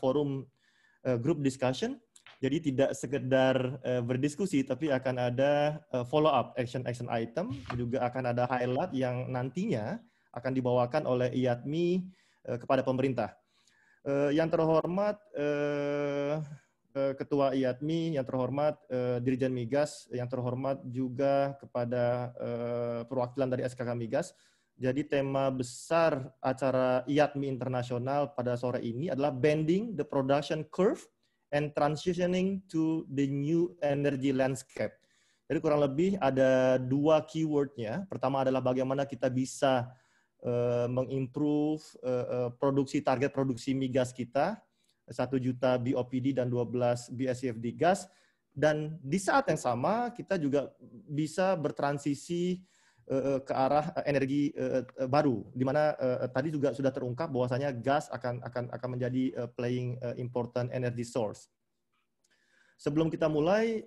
forum uh, group discussion. Jadi tidak sekedar uh, berdiskusi, tapi akan ada uh, eh, follow up action action item, juga akan ada highlight yang nantinya akan dibawakan oleh IATMI uh, kepada pemerintah. Uh, yang terhormat uh, uh, Ketua IATMI, yang terhormat uh, Dirjen Migas, yang terhormat juga kepada uh, perwakilan dari SKK Migas, jadi tema besar acara IATMI Internasional pada sore ini adalah Bending the Production Curve and Transitioning to the New Energy Landscape. Jadi kurang lebih ada dua keywordnya. Pertama adalah bagaimana kita bisa uh, mengimprove uh, uh, produksi target produksi migas kita, 1 juta BOPD dan 12 BSCFD gas. Dan di saat yang sama kita juga bisa bertransisi Eh, eh, ke arah eh, energi baru di mana tadi juga sudah terungkap bahwasanya gas akan akan akan menjadi playing important energy source. Sebelum kita mulai,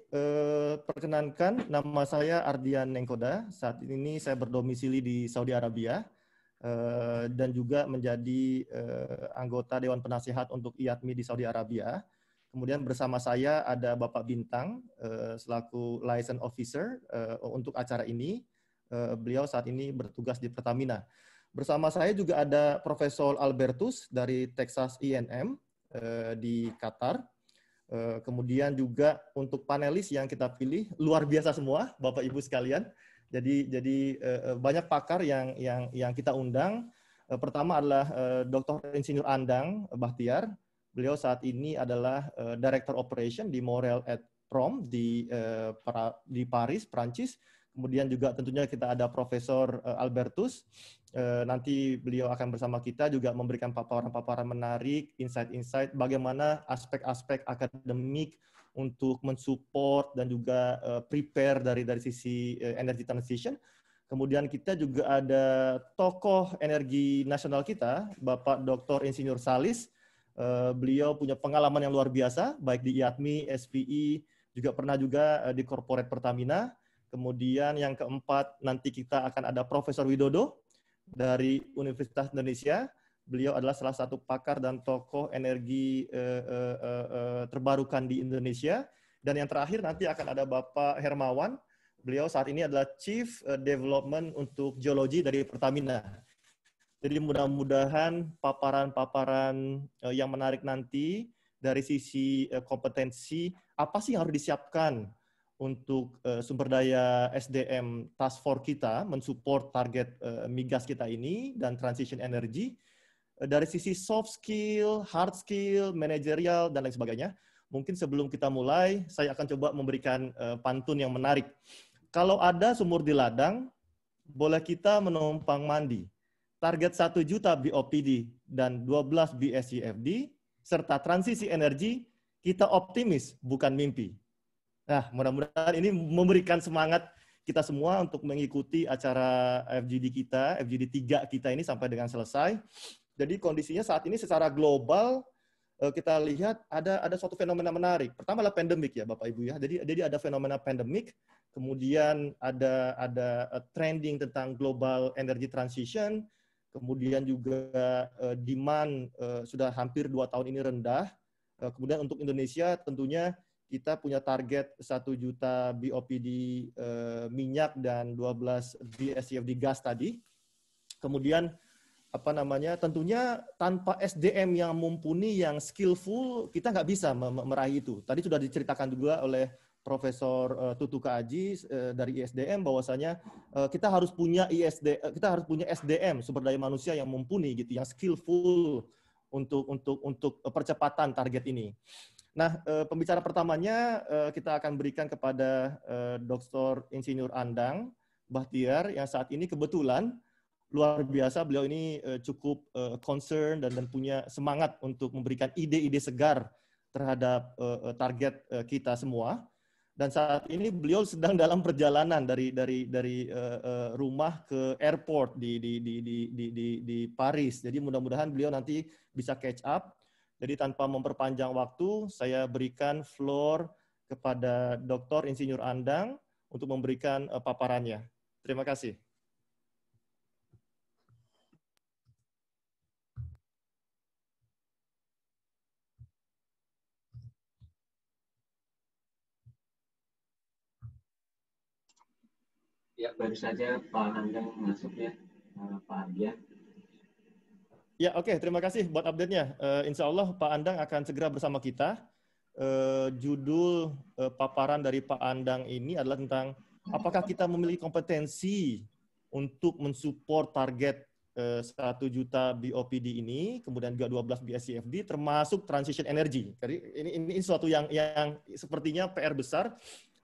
perkenankan nama saya Ardian Nengkoda. Saat ini saya berdomisili di Saudi Arabia dan juga menjadi anggota Dewan Penasihat untuk IATMI di Saudi Arabia. Kemudian bersama saya ada Bapak Bintang selaku License Officer untuk acara ini Eh, beliau saat ini bertugas di Pertamina. Bersama saya juga ada Profesor Albertus dari Texas INM e eh, di Qatar. Eh, kemudian juga untuk panelis yang kita pilih luar biasa semua, Bapak Ibu sekalian. Jadi jadi banyak pakar yang yang yang kita undang. Pertama adalah Dr. Insinyur Andang Bahtiar. Beliau saat ini adalah Director Operation di Morel at Prom di di Paris, Prancis Kemudian juga tentunya kita ada Profesor eh, Albertus. Eh, nanti beliau akan bersama kita juga memberikan paparan-paparan menarik, insight-insight bagaimana aspek-aspek akademik untuk mensupport dan juga eh, prepare dari dari sisi energy transition. Kemudian kita juga ada tokoh energi nasional kita, Bapak Dr. Insinyur Salis. Beliau punya pengalaman yang luar biasa, baik di IATMI, SPI, juga pernah juga di Corporate Pertamina Kemudian yang keempat, nanti kita akan ada Profesor Widodo dari Universitas Indonesia. Beliau adalah salah satu pakar dan tokoh energi eh, eh, eh, eh terbarukan di Indonesia. Dan yang terakhir nanti akan ada Bapak Hermawan. Beliau saat ini adalah Chief eh, Development untuk Geologi dari Pertamina. Jadi mudah-mudahan paparan-paparan eh, yang menarik nanti dari sisi kompetensi, apa sih yang harus disiapkan untuk uh, sumber daya SDM task force kita mensupport target uh, migas kita ini dan transition energy uh, dari sisi soft skill, hard skill, manajerial dan lain sebagainya. Mungkin sebelum kita mulai, saya akan coba memberikan uh, pantun yang menarik. Kalau ada sumur di ladang, boleh kita menumpang mandi. Target 1 juta BOPD dan 12 BSIFD serta transisi energi, kita optimis bukan mimpi Nah, mudah-mudahan ini memberikan semangat kita semua untuk mengikuti acara FGD kita, FGD 3 kita ini sampai dengan selesai. Jadi kondisinya saat ini secara global eh, kita lihat ada ada suatu fenomena menarik. Pertama adalah pandemik ya Bapak Ibu ya. Jadi jadi ada fenomena pandemik, kemudian ada ada eh, trending tentang global energy transition, kemudian juga eh, demand sudah hampir dua tahun ini rendah. kemudian untuk Indonesia tentunya kita punya target 1 juta BOPD eh, minyak dan 12 BSCFD gas tadi. Kemudian apa namanya tentunya tanpa SDM yang mumpuni yang skillful kita nggak bisa meraih itu. Tadi sudah diceritakan juga oleh Profesor eh, Tutuka Kaji eh, dari ISDM bahwasanya kita harus punya ISD kita harus punya SDM sumber daya manusia yang mumpuni gitu yang skillful untuk untuk untuk percepatan target ini. Nah, eh, pembicara pertamanya eh, kita akan berikan kepada eh, Dr. Insinyur Andang Bahtiar yang saat ini kebetulan luar biasa beliau ini cukup concern dan, dan punya semangat untuk memberikan ide-ide segar terhadap target kita semua. Dan saat ini beliau sedang dalam perjalanan dari dari dari rumah ke airport di di di di, di, di Paris. Jadi mudah-mudahan beliau nanti bisa catch up jadi tanpa memperpanjang waktu, saya berikan floor kepada Dr. Insinyur Andang untuk memberikan eh, paparannya. Terima kasih. Ya, baru saja Pak Andang masuk ya, eh, Pak Ardian. Ya, oke. Okay. Terima kasih buat update-nya. Uh, insya Allah Pak Andang akan segera bersama kita. Uh, judul uh, paparan dari Pak Andang ini adalah tentang apakah kita memiliki kompetensi untuk mensupport target uh, 1 juta BOPD ini, kemudian juga 12 BSCFD, termasuk transition energy. Jadi ini, ini, ini suatu yang, yang sepertinya PR besar.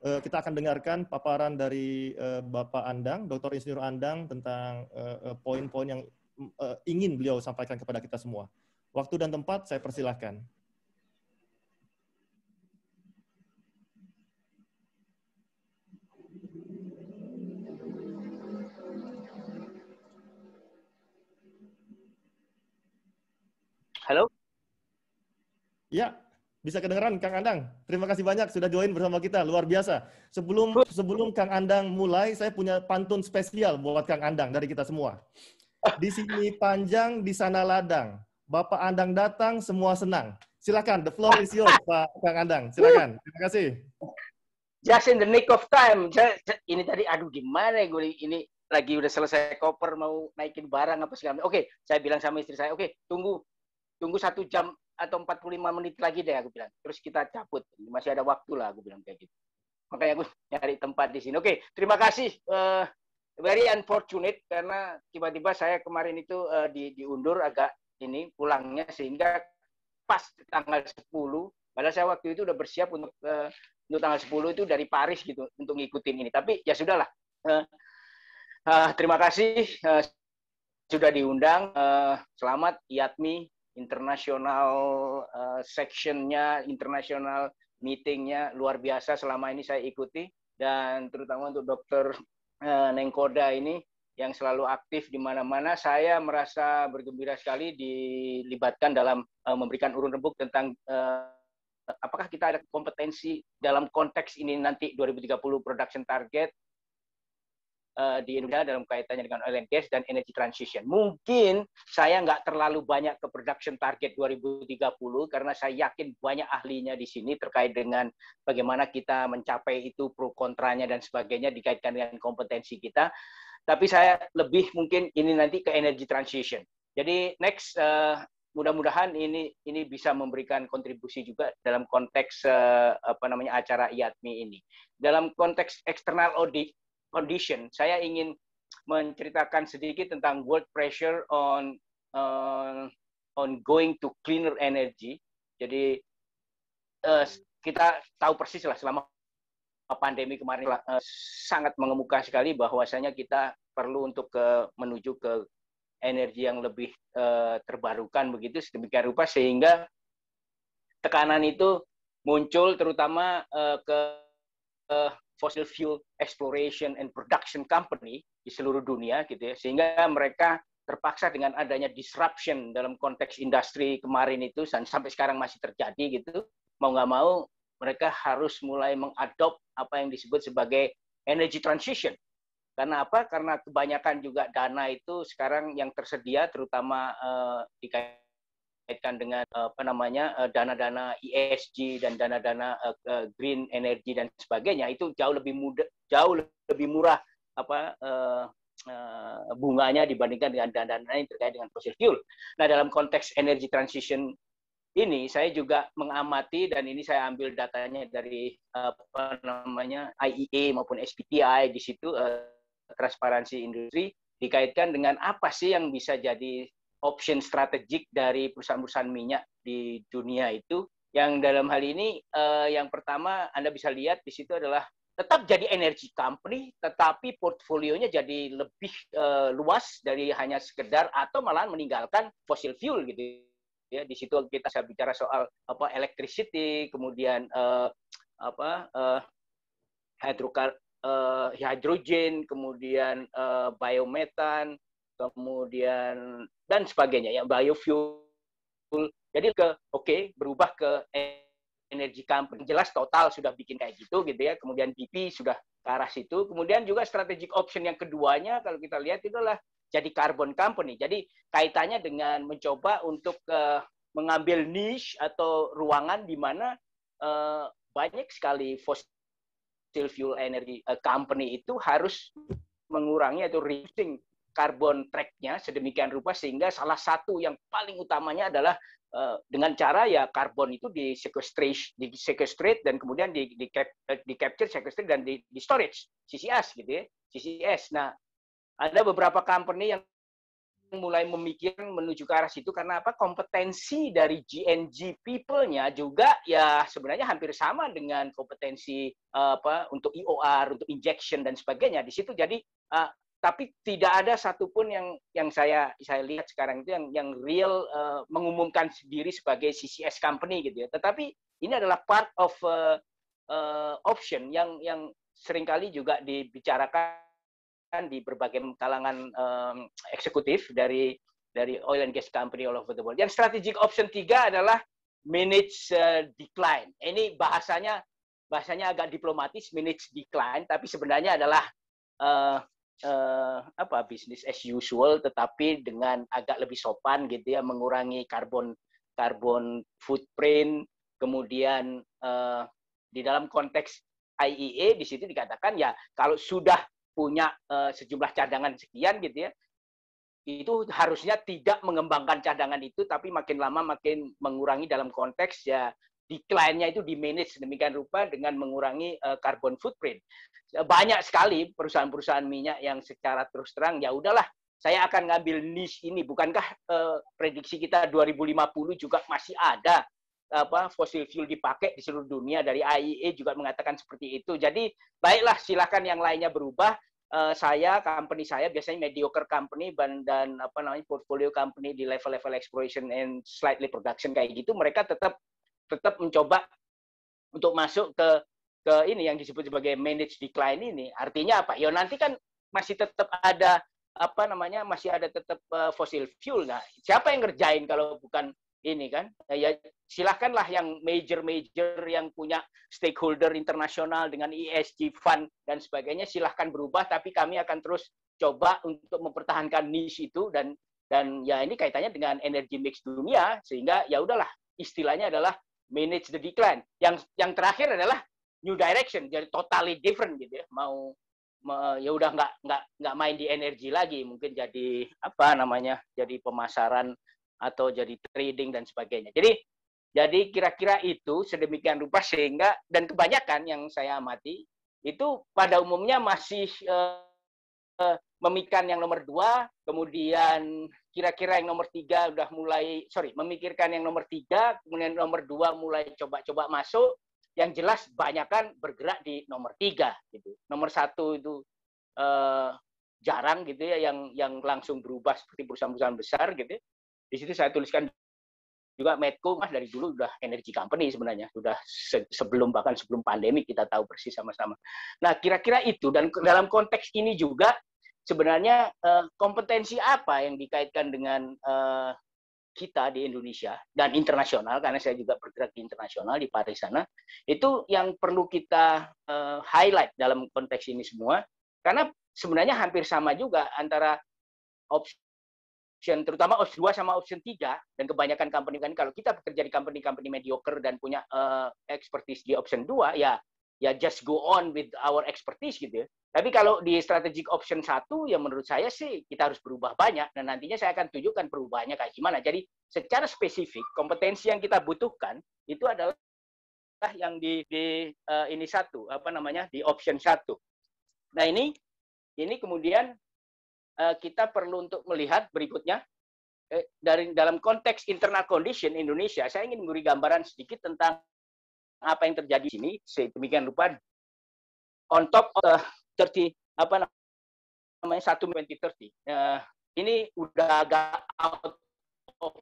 Uh, kita akan dengarkan paparan dari uh, Bapak Andang, Dr. Insinyur Andang tentang poin-poin yang uh, ingin beliau sampaikan kepada kita semua. Waktu dan tempat saya persilahkan. Halo? Ya, bisa kedengeran Kang Andang. Terima kasih banyak sudah join bersama kita, luar biasa. Sebelum sebelum Kang Andang mulai, saya punya pantun spesial buat Kang Andang dari kita semua. Di sini panjang, di sana ladang. Bapak Andang datang, semua senang. Silakan, the floor is yours, Pak Kang Andang. Silakan. Terima kasih. Just in the nick of time. Ini tadi, aduh gimana ya gue ini lagi udah selesai koper mau naikin barang apa segala Oke, Oke, saya bilang sama istri saya, oke tunggu tunggu satu jam atau 45 menit lagi deh aku bilang. Terus kita cabut. Masih ada waktu lah aku bilang kayak gitu. Makanya aku nyari tempat di sini. Oke, terima kasih. Uh, very unfortunate karena tiba-tiba saya kemarin itu uh, di, diundur agak ini pulangnya sehingga pas tanggal 10 padahal saya waktu itu udah bersiap untuk uh, untuk tanggal 10 itu dari Paris gitu untuk ngikutin ini tapi ya sudahlah uh, uh, terima kasih uh, sudah diundang uh, selamat IATMI internasional uh, sectionnya internasional meetingnya luar biasa selama ini saya ikuti dan terutama untuk dokter Eh, Neng Koda ini yang selalu aktif di mana-mana. Saya merasa bergembira sekali dilibatkan dalam eh, memberikan urun rembuk tentang eh, apakah kita ada kompetensi dalam konteks ini nanti 2030 production target uh, di Indonesia dalam kaitannya dengan oil and gas dan energy transition. Mungkin saya nggak terlalu banyak ke production target 2030 karena saya yakin banyak ahlinya di sini terkait dengan bagaimana kita mencapai itu pro kontranya dan sebagainya dikaitkan dengan kompetensi kita. Tapi saya lebih mungkin ini nanti ke energy transition. Jadi next uh, mudah-mudahan ini ini bisa memberikan kontribusi juga dalam konteks uh, apa namanya acara IATMI ini. Dalam konteks eksternal audit condition. Saya ingin menceritakan sedikit tentang world pressure on uh, on going to cleaner energy. Jadi uh, kita tahu persis lah selama pandemi kemarin uh, sangat mengemuka sekali bahwasanya kita perlu untuk ke, menuju ke energi yang lebih uh, terbarukan begitu sedemikian rupa sehingga tekanan itu muncul terutama uh, ke uh, fossil fuel exploration and production company di seluruh dunia gitu ya sehingga mereka terpaksa dengan adanya disruption dalam konteks industri kemarin itu sampai sekarang masih terjadi gitu mau nggak mau mereka harus mulai mengadop apa yang disebut sebagai energy transition karena apa karena kebanyakan juga dana itu sekarang yang tersedia terutama uh, di kaitkan dengan eh, apa namanya eh, dana-dana ESG dan dana-dana eh, green energy dan sebagainya itu jauh lebih mudah jauh lebih murah apa bunganya dibandingkan dengan dana-dana yang terkait dengan fossil fuel. Nah, dalam konteks energy transition ini saya juga mengamati dan ini saya ambil datanya dari apa namanya IEA maupun SPTI di situ transparansi industri dikaitkan dengan apa sih yang bisa jadi option strategik dari perusahaan-perusahaan minyak di dunia itu yang dalam hal ini uh, yang pertama Anda bisa lihat di situ adalah tetap jadi energy company tetapi portfolionya jadi lebih uh, luas dari hanya sekedar atau malah meninggalkan fossil fuel gitu ya di situ kita bisa bicara soal apa electricity kemudian uh, apa uh, hidrokar uh, hidrogen kemudian uh, biometan kemudian dan sebagainya ya biofuel jadi ke oke okay, berubah ke energi company jelas total sudah bikin kayak gitu gitu ya kemudian BP sudah ke arah situ kemudian juga strategic option yang keduanya kalau kita lihat itu lah jadi carbon company jadi kaitannya dengan mencoba untuk uh, mengambil niche atau ruangan di mana uh, banyak sekali fossil fuel energy uh, company itu harus mengurangi atau reducing karbon tracknya sedemikian rupa sehingga salah satu yang paling utamanya adalah eh, dengan cara ya karbon itu di sequestrate, di sequestrate dan kemudian di, di, eh, di capture, sequestrate dan di, di storage, CCS gitu ya, CCS. Nah, ada beberapa company yang mulai memikirkan menuju ke arah situ karena apa kompetensi dari GNG people-nya juga ya sebenarnya hampir sama dengan kompetensi eh, apa untuk IOR e untuk injection dan sebagainya di situ jadi tapi tidak ada satupun yang yang saya saya lihat sekarang itu yang yang real uh, mengumumkan sendiri sebagai CCS company gitu ya. Tetapi ini adalah part of uh, uh, option yang yang seringkali juga dibicarakan di berbagai kalangan um, eksekutif dari dari oil and gas company all over the world. Yang strategic option tiga adalah manage uh, decline. Ini bahasanya bahasanya agak diplomatis manage decline, tapi sebenarnya adalah uh, uh, apa bisnis as usual tetapi dengan agak lebih sopan gitu ya mengurangi karbon karbon footprint kemudian uh, di dalam konteks IEA di situ dikatakan ya kalau sudah punya uh, sejumlah cadangan sekian gitu ya itu harusnya tidak mengembangkan cadangan itu tapi makin lama makin mengurangi dalam konteks ya decline-nya itu di manage demikian rupa dengan mengurangi uh, carbon footprint. Eh, banyak sekali perusahaan-perusahaan minyak yang secara terus terang ya udahlah saya akan ngambil niche ini. Bukankah uh, prediksi kita 2050 juga masih ada apa fosil fuel dipakai di seluruh dunia dari IEA juga mengatakan seperti itu. Jadi baiklah silakan yang lainnya berubah. Uh, saya company saya biasanya mediocre company dan, dan apa namanya portfolio company di level-level exploration and slightly production kayak gitu mereka tetap tetap mencoba untuk masuk ke ke ini yang disebut sebagai manage decline ini artinya apa ya nanti kan masih tetap ada apa namanya masih ada tetap uh, fossil fuel nah siapa yang ngerjain kalau bukan ini kan nah, ya silahkanlah yang major-major yang punya stakeholder internasional dengan ESG fund dan sebagainya silahkan berubah tapi kami akan terus coba untuk mempertahankan niche itu dan dan ya ini kaitannya dengan energi mix dunia sehingga ya udahlah istilahnya adalah manage the decline. Yang yang terakhir adalah new direction, jadi totally different gitu ya. Mau ya udah nggak nggak nggak main di energi lagi, mungkin jadi apa namanya, jadi pemasaran atau jadi trading dan sebagainya. Jadi jadi kira-kira itu sedemikian rupa sehingga dan kebanyakan yang saya amati itu pada umumnya masih uh, uh, memikirkan yang nomor dua, kemudian kira-kira yang nomor tiga udah mulai, sorry, memikirkan yang nomor tiga, kemudian nomor dua mulai coba-coba masuk, yang jelas banyak kan bergerak di nomor tiga gitu. Nomor satu itu eh, jarang gitu ya yang yang langsung berubah seperti perusahaan-perusahaan besar gitu. Di situ saya tuliskan juga Medco mas dari dulu udah energy company sebenarnya sudah se sebelum bahkan sebelum pandemi kita tahu persis sama-sama. Nah kira-kira itu dan dalam konteks ini juga sebenarnya uh, kompetensi apa yang dikaitkan dengan uh, kita di Indonesia dan internasional karena saya juga bergerak di internasional di Paris sana itu yang perlu kita uh, highlight dalam konteks ini semua karena sebenarnya hampir sama juga antara option terutama option 2 sama option 3 dan kebanyakan company kan kalau kita bekerja di company-company mediocre dan punya uh, expertise di option 2 ya ya just go on with our expertise gitu ya. Tapi kalau di strategic option satu, ya menurut saya sih kita harus berubah banyak dan nantinya saya akan tunjukkan perubahannya kayak gimana. Jadi secara spesifik kompetensi yang kita butuhkan itu adalah yang di, di uh, ini satu apa namanya di option satu. Nah ini ini kemudian uh, kita perlu untuk melihat berikutnya eh, dari dalam konteks internal condition Indonesia. Saya ingin memberi gambaran sedikit tentang apa yang terjadi di sini demikian lupa on top of the 30 apa namanya satu menit thirty eh, ini udah agak out of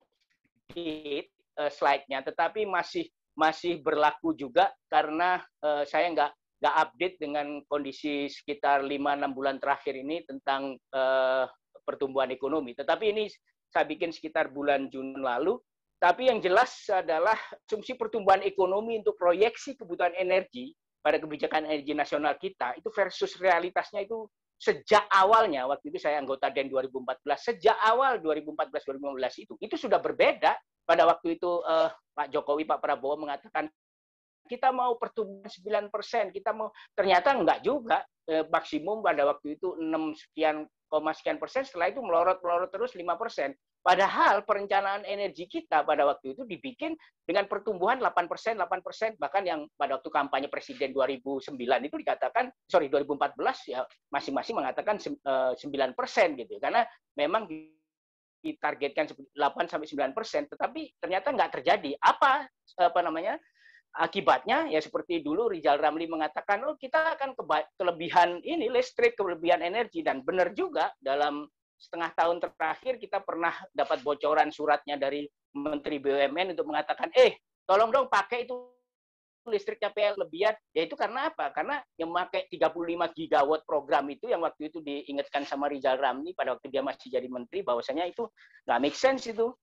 date uh, slide-nya tetapi masih masih berlaku juga karena uh, saya nggak nggak update dengan kondisi sekitar lima 6 bulan terakhir ini tentang uh, pertumbuhan ekonomi. Tetapi ini saya bikin sekitar bulan Juni lalu tapi yang jelas adalah asumsi pertumbuhan ekonomi untuk proyeksi kebutuhan energi pada kebijakan energi nasional kita itu versus realitasnya itu sejak awalnya waktu itu saya anggota DEN 2014 sejak awal 2014-2015 itu itu sudah berbeda pada waktu itu eh, Pak Jokowi Pak Prabowo mengatakan kita mau pertumbuhan 9 persen kita mau ternyata enggak juga eh, maksimum pada waktu itu 6 sekian koma sekian persen setelah itu melorot melorot terus 5 persen Padahal perencanaan energi kita pada waktu itu dibikin dengan pertumbuhan 8%, 8%, bahkan yang pada waktu kampanye presiden 2009 itu dikatakan, sorry 2014 ya masing-masing mengatakan 9% eh, gitu. Karena memang ditargetkan 8 sampai 9%, tetapi ternyata nggak terjadi. Apa apa namanya? akibatnya ya seperti dulu Rizal Ramli mengatakan oh kita akan kelebihan ini listrik kelebihan energi dan benar juga dalam setengah tahun terakhir kita pernah dapat bocoran suratnya dari Menteri BUMN untuk mengatakan, eh, tolong dong pakai itu listriknya PL lebihan. Ya itu karena apa? Karena yang pakai 35 gigawatt program itu yang waktu itu diingatkan sama Rizal Ramli pada waktu dia masih jadi menteri bahwasanya itu nggak make sense itu.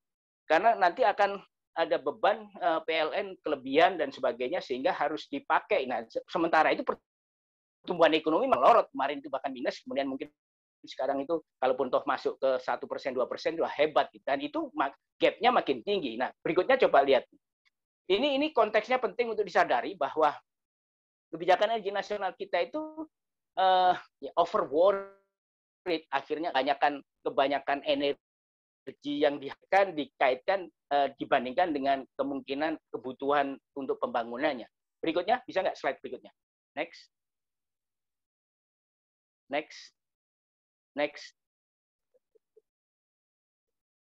Karena nanti akan ada beban eh, PLN kelebihan dan sebagainya sehingga harus dipakai. Nah, sementara itu pertumbuhan ekonomi melorot kemarin itu bahkan minus kemudian mungkin sekarang itu kalaupun toh masuk ke satu persen dua persen itu hebat gitu. dan itu gapnya makin tinggi. Nah berikutnya coba lihat ini ini konteksnya penting untuk disadari bahwa kebijakan energi nasional kita itu uh, ya, overworld akhirnya kebanyakan kebanyakan energi yang dihakkan dikaitkan uh, dibandingkan dengan kemungkinan kebutuhan untuk pembangunannya. Berikutnya bisa nggak slide berikutnya? Next. Next. Next.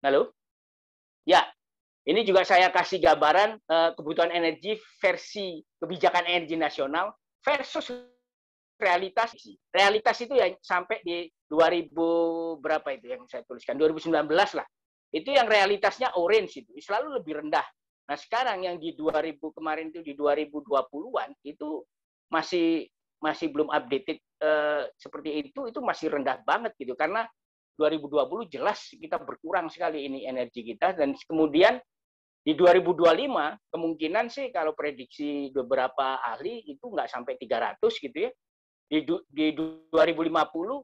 Halo? Ya, ini juga saya kasih gambaran eh, kebutuhan energi versi kebijakan energi nasional versus realitas. Realitas itu yang sampai di 2000 berapa itu yang saya tuliskan 2019 lah. Itu yang realitasnya orange itu selalu lebih rendah. Nah, sekarang yang di 2000 kemarin itu di 2020-an itu masih masih belum updated eh, seperti itu itu masih rendah banget gitu karena 2020 jelas kita berkurang sekali ini energi kita dan kemudian di 2025 kemungkinan sih kalau prediksi beberapa ahli itu nggak sampai 300 gitu ya di, di 2050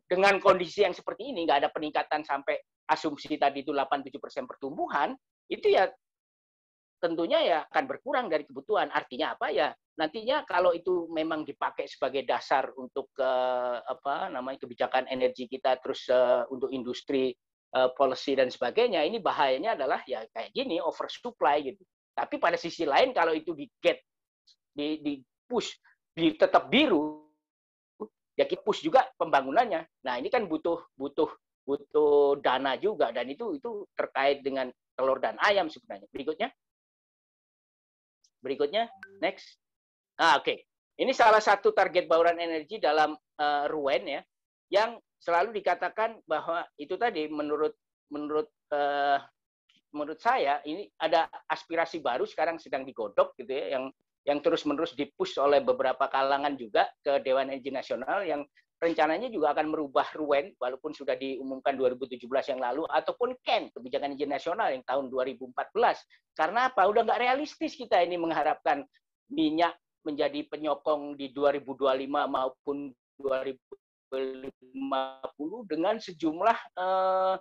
dengan kondisi yang seperti ini nggak ada peningkatan sampai asumsi tadi itu 87 persen pertumbuhan itu ya tentunya ya akan berkurang dari kebutuhan. Artinya apa ya? Nantinya kalau itu memang dipakai sebagai dasar untuk uh, apa namanya kebijakan energi kita terus uh, untuk industri uh, policy dan sebagainya, ini bahayanya adalah ya kayak gini oversupply gitu. Tapi pada sisi lain kalau itu di get di, di push di tetap biru ya kita push juga pembangunannya. Nah, ini kan butuh butuh butuh dana juga dan itu itu terkait dengan telur dan ayam sebenarnya. Berikutnya. Berikutnya, next. Ah, oke. Okay. Ini salah satu target bauran energi dalam uh, Ruen ya, yang selalu dikatakan bahwa itu tadi menurut menurut uh, menurut saya ini ada aspirasi baru sekarang sedang digodok gitu ya yang yang terus-menerus dipush oleh beberapa kalangan juga ke Dewan Energi Nasional yang rencananya juga akan merubah RUEN walaupun sudah diumumkan 2017 yang lalu ataupun KEN kebijakan izin nasional yang tahun 2014 karena apa udah nggak realistis kita ini mengharapkan minyak menjadi penyokong di 2025 maupun 2050 dengan sejumlah eh,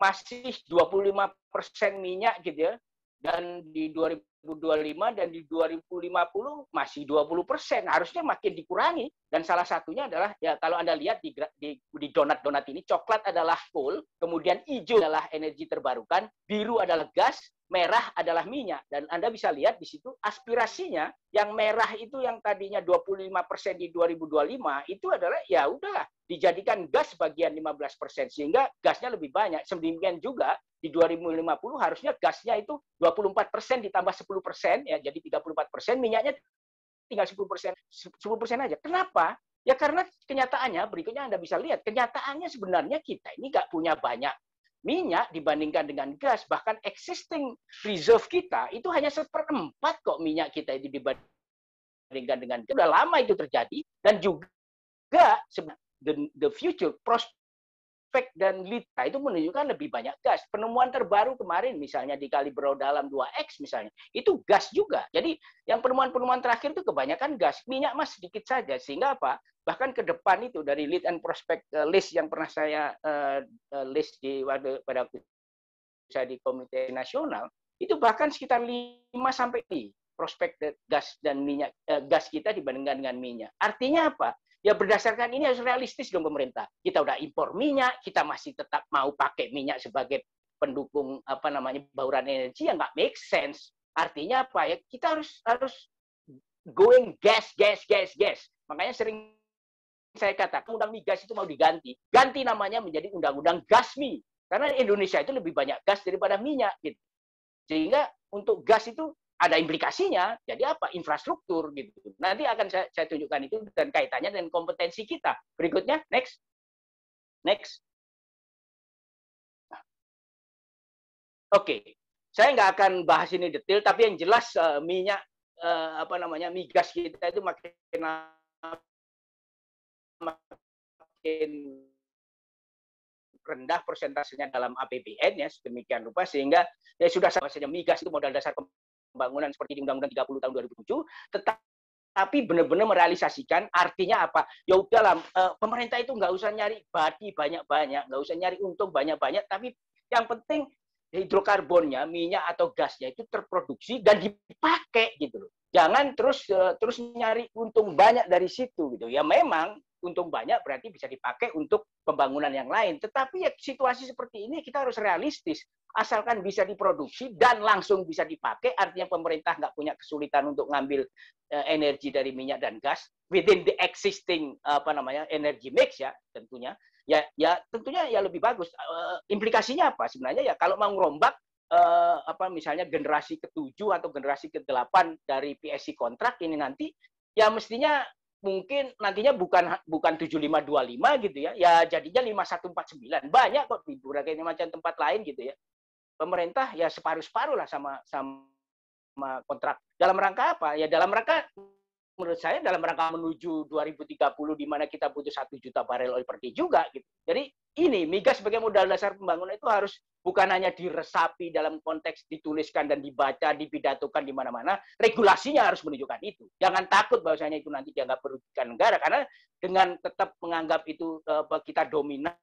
masih 25 persen minyak gitu ya dan di 2000 2025 dan di 2050 masih 20 persen. Harusnya makin dikurangi. Dan salah satunya adalah, ya kalau Anda lihat di, di, di donat-donat ini, coklat adalah coal, kemudian hijau adalah energi terbarukan, biru adalah gas, merah adalah minyak dan Anda bisa lihat di situ aspirasinya yang merah itu yang tadinya 25% di 2025 itu adalah ya udahlah dijadikan gas bagian 15% sehingga gasnya lebih banyak. Sedemikian juga di 2050 harusnya gasnya itu 24% ditambah 10% ya jadi 34%, minyaknya tinggal 10%. 10% aja. Kenapa? Ya karena kenyataannya berikutnya Anda bisa lihat, kenyataannya sebenarnya kita ini nggak punya banyak minyak dibandingkan dengan gas, bahkan existing reserve kita itu hanya seperempat kok minyak kita itu dibandingkan dengan gas. Sudah lama itu terjadi dan juga the, the future pros Fake dan Lita itu menunjukkan lebih banyak gas. Penemuan terbaru kemarin misalnya di Kalibro dalam 2X misalnya, itu gas juga. Jadi yang penemuan-penemuan terakhir itu kebanyakan gas. Minyak mas sedikit saja, sehingga apa? Bahkan ke depan itu dari lead and prospect eh, list yang pernah saya eh, eh, list di waktu, pada waktu saya di komite nasional, itu bahkan sekitar 5 sampai di prospek gas dan minyak gas kita dibandingkan dengan minyak. Artinya apa? Ya berdasarkan ini harus realistis dong pemerintah. Kita udah impor minyak, kita masih tetap mau pakai minyak sebagai pendukung apa namanya bauran energi yang nggak make sense. Artinya apa ya? Kita harus harus going gas gas gas gas. Makanya sering saya katakan undang migas itu mau diganti. Ganti namanya menjadi undang-undang gasmi. Karena Indonesia itu lebih banyak gas daripada minyak gitu. Sehingga untuk gas itu ada implikasinya. Jadi apa? Infrastruktur gitu. Nanti akan saya, saya tunjukkan itu dan kaitannya dengan kompetensi kita. Berikutnya, next. Next. Oke. Okay. Saya nggak akan bahas ini detail, tapi yang jelas uh, minyak uh, apa namanya migas kita itu makin makin rendah persentasenya dalam APBN ya sedemikian rupa sehingga ya sudah sama saja migas itu modal dasar pembangunan seperti di Undang-Undang 30 tahun 2007, tetapi benar-benar merealisasikan artinya apa? Ya udahlah, eh, pemerintah itu nggak usah nyari badi banyak-banyak, nggak usah nyari untung banyak-banyak, tapi yang penting hidrokarbonnya, minyak atau gasnya itu terproduksi dan dipakai gitu loh. Jangan terus eh, terus nyari untung banyak dari situ gitu. Ya memang untung banyak berarti bisa dipakai untuk pembangunan yang lain. Tetapi ya situasi seperti ini kita harus realistis. Asalkan bisa diproduksi dan langsung bisa dipakai, artinya pemerintah nggak punya kesulitan untuk ngambil uh, energi dari minyak dan gas within the existing apa namanya energy mix ya tentunya. Ya, ya tentunya ya lebih bagus. Uh, implikasinya apa sebenarnya ya kalau mau ngerombak uh, apa misalnya generasi ketujuh atau generasi ke-8 dari PSC kontrak ini nanti ya mestinya mungkin nantinya bukan bukan 7525 gitu ya. Ya jadinya 5149. Banyak kok di berbagai macam tempat lain gitu ya. Pemerintah ya separuh-separuh lah sama sama kontrak. Dalam rangka apa? Ya dalam rangka menurut saya dalam rangka menuju 2030 di mana kita butuh satu juta barel oil per day juga gitu. Jadi ini migas sebagai modal dasar pembangunan itu harus bukan hanya diresapi dalam konteks dituliskan dan dibaca, dipidatukan di mana-mana, regulasinya harus menunjukkan itu. Jangan takut bahwasanya itu nanti dianggap merugikan negara karena dengan tetap menganggap itu kita dominan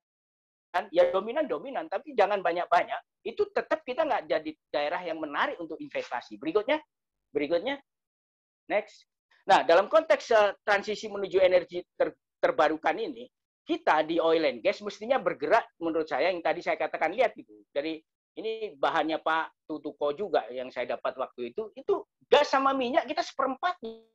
ya dominan dominan tapi jangan banyak-banyak itu tetap kita nggak jadi daerah yang menarik untuk investasi berikutnya berikutnya next Nah, dalam konteks uh, transisi menuju energi ter terbarukan ini, kita di oil and gas mestinya bergerak menurut saya yang tadi saya katakan lihat itu dari ini bahannya Pak Tutuko juga yang saya dapat waktu itu itu gas sama minyak kita seperempatnya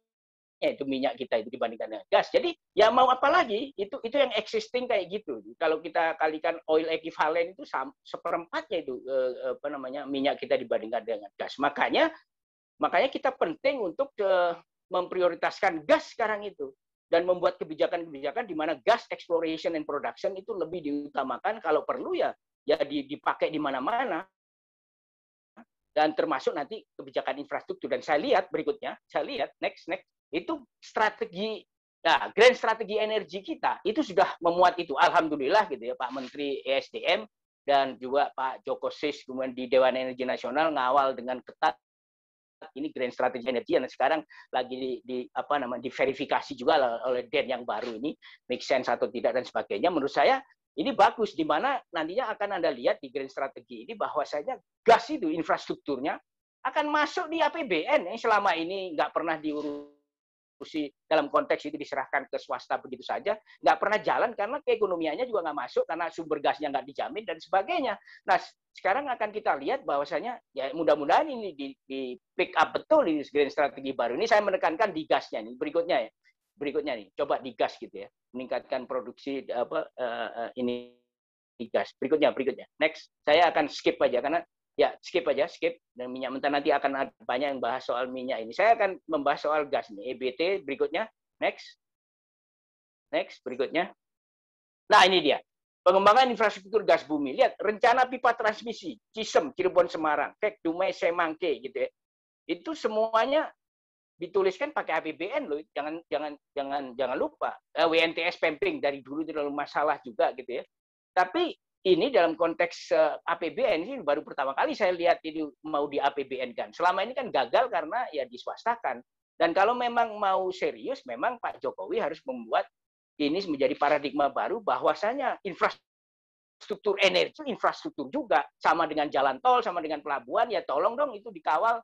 ya, itu minyak kita itu dibandingkan dengan gas jadi ya mau apa lagi itu itu yang existing kayak gitu kalau kita kalikan oil equivalent itu seperempatnya itu eh, apa namanya minyak kita dibandingkan dengan gas makanya makanya kita penting untuk eh, memprioritaskan gas sekarang itu dan membuat kebijakan-kebijakan di mana gas exploration and production itu lebih diutamakan kalau perlu ya ya dipakai di mana-mana dan termasuk nanti kebijakan infrastruktur dan saya lihat berikutnya saya lihat next next itu strategi nah grand strategi energi kita itu sudah memuat itu alhamdulillah gitu ya Pak Menteri ESDM dan juga Pak Joko Sis kemudian di Dewan Energi Nasional ngawal dengan ketat ini grand strategy energi yang sekarang lagi di, di apa namanya diverifikasi juga oleh Den yang baru ini make sense atau tidak dan sebagainya menurut saya ini bagus di mana nantinya akan Anda lihat di grand strategy ini bahwa bahwasanya gas itu infrastrukturnya akan masuk di APBN yang selama ini nggak pernah diurus kontribusi dalam konteks itu diserahkan ke swasta begitu saja, nggak pernah jalan karena keekonomiannya juga nggak masuk karena sumber gasnya nggak dijamin dan sebagainya. Nah sekarang akan kita lihat bahwasanya ya mudah-mudahan ini di, di pick up betul di green strategi baru ini saya menekankan di gasnya nih berikutnya ya berikutnya nih coba di gas gitu ya meningkatkan produksi eh, apa uh, uh, ini gas berikutnya berikutnya next saya akan skip aja karena ya skip aja skip dan minyak mentah nanti akan ada banyak yang bahas soal minyak ini saya akan membahas soal gas nih EBT berikutnya next next berikutnya nah ini dia pengembangan infrastruktur gas bumi lihat rencana pipa transmisi Cisem Cirebon Semarang Kek Dumai Semangke gitu ya itu semuanya dituliskan pakai APBN loh jangan jangan jangan jangan lupa eh, WNTS Pemping dari dulu itu masalah juga gitu ya tapi ini dalam konteks eh, APBN ini baru pertama kali saya lihat ini mau di APBN kan. Selama ini kan gagal karena ya diswastakan. Dan kalau memang mau serius, memang Pak Jokowi harus membuat ini menjadi paradigma baru bahwasanya infrastruktur energi, infrastruktur juga sama dengan jalan tol, sama dengan pelabuhan, ya tolong dong itu dikawal.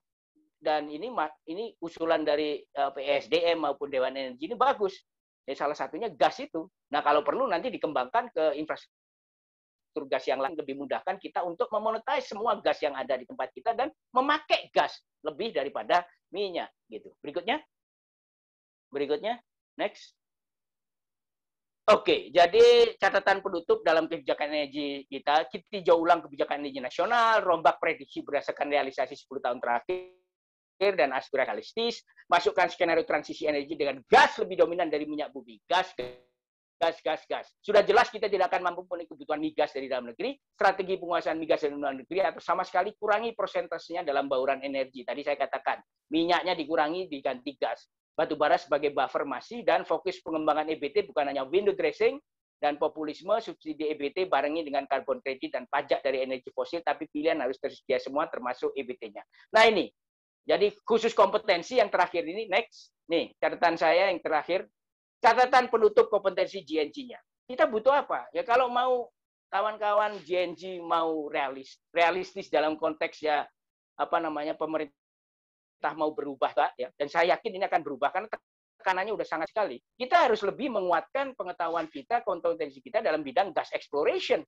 Dan ini ini usulan dari eh, PSDM maupun Dewan Energi ini bagus. Ya salah satunya gas itu. Nah kalau perlu nanti dikembangkan ke infrastruktur struktur gas yang lain lebih mudahkan kita untuk memonetize semua gas yang ada di tempat kita dan memakai gas lebih daripada minyak gitu. Berikutnya. Berikutnya, next. Oke, jadi catatan penutup dalam kebijakan energi kita, tinjau ulang kebijakan energi nasional, rombak prediksi berdasarkan realisasi 10 tahun terakhir dan aspirasi realistis, masukkan skenario transisi energi dengan gas lebih dominan dari minyak bumi. gas gas, gas, gas. Sudah jelas kita tidak akan mampu memenuhi kebutuhan migas dari dalam negeri. Strategi penguasaan migas dari dalam negeri atau sama sekali kurangi persentasenya dalam bauran energi. Tadi saya katakan, minyaknya dikurangi diganti gas. Batu bara sebagai buffer masih dan fokus pengembangan EBT bukan hanya window dressing dan populisme subsidi EBT barengi dengan karbon kredit dan pajak dari energi fosil, tapi pilihan harus tersedia semua termasuk EBT-nya. Nah ini, jadi khusus kompetensi yang terakhir ini, next. Nih, catatan saya yang terakhir, catatan penutup kompetensi gnc nya Kita butuh apa? Ya kalau mau kawan-kawan GNC mau realis, realistis dalam konteks ya apa namanya pemerintah mau berubah ya dan saya yakin ini akan berubah karena tekanannya sudah sangat sekali. Kita harus lebih menguatkan pengetahuan kita, kompetensi kita dalam bidang gas exploration.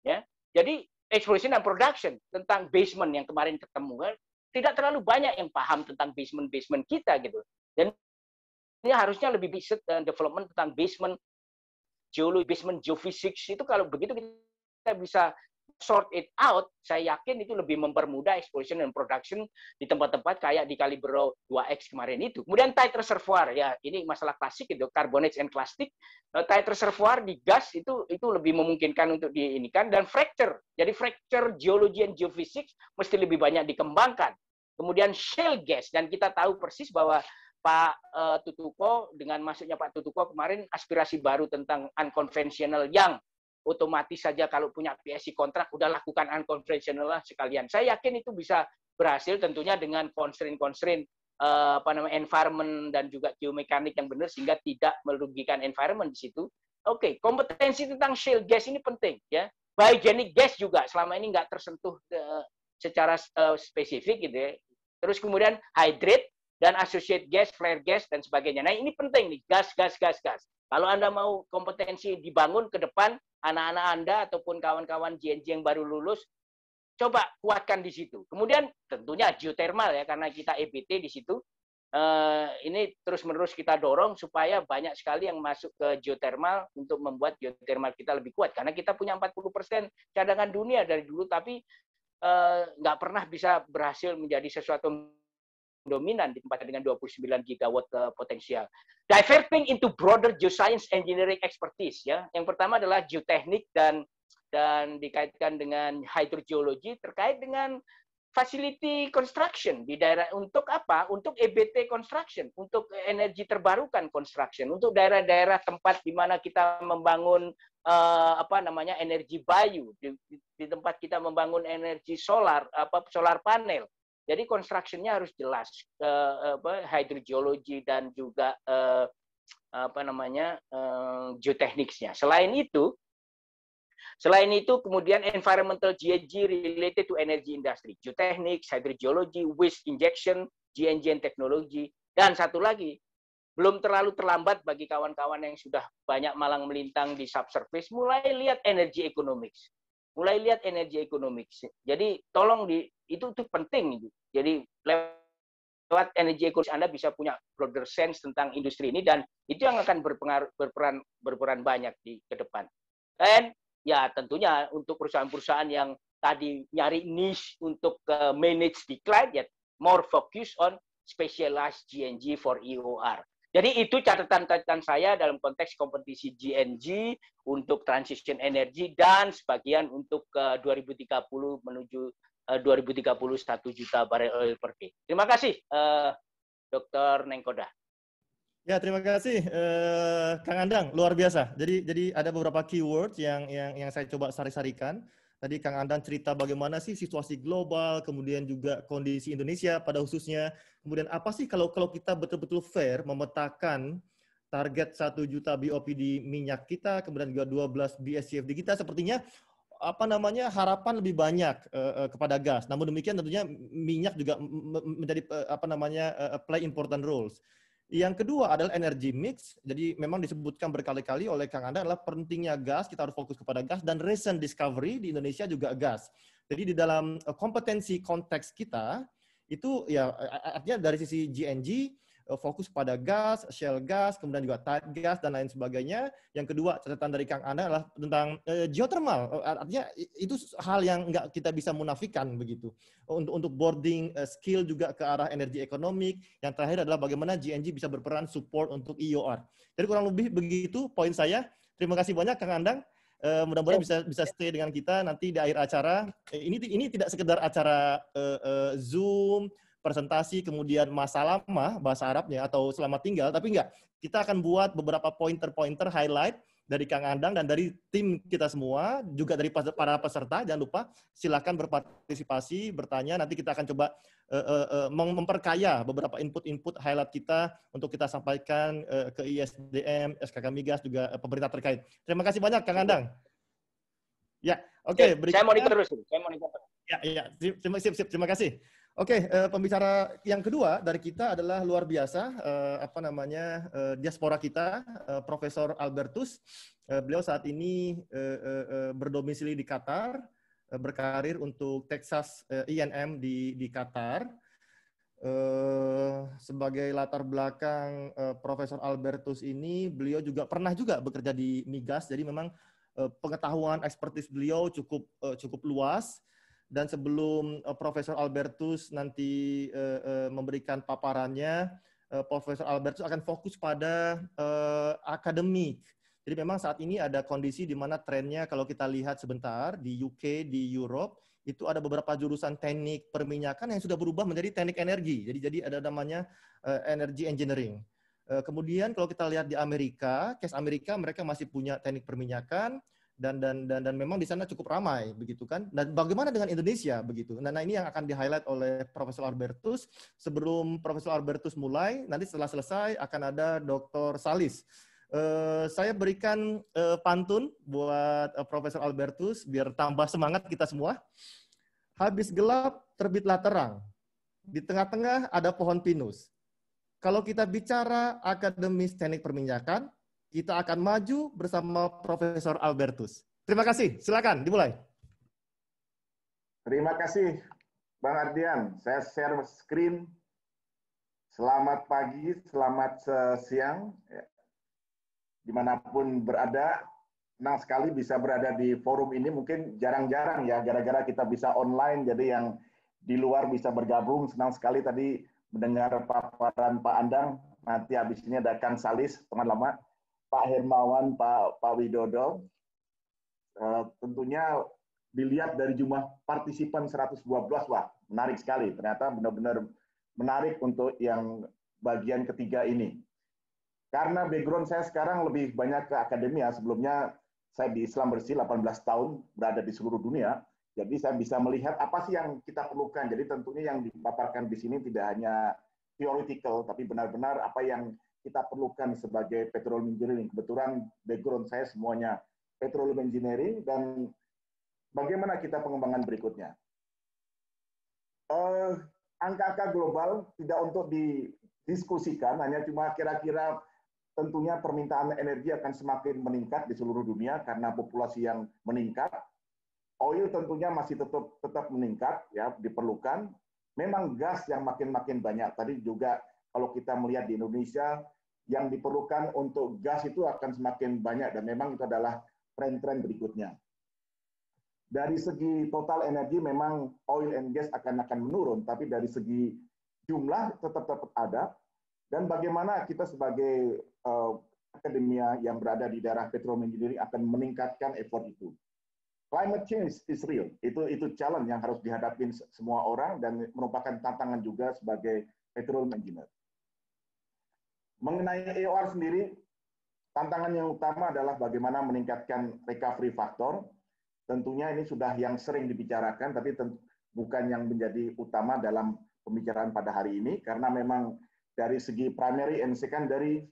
Ya. Jadi exploration dan production tentang basement yang kemarin ketemu kan tidak terlalu banyak yang paham tentang basement-basement kita gitu. Dan ini harusnya lebih riset dan development tentang basement geologi, basement geophysics itu kalau begitu kita bisa sort it out, saya yakin itu lebih mempermudah exploration dan production di tempat-tempat kayak di Kalibro 2X kemarin itu. Kemudian tight reservoir ya, ini masalah klasik itu carbonates and plastic. Eh, tight reservoir di gas itu itu lebih memungkinkan untuk diinikan dan fracture. Jadi fracture geologi dan geophysics mesti lebih banyak dikembangkan. Kemudian shale gas dan kita tahu persis bahwa Pak uh, Tutuko dengan masuknya Pak Tutuko kemarin aspirasi baru tentang unconventional yang otomatis saja kalau punya PSI kontrak udah lakukan unconventional lah sekalian. Saya yakin itu bisa berhasil tentunya dengan constraint-constraint uh, apa namanya environment dan juga geomekanik yang benar sehingga tidak merugikan environment di situ. Oke, okay, kompetensi tentang shale gas ini penting ya. Biogenic gas juga selama ini nggak tersentuh eh, secara spesifik gitu ya. Terus kemudian hydrate dan associate gas, flare gas, dan sebagainya. Nah ini penting nih, gas, gas, gas, gas. Kalau Anda mau kompetensi dibangun ke depan, anak-anak Anda ataupun kawan-kawan JNJ yang baru lulus, coba kuatkan di situ. Kemudian tentunya geothermal ya, karena kita EBT di situ, eh, ini terus-menerus kita dorong supaya banyak sekali yang masuk ke geothermal untuk membuat geothermal kita lebih kuat. Karena kita punya 40% cadangan dunia dari dulu, tapi eh, nggak pernah bisa berhasil menjadi sesuatu dominan di tempat dengan 29 gigawatt uh, potensial. Diverting into broader geoscience engineering expertise ya. Yang pertama adalah geoteknik dan dan dikaitkan dengan hidrogeologi terkait dengan facility construction di daerah untuk apa? Untuk EBT construction, untuk energi terbarukan construction, untuk daerah-daerah tempat di mana kita membangun uh, apa namanya energi bayu di, di, di tempat kita membangun energi solar apa solar panel jadi konstruksinya harus jelas hidrogeologi eh, dan juga eh, apa namanya eh, geotekniknya. Selain itu, selain itu kemudian environmental GNG related to energy industry, geoteknik, hidrogeologi, waste injection, GNG and technology, dan satu lagi belum terlalu terlambat bagi kawan-kawan yang sudah banyak malang melintang di subsurface, mulai lihat energy economics mulai lihat energi ekonomi. Jadi tolong di itu tuh penting. Jadi lewat energi ekonomi Anda bisa punya broader sense tentang industri ini dan itu yang akan berpengaruh berperan berperan banyak di ke depan. Dan ya tentunya untuk perusahaan-perusahaan yang tadi nyari niche untuk uh, manage decline ya more focus on specialized GNG for EOR. Jadi itu catatan-catatan saya dalam konteks kompetisi GNG untuk transition energy dan sebagian untuk ke eh, 2030 menuju 2031 eh, juta barel oil per day. Terima kasih, eh, Dr. Nengkoda. Ya, terima kasih eh, Kang Andang, luar biasa. Jadi jadi ada beberapa keyword yang yang yang saya coba sari-sarikan. Tadi Kang Andang cerita bagaimana sih situasi global, kemudian juga kondisi Indonesia pada khususnya Kemudian apa sih kalau kalau kita betul-betul fair memetakan target 1 juta BOP di minyak kita, kemudian juga 12 BSCFD kita, sepertinya apa namanya harapan lebih banyak uh, kepada gas. Namun demikian tentunya minyak juga menjadi uh, apa namanya uh, play important roles. Yang kedua adalah energy mix. Jadi memang disebutkan berkali-kali oleh Kang Anda adalah pentingnya gas, kita harus fokus kepada gas dan recent discovery di Indonesia juga gas. Jadi di dalam kompetensi konteks kita, itu ya artinya dari sisi GNG eh, fokus pada gas, shell gas, kemudian juga tight gas dan lain sebagainya. Yang kedua catatan dari Kang Anda adalah tentang eh, geothermal. Eh, artinya itu hal yang nggak kita bisa munafikan begitu. Untuk untuk boarding skill juga ke arah energi ekonomik. Yang terakhir adalah bagaimana GNG bisa berperan support untuk IOR. E Jadi kurang lebih begitu poin saya. Terima kasih banyak Kang Andang. Uh, mudah-mudahan eh, bisa bisa ya. stay dengan kita nanti di akhir acara. Eh, ini ini tidak sekedar acara uh, uh, Zoom, presentasi, kemudian masa lama bahasa Arabnya atau selamat tinggal, tapi enggak. Kita akan buat beberapa pointer-pointer highlight dari Kang Andang dan dari tim kita semua, juga dari para peserta. Jangan lupa silakan berpartisipasi, bertanya. Nanti kita akan coba uh, uh, memperkaya beberapa input-input highlight kita untuk kita sampaikan uh, ke ISDM, SKK Migas, juga uh, pemerintah terkait. Terima kasih banyak, Kang Andang. Ya, oke. Okay, Saya monitor terus. Saya monitor. Ya, ya. Terima, sip, sip. Terima kasih. Oke, okay, uh, eh, pembicara yang kedua dari kita adalah luar biasa, uh, apa namanya uh, diaspora kita, uh, Profesor Albertus. Uh, beliau saat ini uh, uh, berdomisili di Qatar, uh, berkarir untuk Texas uh, INM e di di Qatar. Uh, sebagai latar belakang uh, Profesor Albertus ini, beliau juga pernah juga bekerja di migas, jadi memang uh, pengetahuan ekspertis beliau cukup uh, cukup luas. Uh, dan sebelum uh, Profesor Albertus nanti uh, uh, memberikan paparannya, uh, Profesor Albertus akan fokus pada uh, akademik. Jadi memang saat ini ada kondisi di mana trennya kalau kita lihat sebentar di UK, di Europe, itu ada beberapa jurusan teknik perminyakan yang sudah berubah menjadi teknik energi. Jadi jadi ada namanya uh, energy engineering. Uh, kemudian kalau kita lihat di Amerika, case Amerika mereka masih punya teknik perminyakan, dan dan dan dan memang di sana cukup ramai begitu kan. Dan bagaimana dengan Indonesia begitu? Nah, nah ini yang akan di highlight oleh Profesor Albertus. Sebelum Profesor Albertus mulai, nanti setelah selesai akan ada Dr. Salis. Uh, saya berikan uh, pantun buat uh, Profesor Albertus biar tambah semangat kita semua. Habis gelap terbitlah terang. Di tengah-tengah ada pohon pinus. Kalau kita bicara akademis teknik perminyakan, kita akan maju bersama Profesor Albertus. Terima kasih. Silakan dimulai. Terima kasih Bang Ardian. Saya share screen. Selamat pagi, selamat eh, siang. Ya. Dimanapun berada, senang sekali bisa berada di forum ini. Mungkin jarang-jarang ya, gara-gara kita bisa online, jadi yang di luar bisa bergabung. Senang sekali tadi mendengar paparan Pak Andang. Nanti habis ini ada Kang Salis, teman lama Pak Hermawan, Pak Pak Widodo, uh, tentunya dilihat dari jumlah partisipan 112, wah menarik sekali. Ternyata benar-benar menarik untuk yang bagian ketiga ini. Karena background saya sekarang lebih banyak ke akademia, sebelumnya saya di Islam Bersih 18 tahun, berada di seluruh dunia, jadi saya bisa melihat apa sih yang kita perlukan. Jadi tentunya yang dipaparkan di sini tidak hanya theoretical, tapi benar-benar apa yang kita perlukan sebagai petroleum engineering. Kebetulan background saya semuanya petroleum engineering dan bagaimana kita pengembangan berikutnya. angka eh, angka-angka global tidak untuk didiskusikan, hanya cuma kira-kira tentunya permintaan energi akan semakin meningkat di seluruh dunia karena populasi yang meningkat. Oil tentunya masih tetap tetap meningkat ya diperlukan. Memang gas yang makin-makin banyak. Tadi juga kalau kita melihat di Indonesia yang diperlukan untuk gas itu akan semakin banyak dan memang itu adalah tren-tren berikutnya. Dari segi total energi memang oil and gas akan akan menurun, tapi dari segi jumlah tetap tetap ada. Dan bagaimana kita sebagai uh, akademia yang berada di daerah engineering akan meningkatkan effort itu. Climate change is real. Itu itu challenge yang harus dihadapi semua orang dan merupakan tantangan juga sebagai petroleum engineer. Mengenai EOR sendiri, tantangan yang utama adalah bagaimana meningkatkan recovery factor. Tentunya ini sudah yang sering dibicarakan, tapi bukan yang menjadi utama dalam pembicaraan pada hari ini, karena memang dari segi primary and secondary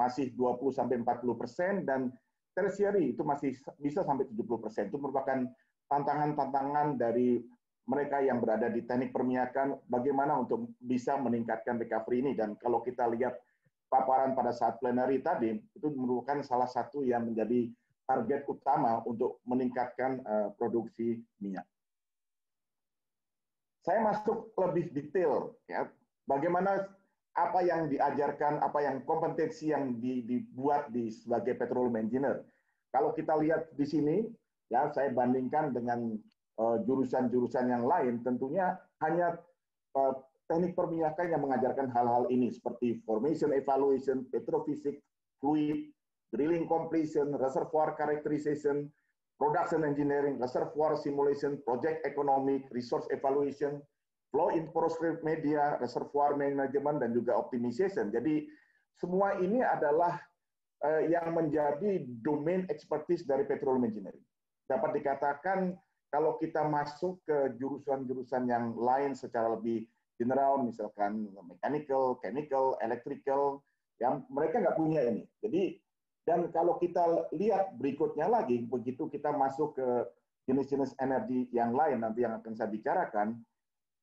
masih 20-40 persen, dan tertiary itu masih bisa sampai 70 persen. Itu merupakan tantangan-tantangan dari mereka yang berada di teknik perminyakan, bagaimana untuk bisa meningkatkan recovery ini. Dan kalau kita lihat paparan pada saat plenary tadi itu merupakan salah satu yang menjadi target utama untuk meningkatkan uh, produksi minyak. Saya masuk lebih detail ya bagaimana apa yang diajarkan, apa yang kompetensi yang di, dibuat di sebagai petroleum engineer. Kalau kita lihat di sini ya saya bandingkan dengan eh, jurusan-jurusan uh, yang lain tentunya hanya uh, teknik perminyakan yang mengajarkan hal-hal ini seperti formation evaluation, petrofisik, fluid, drilling completion, reservoir characterization, production engineering, reservoir simulation, project economic, resource evaluation, flow in proscript media, reservoir management, dan juga optimization. Jadi semua ini adalah uh, yang menjadi domain expertise dari petroleum engineering. Dapat dikatakan kalau kita masuk ke jurusan-jurusan yang lain secara lebih general misalkan mechanical, chemical, electrical, yang mereka nggak punya ini. Jadi dan kalau kita lihat berikutnya lagi begitu kita masuk ke jenis-jenis energi yang lain nanti yang akan saya bicarakan,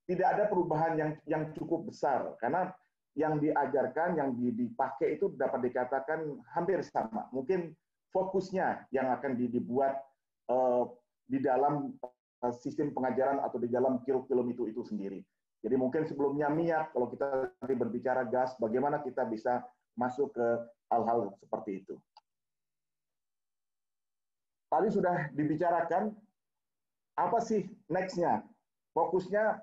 tidak ada perubahan yang yang cukup besar karena yang diajarkan, yang dipakai itu dapat dikatakan hampir sama. Mungkin fokusnya yang akan dibuat uh, di dalam eh, sistem pengajaran atau di dalam kurikulum itu itu sendiri. Jadi mungkin sebelumnya minyak, kalau kita nanti berbicara gas, bagaimana kita bisa masuk ke hal-hal seperti itu. Tadi sudah dibicarakan, apa sih next-nya? Fokusnya,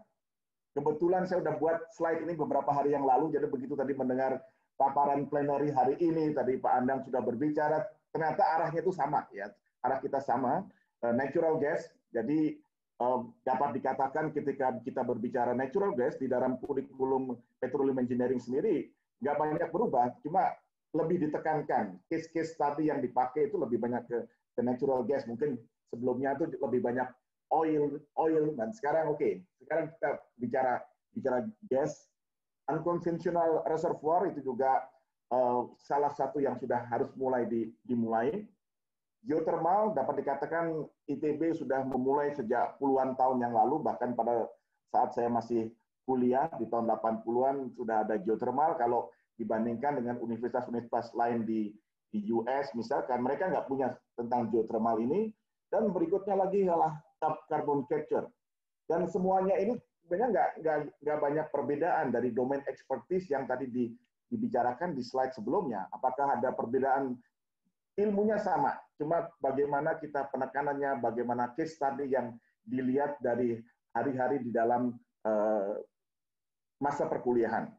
kebetulan saya sudah buat slide ini beberapa hari yang lalu, jadi begitu tadi mendengar paparan plenary hari ini, tadi Pak Andang sudah berbicara, ternyata arahnya itu sama, ya arah kita sama, eh, natural gas, jadi Eh, dapat dikatakan ketika kita berbicara natural gas di dalam kurikulum petroleum engineering sendiri nggak banyak berubah, cuma lebih ditekankan case-case tadi yang dipakai itu lebih banyak ke, ke natural gas mungkin sebelumnya itu lebih banyak oil oil dan sekarang oke okay, sekarang kita bicara bicara gas unconventional reservoir itu juga uh, salah satu yang sudah harus mulai di, dimulai Geothermal dapat dikatakan ITB sudah memulai sejak puluhan tahun yang lalu, bahkan pada saat saya masih kuliah di tahun 80-an sudah ada geothermal. Kalau dibandingkan dengan universitas-universitas lain di, di US, misalkan mereka nggak punya tentang geothermal ini. Dan berikutnya lagi adalah carbon capture. Dan semuanya ini sebenarnya nggak, nggak, nggak banyak perbedaan dari domain expertise yang tadi di, dibicarakan di slide sebelumnya. Apakah ada perbedaan ilmunya sama, cuma bagaimana kita penekanannya, bagaimana case tadi yang dilihat dari hari-hari di dalam eh, masa perkuliahan.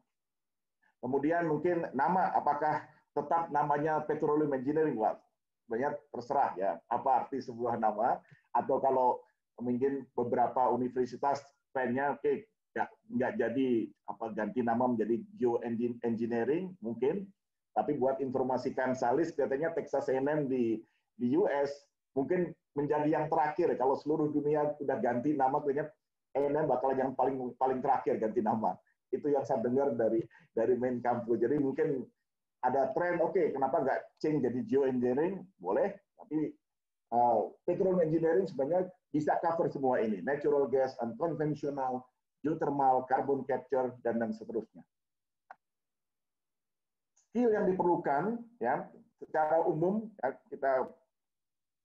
Kemudian mungkin nama, apakah tetap namanya petroleum engineering, Pak? Banyak terserah ya, apa arti sebuah nama, atau kalau mungkin beberapa universitas pengennya, oke, okay, nggak, jadi apa ganti nama menjadi Engineering mungkin tapi buat informasikan Salis, katanya Texas A&M di di US mungkin menjadi yang terakhir. Kalau seluruh dunia sudah ganti nama, katanya A&M bakal yang paling paling terakhir ganti nama. Itu yang saya dengar dari dari main kampus. Jadi mungkin ada tren, oke, okay, kenapa nggak change jadi geoengineering? Boleh, tapi uh, eh, petroleum engineering sebenarnya bisa cover semua ini. Natural gas, unconventional, geothermal, carbon capture, dan dan seterusnya skill yang diperlukan ya secara umum ya, kita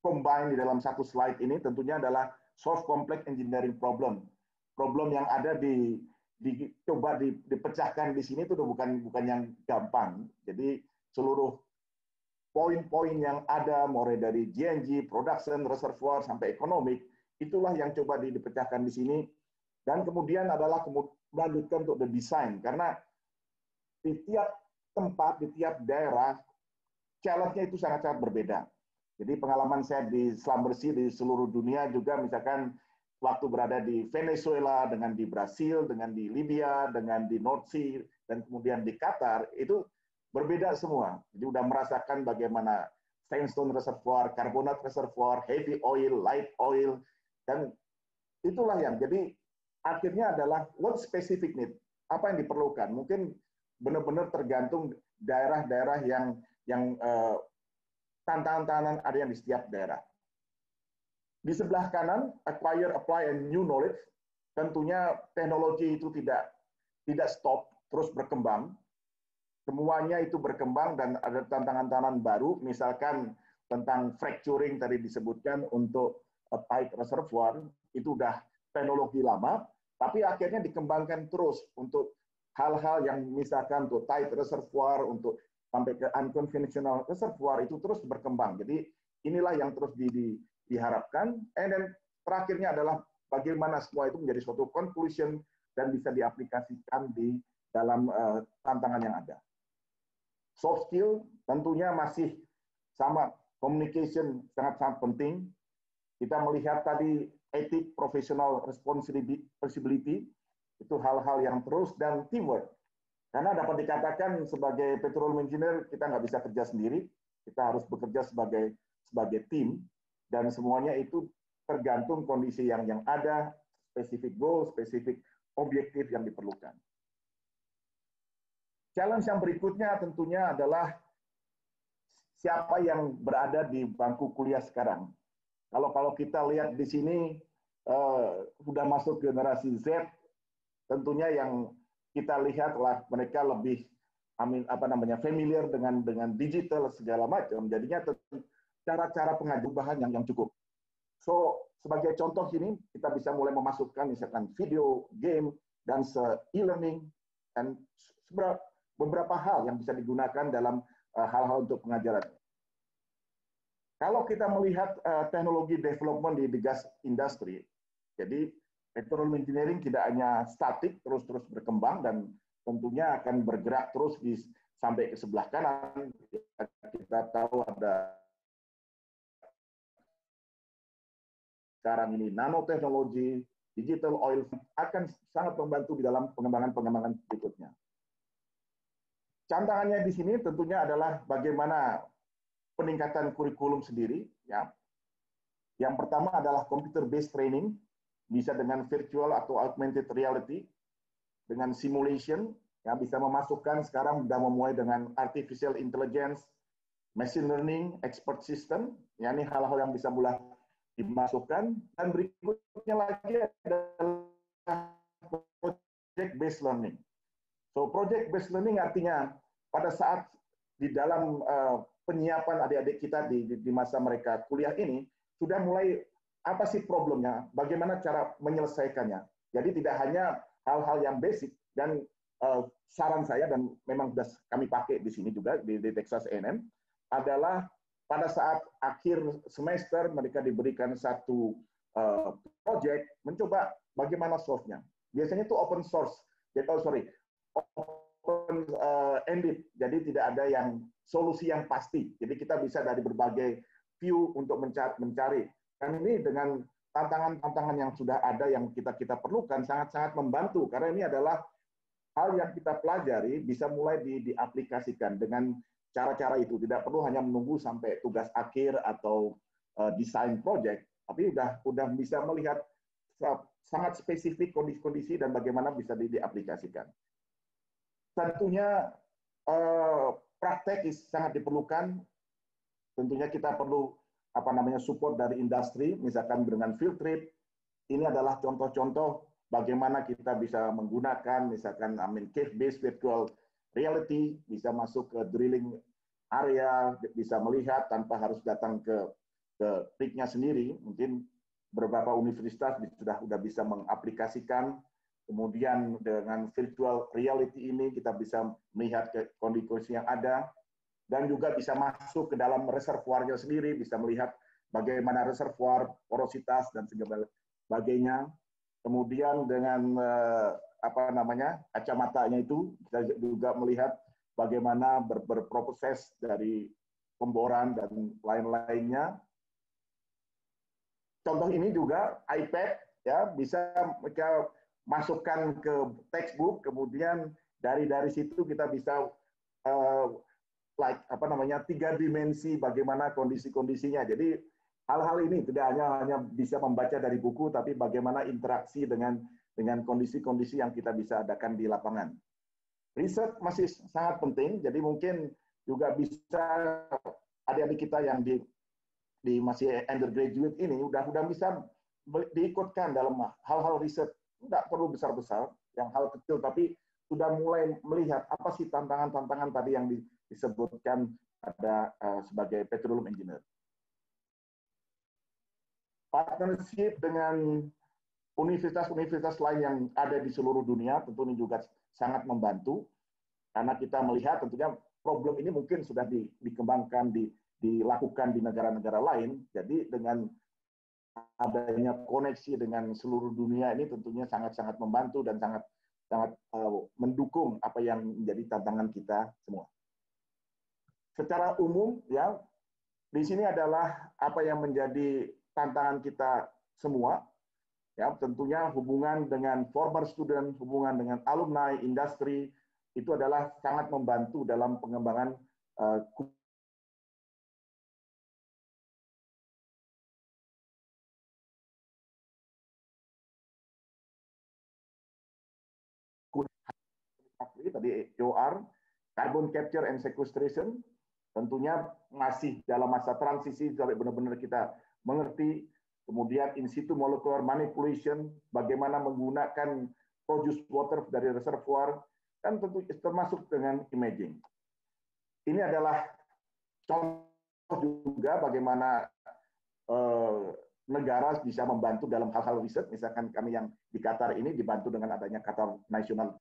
combine di dalam satu slide ini tentunya adalah soft complex engineering problem. Problem yang ada di dicoba di, dipecahkan di sini itu bukan bukan yang gampang. Jadi seluruh poin-poin yang ada mulai dari GNG, production, reservoir sampai ekonomik itulah yang coba di, dipecahkan di sini dan kemudian adalah kemudian untuk the design karena di tiap tempat, di tiap daerah, challenge-nya itu sangat-sangat berbeda. Jadi pengalaman saya di selam bersih di seluruh dunia juga misalkan waktu berada di Venezuela, dengan di Brasil, dengan di Libya, dengan di North Sea, dan kemudian di Qatar, itu berbeda semua. Jadi sudah merasakan bagaimana sandstone reservoir, karbonat reservoir, heavy oil, light oil, dan itulah yang jadi akhirnya adalah what specific need, apa yang diperlukan. Mungkin benar-benar tergantung daerah-daerah yang yang uh, tantangan-tantangan ada yang di setiap daerah. Di sebelah kanan, acquire, apply, and new knowledge. Tentunya teknologi itu tidak tidak stop, terus berkembang. Semuanya itu berkembang dan ada tantangan-tantangan baru, misalkan tentang fracturing tadi disebutkan untuk tight reservoir, itu udah teknologi lama, tapi akhirnya dikembangkan terus untuk hal-hal yang misalkan untuk tight reservoir, untuk sampai ke unconventional reservoir itu terus berkembang. Jadi inilah yang terus di, di, diharapkan. And then terakhirnya adalah bagaimana semua itu menjadi suatu conclusion dan bisa diaplikasikan di dalam uh, tantangan yang ada. Soft skill tentunya masih sama communication sangat sangat penting. Kita melihat tadi etik profesional, responsibility itu hal-hal yang terus dan teamwork. Karena dapat dikatakan sebagai petroleum engineer kita nggak bisa kerja sendiri, kita harus bekerja sebagai sebagai tim dan semuanya itu tergantung kondisi yang yang ada, spesifik goal, spesifik objektif yang diperlukan. Challenge yang berikutnya tentunya adalah siapa yang berada di bangku kuliah sekarang. Kalau kalau kita lihat di sini eh, sudah masuk generasi Z, tentunya yang kita lihatlah mereka lebih amin apa namanya familiar dengan dengan digital segala macam jadinya cara-cara pengajuan bahan yang yang cukup so sebagai contoh ini kita bisa mulai memasukkan misalkan video game dan e-learning dan beberapa hal yang bisa digunakan dalam eh, hal-hal untuk pengajaran kalau kita melihat eh, teknologi development di the gas jadi Petrol engineering tidak hanya statik terus-terus berkembang dan tentunya akan bergerak terus di sampai ke sebelah kanan. Kita tahu ada sekarang ini nanoteknologi, digital oil akan sangat membantu di dalam pengembangan-pengembangan berikutnya. Tantangannya di sini tentunya adalah bagaimana peningkatan kurikulum sendiri. Ya. Yang pertama adalah computer-based training, bisa dengan virtual atau augmented reality, dengan simulation, ya bisa memasukkan sekarang sudah memulai dengan artificial intelligence, machine learning, expert system, ya ini hal-hal yang bisa mulai dimasukkan. Dan berikutnya lagi adalah project based learning. So project based learning artinya pada saat di dalam uh, penyiapan adik-adik kita di, di, di masa mereka kuliah ini sudah mulai apa sih problemnya, bagaimana cara menyelesaikannya. Jadi tidak hanya hal-hal yang basic dan uh, saran saya dan memang sudah kami pakai di sini juga di, di Texas A&M adalah pada saat akhir semester mereka diberikan satu uh, project mencoba bagaimana solve-nya. Biasanya itu open source. Jadi oh sorry, open uh, ended. Jadi tidak ada yang solusi yang pasti. Jadi kita bisa dari berbagai view untuk mencari, mencari ini dengan tantangan-tantangan yang sudah ada yang kita kita perlukan sangat-sangat membantu karena ini adalah hal yang kita pelajari bisa mulai di, diaplikasikan dengan cara-cara itu tidak perlu hanya menunggu sampai tugas akhir atau uh, desain project tapi sudah sudah bisa melihat sangat spesifik kondisi-kondisi dan bagaimana bisa di, diaplikasikan tentunya uh, praktek sangat diperlukan tentunya kita perlu apa namanya support dari industri, misalkan dengan field trip. Ini adalah contoh-contoh bagaimana kita bisa menggunakan misalkan I mean, cave-based virtual reality, bisa masuk ke drilling area, bisa melihat tanpa harus datang ke ke rignya sendiri. Mungkin beberapa universitas sudah sudah bisa mengaplikasikan. Kemudian dengan virtual reality ini kita bisa melihat ke kondisi yang ada, dan juga bisa masuk ke dalam reservoirnya sendiri, bisa melihat bagaimana reservoir, porositas dan segala sebagainya. Kemudian dengan eh, apa namanya kacamatanya itu kita juga melihat bagaimana ber berproses dari pemboran dan lain-lainnya. Contoh ini juga iPad ya bisa kita masukkan ke textbook kemudian dari dari situ kita bisa uh, like apa namanya tiga dimensi bagaimana kondisi-kondisinya. Jadi hal-hal ini tidak hanya hanya bisa membaca dari buku, tapi bagaimana interaksi dengan dengan kondisi-kondisi yang kita bisa adakan di lapangan. Riset masih sangat penting, jadi mungkin juga bisa adik-adik kita yang di di masih undergraduate ini udah udah bisa diikutkan dalam hal-hal riset tidak perlu besar-besar yang hal kecil tapi sudah mulai melihat apa sih tantangan-tantangan tadi yang disebutkan ada uh, eh, sebagai petroleum engineer. Partnership dengan universitas-universitas lain yang ada di seluruh dunia tentu ini juga sangat membantu karena kita melihat tentunya problem ini mungkin sudah di, dikembangkan di, dilakukan di negara-negara lain. Jadi dengan adanya koneksi dengan seluruh dunia ini tentunya sangat-sangat membantu dan sangat sangat eh, mendukung apa yang menjadi tantangan kita semua secara umum ya di sini adalah apa yang menjadi tantangan kita semua ya tentunya hubungan dengan former student hubungan dengan alumni industri itu adalah sangat membantu dalam pengembangan uh, tadi EOR, carbon capture and sequestration, tentunya masih dalam masa transisi sampai benar-benar kita mengerti. Kemudian in situ molecular manipulation, bagaimana menggunakan produce water dari reservoir, dan tentu termasuk dengan imaging. Ini adalah contoh juga bagaimana eh, negara bisa membantu dalam hal-hal riset. Misalkan kami yang di Qatar ini dibantu dengan adanya Qatar National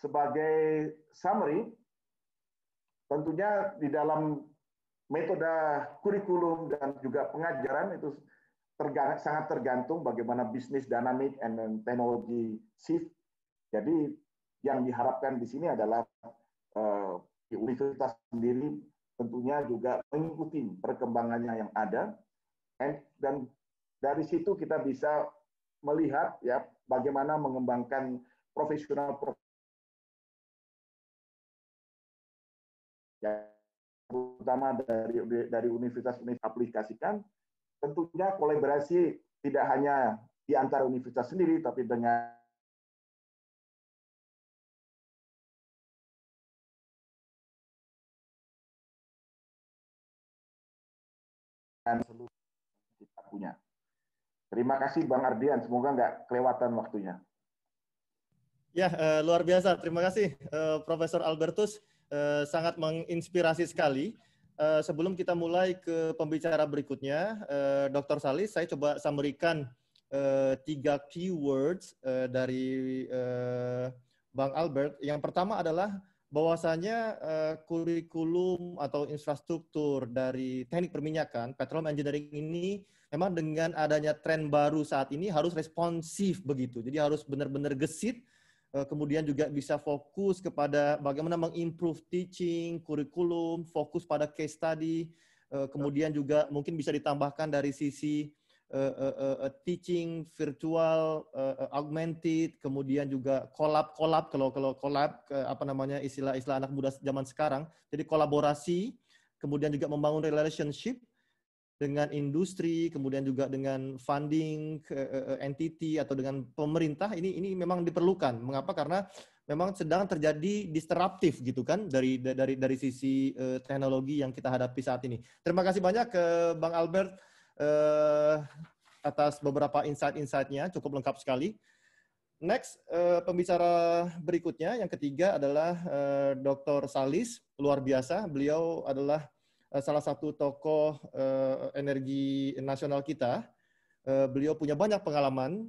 sebagai summary, tentunya di dalam metode kurikulum dan juga pengajaran itu tergantung, sangat tergantung bagaimana bisnis dynamic and teknologi shift. Jadi yang diharapkan di sini adalah uh, universitas sendiri tentunya juga mengikuti perkembangannya yang ada and, dan dari situ kita bisa melihat ya bagaimana mengembangkan profesional terutama dari dari universitas-universitas aplikasikan, tentunya kolaborasi tidak hanya di antara universitas sendiri, tapi dengan dan seluruh kita punya. Terima kasih Bang Ardian, semoga nggak kelewatan waktunya. Ya, eh, luar biasa. Terima kasih eh, Profesor Albertus. Eh, sangat menginspirasi sekali. Eh, sebelum kita mulai ke pembicara berikutnya, uh, eh, Dr. Salis, saya coba sampaikan eh, tiga keywords dari Bang Albert. Yang pertama adalah bahwasanya kurikulum atau infrastruktur dari teknik perminyakan petroleum engineering ini memang dengan adanya tren baru saat ini harus responsif begitu. Jadi harus benar-benar gesit Eh, kemudian juga bisa fokus kepada bagaimana mengimprove teaching, kurikulum, fokus pada case study, eh, kemudian juga mungkin bisa ditambahkan dari sisi eh, teaching virtual, augmented, kemudian juga kolab kolab kalau kalau kolab apa namanya istilah-istilah anak muda zaman sekarang. Jadi kolaborasi, kemudian juga membangun relationship dengan industri, kemudian juga dengan funding eh, eh, entity atau dengan pemerintah ini ini memang diperlukan. Mengapa? Karena memang sedang terjadi disruptif gitu kan dari dari dari sisi eh, teknologi yang kita hadapi saat ini. Terima kasih banyak ke Bang Albert atas beberapa insight-insightnya cukup lengkap sekali. Next, pembicara berikutnya yang ketiga adalah Dr. Salis, luar biasa. Beliau adalah Eh, salah satu tokoh eh, energi nasional kita. Eh, beliau punya banyak pengalaman,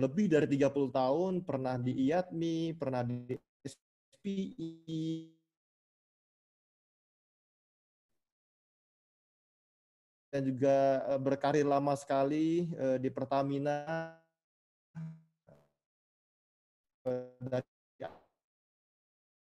lebih dari 30 tahun, pernah di IATMI, pernah di SPI, dan juga berkarir lama sekali di Pertamina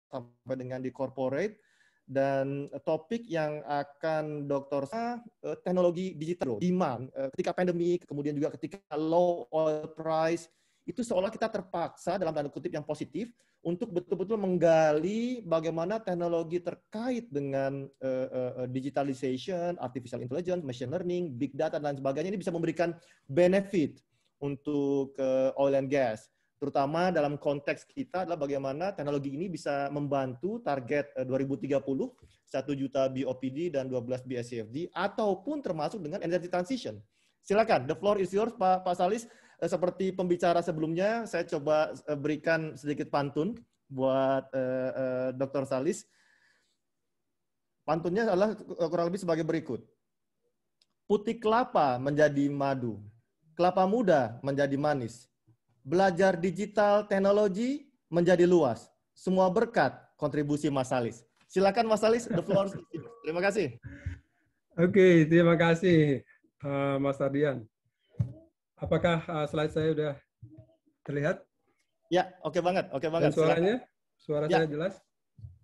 sampai dengan di corporate dan eh, topik yang akan dokter saya eh, teknologi digital demand eh, ketika pandemi kemudian juga ketika low oil price itu seolah kita terpaksa dalam tanda kutip yang positif untuk betul-betul menggali bagaimana teknologi terkait dengan uh, uh, digitalization, artificial intelligence, machine learning, big data dan sebagainya ini bisa memberikan benefit untuk uh, oil and gas terutama dalam konteks kita adalah bagaimana teknologi ini bisa membantu target 2030 eh, 1 juta BOPD dan 12 BSCFD ataupun termasuk dengan energy transition. Silakan, the floor is yours Pak, Pak Salis. Eh, seperti pembicara sebelumnya, saya coba eh, berikan sedikit pantun buat uh, uh, Dr. Salis. Pantunnya adalah kurang lebih sebagai berikut. Putih kelapa menjadi madu, kelapa muda menjadi manis, belajar digital teknologi menjadi luas. Semua berkat kontribusi Mas Salis. Silakan Mas Salis, the floor. Terima kasih. Oke, okay, terima kasih uh, Mas Ardian. Apakah uh, slide saya sudah terlihat? Ya, oke okay banget, oke okay banget. Dan suaranya? Silakan. Suara ya. jelas?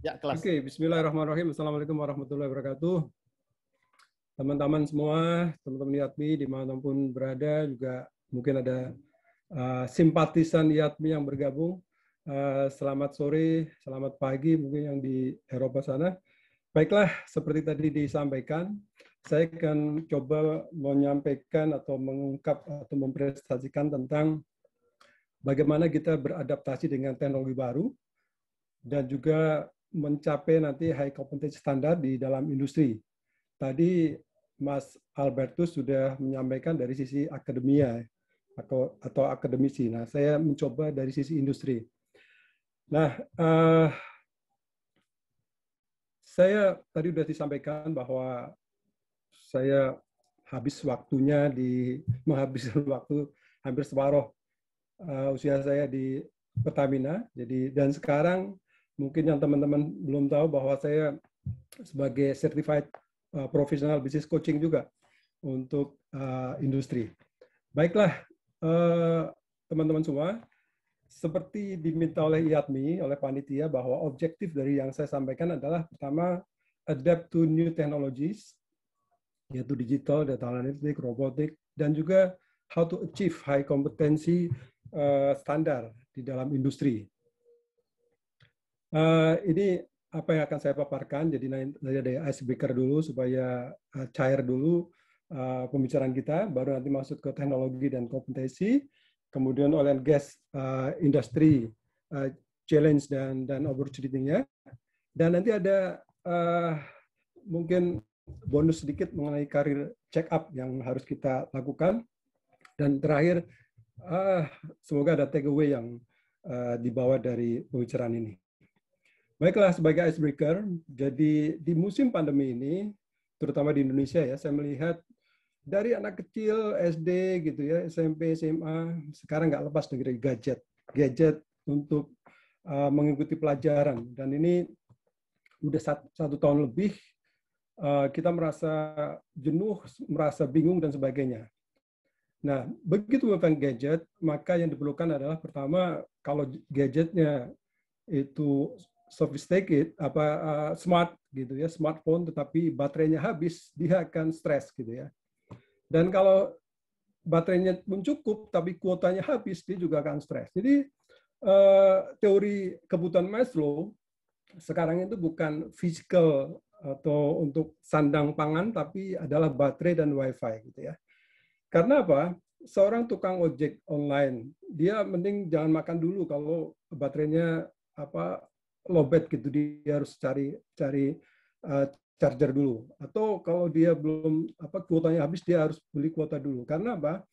Ya, kelas. Oke, okay, bismillahirrahmanirrahim. Assalamualaikum warahmatullahi wabarakatuh. Teman-teman semua, teman-teman di ATMI, dimanapun berada, juga mungkin ada Eh, simpatisan IATMI yang bergabung. Uh, selamat sore, selamat pagi mungkin yang di Eropa sana. Baiklah, seperti tadi disampaikan, saya akan coba menyampaikan atau mengungkap atau mempresentasikan tentang bagaimana kita beradaptasi dengan teknologi baru dan juga mencapai nanti high competence standar di dalam industri. Tadi Mas Albertus sudah menyampaikan dari sisi akademia atau atau akademisi. Nah, saya mencoba dari sisi industri. Nah, uh, saya tadi sudah disampaikan bahwa saya habis waktunya di menghabiskan waktu hampir separuh uh, eh, usia saya di Pertamina. Jadi dan sekarang mungkin yang teman-teman belum tahu bahwa saya sebagai certified uh, professional business coaching juga untuk uh, industri. Baiklah, Eh, teman-teman uh, semua, seperti diminta oleh IATMI, oleh panitia, bahwa objektif dari yang saya sampaikan adalah pertama, adapt to new technologies, yaitu digital, data analytic, robotik, dan juga how to achieve high competency uh, standar di dalam industri. Uh, ini apa yang akan saya paparkan, jadi nanti ada icebreaker dulu supaya uh, cair dulu Eh, pembicaraan kita, baru nanti masuk ke teknologi dan kompetensi, kemudian oil and gas uh, eh, industry uh, eh, challenge dan dan opportunity-nya, dan nanti ada uh, mungkin bonus sedikit mengenai karir check up yang harus kita lakukan, dan terakhir uh, semoga ada takeaway yang uh, dibawa dari pembicaraan ini. Baiklah, sebagai icebreaker, jadi di musim pandemi ini, terutama di Indonesia ya, saya melihat dari anak kecil SD gitu ya SMP SMA sekarang nggak lepas dari gadget gadget untuk uh, mengikuti pelajaran dan ini udah satu, satu tahun lebih uh, kita merasa jenuh merasa bingung dan sebagainya nah begitu memang gadget maka yang diperlukan adalah pertama kalau gadgetnya itu sophisticated apa uh, smart gitu ya smartphone tetapi baterainya habis dia akan stres gitu ya dan kalau baterainya pun cukup, tapi kuotanya habis, dia juga akan stres. Jadi eh, teori kebutuhan Maslow sekarang itu bukan physical atau untuk sandang pangan, tapi adalah baterai dan wifi gitu ya. Karena apa? Seorang tukang ojek online, dia mending jangan makan dulu kalau baterainya apa lobet gitu, dia harus cari cari eh, charger dulu atau kalau dia belum apa kuotanya habis dia harus beli kuota dulu karena apa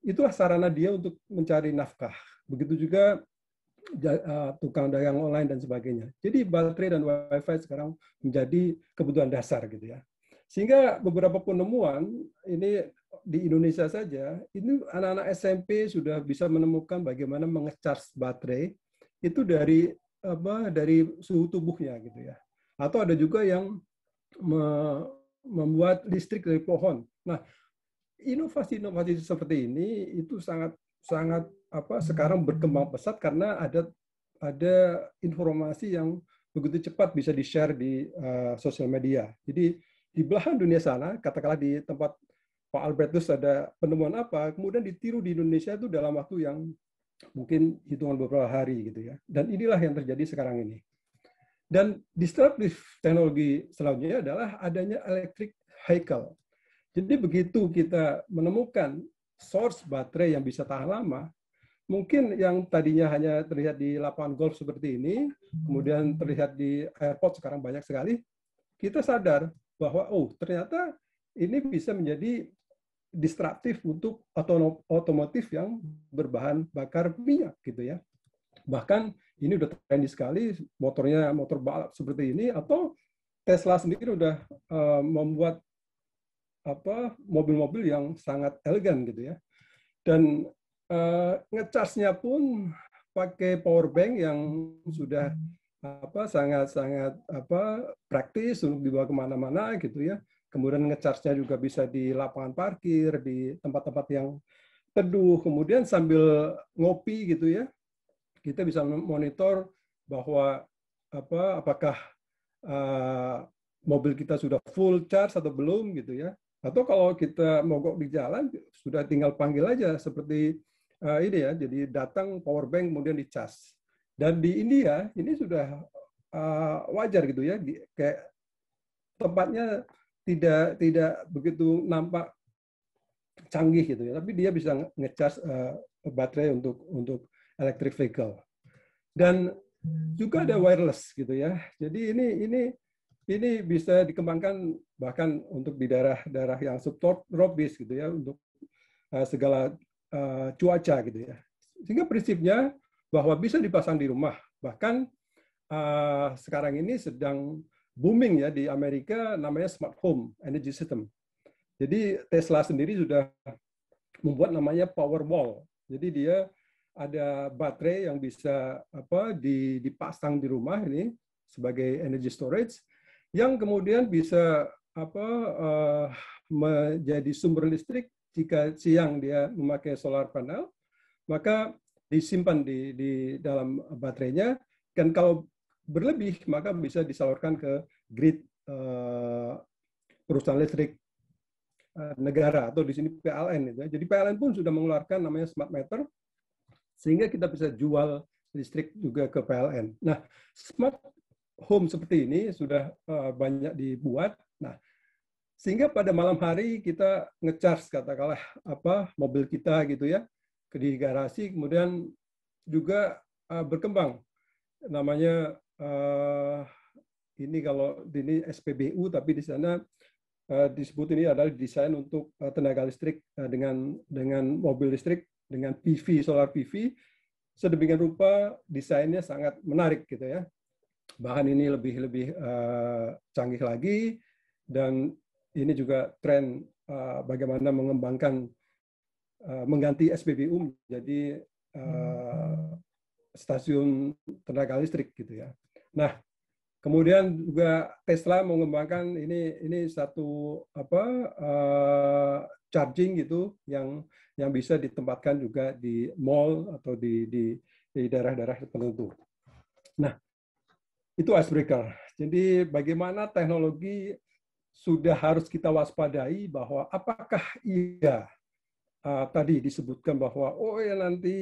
itulah sarana dia untuk mencari nafkah begitu juga eh, tukang dagang online dan sebagainya jadi baterai dan wifi sekarang menjadi kebutuhan dasar gitu ya sehingga beberapa penemuan ini di Indonesia saja ini anak-anak SMP sudah bisa menemukan bagaimana mengecharge baterai itu dari apa dari suhu tubuhnya gitu ya atau ada juga yang membuat listrik dari pohon. Nah, inovasi-inovasi seperti ini itu sangat sangat apa sekarang berkembang pesat karena ada ada informasi yang begitu cepat bisa di-share di uh, sosial media. Jadi di belahan dunia sana, katakanlah di tempat Pak Albertus ada penemuan apa, kemudian ditiru di Indonesia itu dalam waktu yang mungkin hitungan beberapa hari gitu ya. Dan inilah yang terjadi sekarang ini. Dan disruptive teknologi selanjutnya adalah adanya electric vehicle. Jadi begitu kita menemukan source baterai yang bisa tahan lama, mungkin yang tadinya hanya terlihat di lapangan golf seperti ini, kemudian terlihat di airport sekarang banyak sekali, kita sadar bahwa oh ternyata ini bisa menjadi distraktif untuk otomotif yang berbahan bakar minyak gitu ya. Bahkan ini udah trendy sekali motornya motor balap seperti ini atau Tesla sendiri udah uh, membuat apa mobil-mobil yang sangat elegan gitu ya dan uh, eh, ngecharge pun pakai power bank yang sudah apa sangat-sangat apa praktis untuk dibawa kemana-mana gitu ya kemudian ngecasnya juga bisa di lapangan parkir di tempat-tempat yang teduh kemudian sambil ngopi gitu ya kita bisa monitor bahwa apa apakah uh, mobil kita sudah full charge atau belum gitu ya atau kalau kita mogok di jalan sudah tinggal panggil aja seperti uh, ini ya jadi datang power bank kemudian di charge dan di India ini sudah uh, wajar gitu ya di, kayak tempatnya tidak tidak begitu nampak canggih gitu ya tapi dia bisa ngecas uh, baterai untuk untuk electric vehicle. Dan juga ada wireless gitu ya. Jadi ini ini ini bisa dikembangkan bahkan untuk di daerah-daerah yang subtropis gitu ya untuk eh, segala eh, cuaca gitu ya. Sehingga prinsipnya bahwa bisa dipasang di rumah. Bahkan eh, sekarang ini sedang booming ya di Amerika namanya smart home energy system. Jadi Tesla sendiri sudah membuat namanya Powerwall. Jadi dia ada baterai yang bisa apa dipasang di rumah ini sebagai energy storage yang kemudian bisa apa uh, menjadi sumber listrik jika siang dia memakai solar panel maka disimpan di, di dalam baterainya dan kalau berlebih maka bisa disalurkan ke grid uh, perusahaan listrik uh, negara atau di sini PLN itu ya. Jadi PLN pun sudah mengeluarkan namanya smart meter sehingga kita bisa jual listrik juga ke PLN. Nah, smart home seperti ini sudah uh, banyak dibuat. Nah, sehingga pada malam hari kita ngecharge katakanlah apa mobil kita gitu ya ke di garasi kemudian juga uh, berkembang namanya uh, ini kalau ini SPBU tapi di sana uh, disebut ini adalah desain untuk uh, tenaga listrik uh, dengan dengan mobil listrik dengan PV, solar PV, sedemikian rupa desainnya sangat menarik gitu ya. Bahan ini lebih lebih uh, canggih lagi dan ini juga tren uh, bagaimana mengembangkan uh, mengganti SPBU menjadi uh, stasiun tenaga listrik gitu ya. Nah, kemudian juga Tesla mengembangkan ini ini satu apa uh, charging gitu yang yang bisa ditempatkan juga di mall atau di di daerah-daerah tertentu. Nah, itu icebreaker. Jadi bagaimana teknologi sudah harus kita waspadai bahwa apakah iya uh, tadi disebutkan bahwa oh ya nanti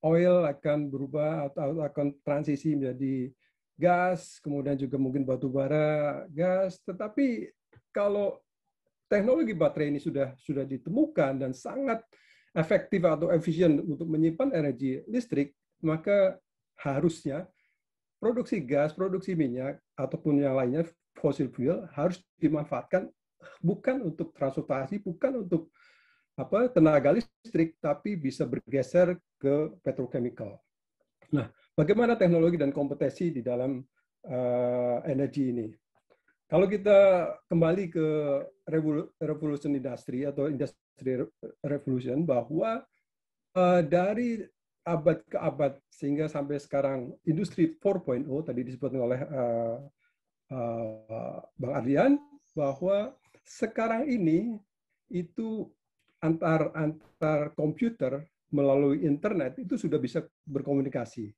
oil akan berubah atau akan transisi menjadi gas, kemudian juga mungkin batu bara, gas. Tetapi kalau teknologi baterai ini sudah sudah ditemukan dan sangat efektif atau efisien untuk menyimpan energi listrik, maka harusnya produksi gas, produksi minyak ataupun yang lainnya fosil fuel harus dimanfaatkan bukan untuk transportasi, bukan untuk apa tenaga listrik, tapi bisa bergeser ke petrochemical. Nah, bagaimana teknologi dan kompetensi di dalam uh, energi ini? Kalau kita kembali ke revolution industri atau industri revolution bahwa eh, dari abad ke abad sehingga sampai sekarang industri 4.0 tadi disebutkan oleh eh, eh, Bang Ardian bahwa sekarang ini itu antar antar komputer melalui internet itu sudah bisa berkomunikasi.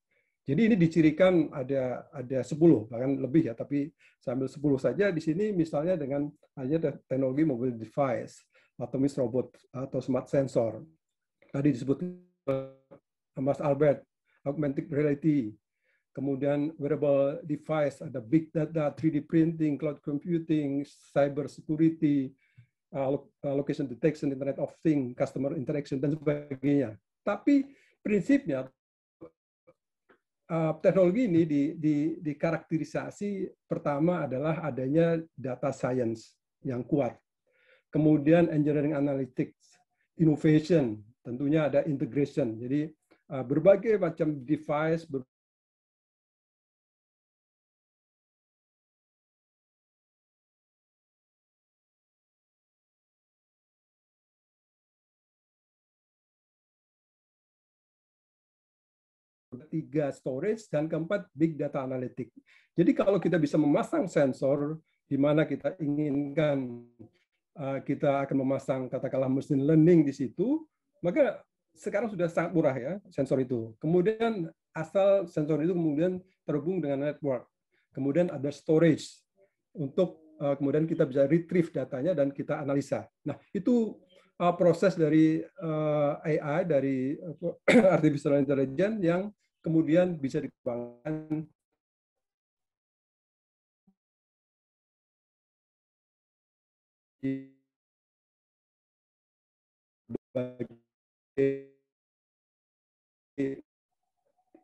Jadi ini dicirikan ada ada 10 bahkan lebih ya, tapi sambil 10 saja di sini misalnya dengan hanya teknologi mobile device atau mis robot atau smart sensor. Tadi disebut Mas Albert augmented reality, kemudian wearable device, ada big data, 3D printing, cloud computing, cyber security, location detection, internet of thing, customer interaction, dan sebagainya. Tapi prinsipnya Eh, teknologi ini di, di, dikarakterisasi pertama adalah adanya data science yang kuat. Kemudian engineering analytics, innovation, tentunya ada integration. Jadi eh, berbagai macam device, ketiga storage, dan keempat big data analitik. Jadi kalau kita bisa memasang sensor di mana kita inginkan eh, kita akan memasang katakanlah machine learning di situ, maka sekarang sudah sangat murah ya sensor itu. Kemudian asal sensor itu kemudian terhubung dengan network. Kemudian ada storage untuk eh, kemudian kita bisa retrieve datanya dan kita analisa. Nah, itu eh, proses dari AI dari artificial intelligence yang kemudian bisa dikembangkan sebagai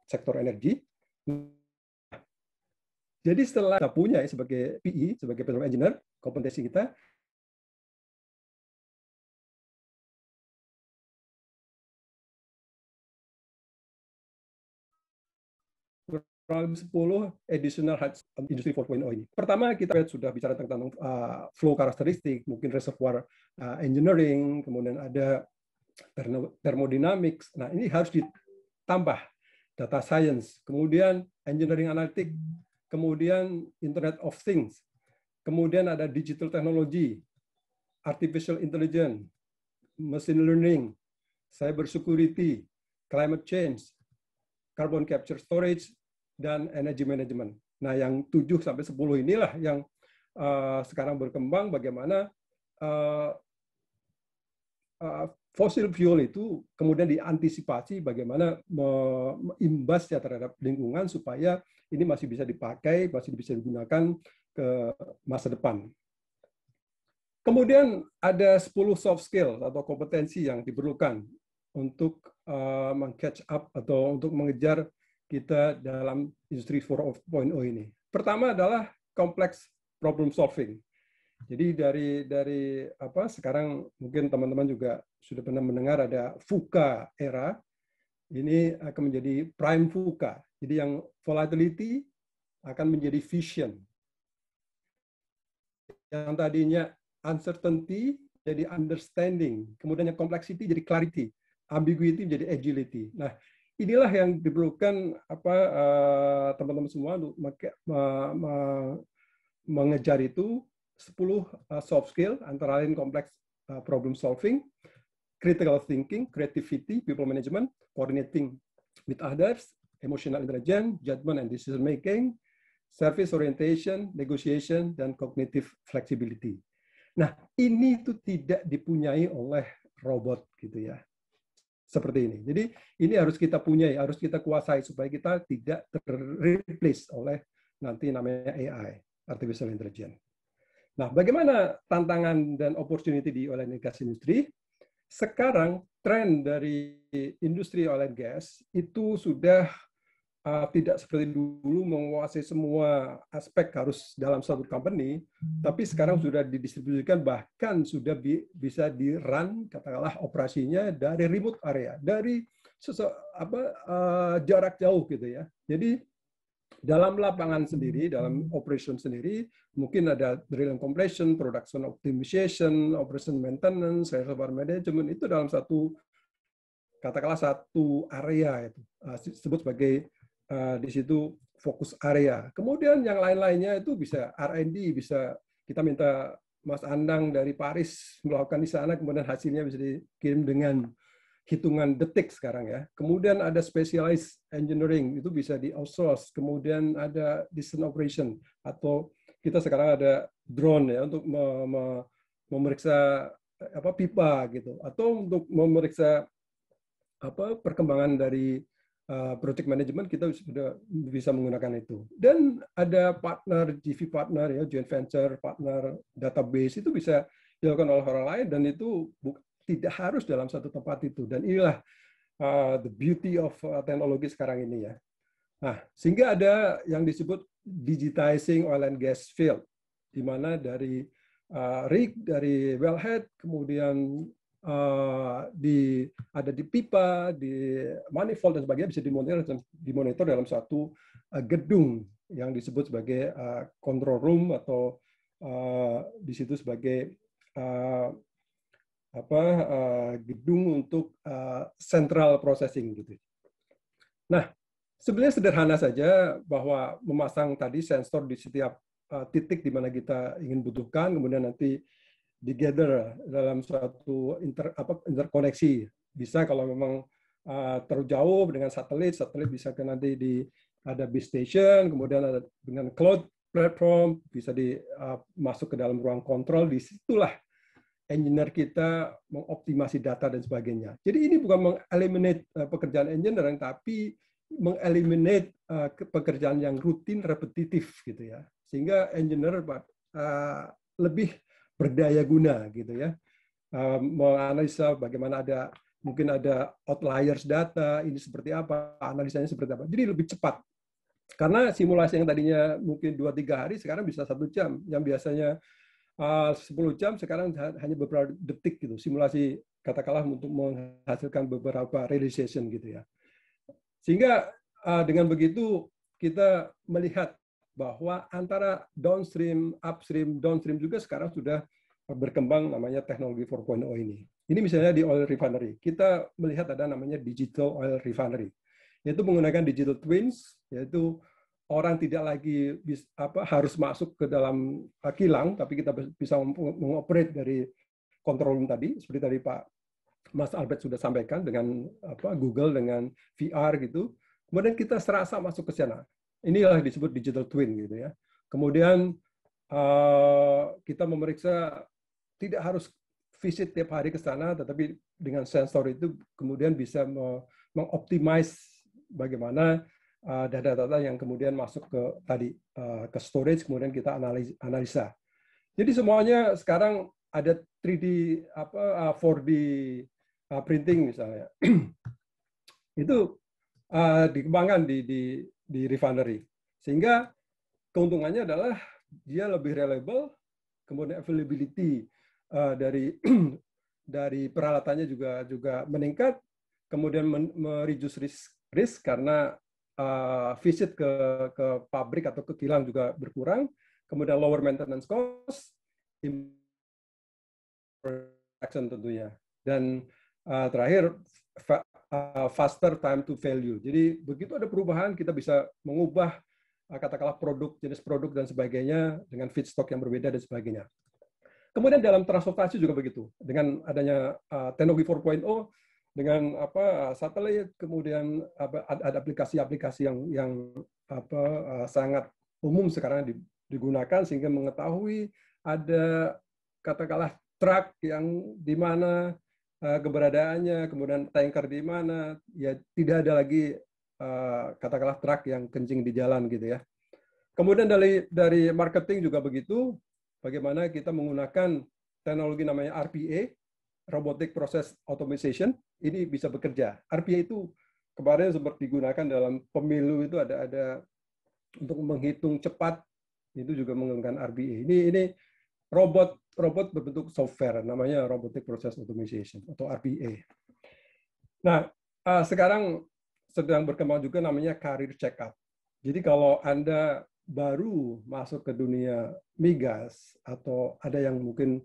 sektor energi. Jadi setelah kita punya ya sebagai PE, sebagai petroleum engineer, kompetensi kita, kurang lebih 10 additional hard industri 4.0 ini. Pertama kita sudah bicara tentang, uh, flow karakteristik, mungkin reservoir uh, engineering, kemudian ada thermodynamics. Nah, ini harus ditambah data science, kemudian engineering analitik, kemudian internet of things, kemudian ada digital technology, artificial intelligence, machine learning, cyber security, climate change, carbon capture storage, dan energy management. Nah, yang 7 sampai 10 inilah yang uh, sekarang berkembang bagaimana uh, uh, fossil fuel itu kemudian diantisipasi bagaimana imbasnya terhadap lingkungan supaya ini masih bisa dipakai, masih bisa digunakan ke masa depan. Kemudian ada 10 soft skill atau kompetensi yang diperlukan untuk uh, meng-catch up atau untuk mengejar kita dalam industri 4.0 ini. Pertama adalah kompleks problem solving. Jadi dari dari apa sekarang mungkin teman-teman juga sudah pernah mendengar ada VUCA era. Ini akan menjadi prime VUCA. Jadi yang volatility akan menjadi vision. Yang tadinya uncertainty jadi understanding, kemudian yang complexity jadi clarity, ambiguity menjadi agility. Nah, inilah yang diperlukan apa eh, teman-teman semua untuk mengejar itu 10 eh, soft skill antara lain kompleks eh, problem solving, critical thinking, creativity, people management, coordinating with others, emotional intelligence, judgment and decision making, service orientation, negotiation, dan cognitive flexibility. Nah, ini itu tidak dipunyai oleh robot gitu ya seperti ini. Jadi ini harus kita punya, harus kita kuasai supaya kita tidak terreplace oleh nanti namanya AI, artificial intelligence. Nah, bagaimana tantangan dan opportunity di oil and gas industri? Sekarang tren dari industri oil and gas itu sudah Eh, tidak seperti dulu menguasai semua aspek harus dalam satu company, hmm. tapi sekarang sudah didistribusikan bahkan sudah bi bisa di run katakanlah operasinya dari remote area, dari apa uh, jarak jauh gitu ya. Jadi dalam lapangan sendiri, hmm. dalam hmm. operation sendiri, mungkin ada drill and completion, production optimization, operation maintenance, reservoir management, itu dalam satu, katakanlah satu area itu, eh, sebut sebagai Eh, di situ fokus area. Kemudian yang lain-lainnya itu bisa R&D, bisa kita minta Mas Andang dari Paris melakukan di sana, kemudian hasilnya bisa dikirim dengan hitungan detik sekarang ya. Kemudian ada specialized engineering, itu bisa di outsource. Kemudian ada distant operation, atau kita sekarang ada drone ya untuk me me memeriksa apa pipa gitu atau untuk memeriksa apa perkembangan dari Eh, project management kita sudah bisa menggunakan itu. Dan ada partner, GV partner, ya, joint venture, partner, database itu bisa dilakukan oleh orang lain dan itu tidak harus dalam satu tempat itu. Dan inilah uh, the beauty of uh, teknologi sekarang ini ya. Nah, sehingga ada yang disebut digitizing oil and gas field, di mana dari uh, rig, dari wellhead, kemudian uh, di ada di pipa, di manifold dan sebagainya bisa dimonitor dimonitor dalam satu uh, gedung yang disebut sebagai uh, control room atau uh, di situ sebagai uh, apa uh, gedung untuk uh, central processing gitu. Nah, sebenarnya sederhana saja bahwa memasang tadi sensor di setiap uh, titik di mana kita ingin butuhkan, kemudian nanti together dalam suatu inter, apa, interkoneksi. Bisa kalau memang uh, terjauh dengan satelit, satelit bisa ke nanti di ada base station, kemudian ada dengan cloud platform bisa di uh, masuk ke dalam ruang kontrol. Disitulah engineer kita mengoptimasi data dan sebagainya. Jadi ini bukan mengeliminate uh, pekerjaan engineer tapi mengeliminate uh, pekerjaan yang rutin, repetitif gitu ya. Sehingga engineer uh, lebih berdaya guna gitu ya ehm, menganalisa bagaimana ada mungkin ada outliers data ini seperti apa analisanya seperti apa jadi lebih cepat karena simulasi yang tadinya mungkin dua tiga hari sekarang bisa satu jam yang biasanya 10 ehm, jam sekarang hanya beberapa detik gitu simulasi katakanlah untuk menghasilkan beberapa realization gitu ya sehingga ehm, dengan begitu kita melihat bahwa antara downstream, upstream, downstream juga sekarang sudah berkembang namanya teknologi 4.0 ini. Ini misalnya di oil refinery. Kita melihat ada namanya digital oil refinery, yaitu menggunakan digital twins, yaitu orang tidak lagi bis, apa, harus masuk ke dalam eh, kilang, tapi kita bisa mengoperate dari kontrol room tadi, seperti tadi Pak Mas Albert sudah sampaikan dengan apa, Google dengan VR gitu. Kemudian kita serasa masuk ke sana inilah disebut digital twin gitu ya. Kemudian uh, kita memeriksa tidak harus visit tiap hari ke sana, tetapi dengan sensor itu kemudian bisa mengoptimize bagaimana eh, data-data yang kemudian masuk ke tadi eh, ke storage kemudian kita analisa. Jadi semuanya sekarang ada 3D apa 4D printing misalnya. itu dikembangkan di, di di refinery. Sehingga keuntungannya adalah dia lebih reliable, kemudian availability uh, dari dari peralatannya juga juga meningkat, kemudian men risk risk karena uh, visit ke ke pabrik atau ke kilang juga berkurang, kemudian lower maintenance cost, production tentunya. Dan uh, terakhir Eh, faster time to value. Jadi begitu ada perubahan kita bisa mengubah eh, katakanlah produk jenis produk dan sebagainya dengan feedstock yang berbeda dan sebagainya. Kemudian dalam transportasi juga begitu dengan adanya uh, teknologi 4.0 dengan apa eh, satelit kemudian ada aplikasi-aplikasi yang yang apa sangat umum sekarang digunakan sehingga mengetahui ada katakanlah truk yang di mana Eh, keberadaannya, kemudian tanker di mana, ya tidak ada lagi uh, katakanlah truk yang kencing di jalan gitu ya. Kemudian dari dari marketing juga begitu, bagaimana kita menggunakan teknologi namanya RPA, Robotic Process Automation, ini bisa bekerja. RPA itu kemarin sempat digunakan dalam pemilu itu ada ada untuk menghitung cepat itu juga menggunakan RPA. Ini ini robot robot berbentuk software namanya robotic process automation atau RPA. Nah, uh, sekarang sedang berkembang juga namanya karir checkup. Jadi kalau Anda baru masuk ke dunia migas atau ada yang mungkin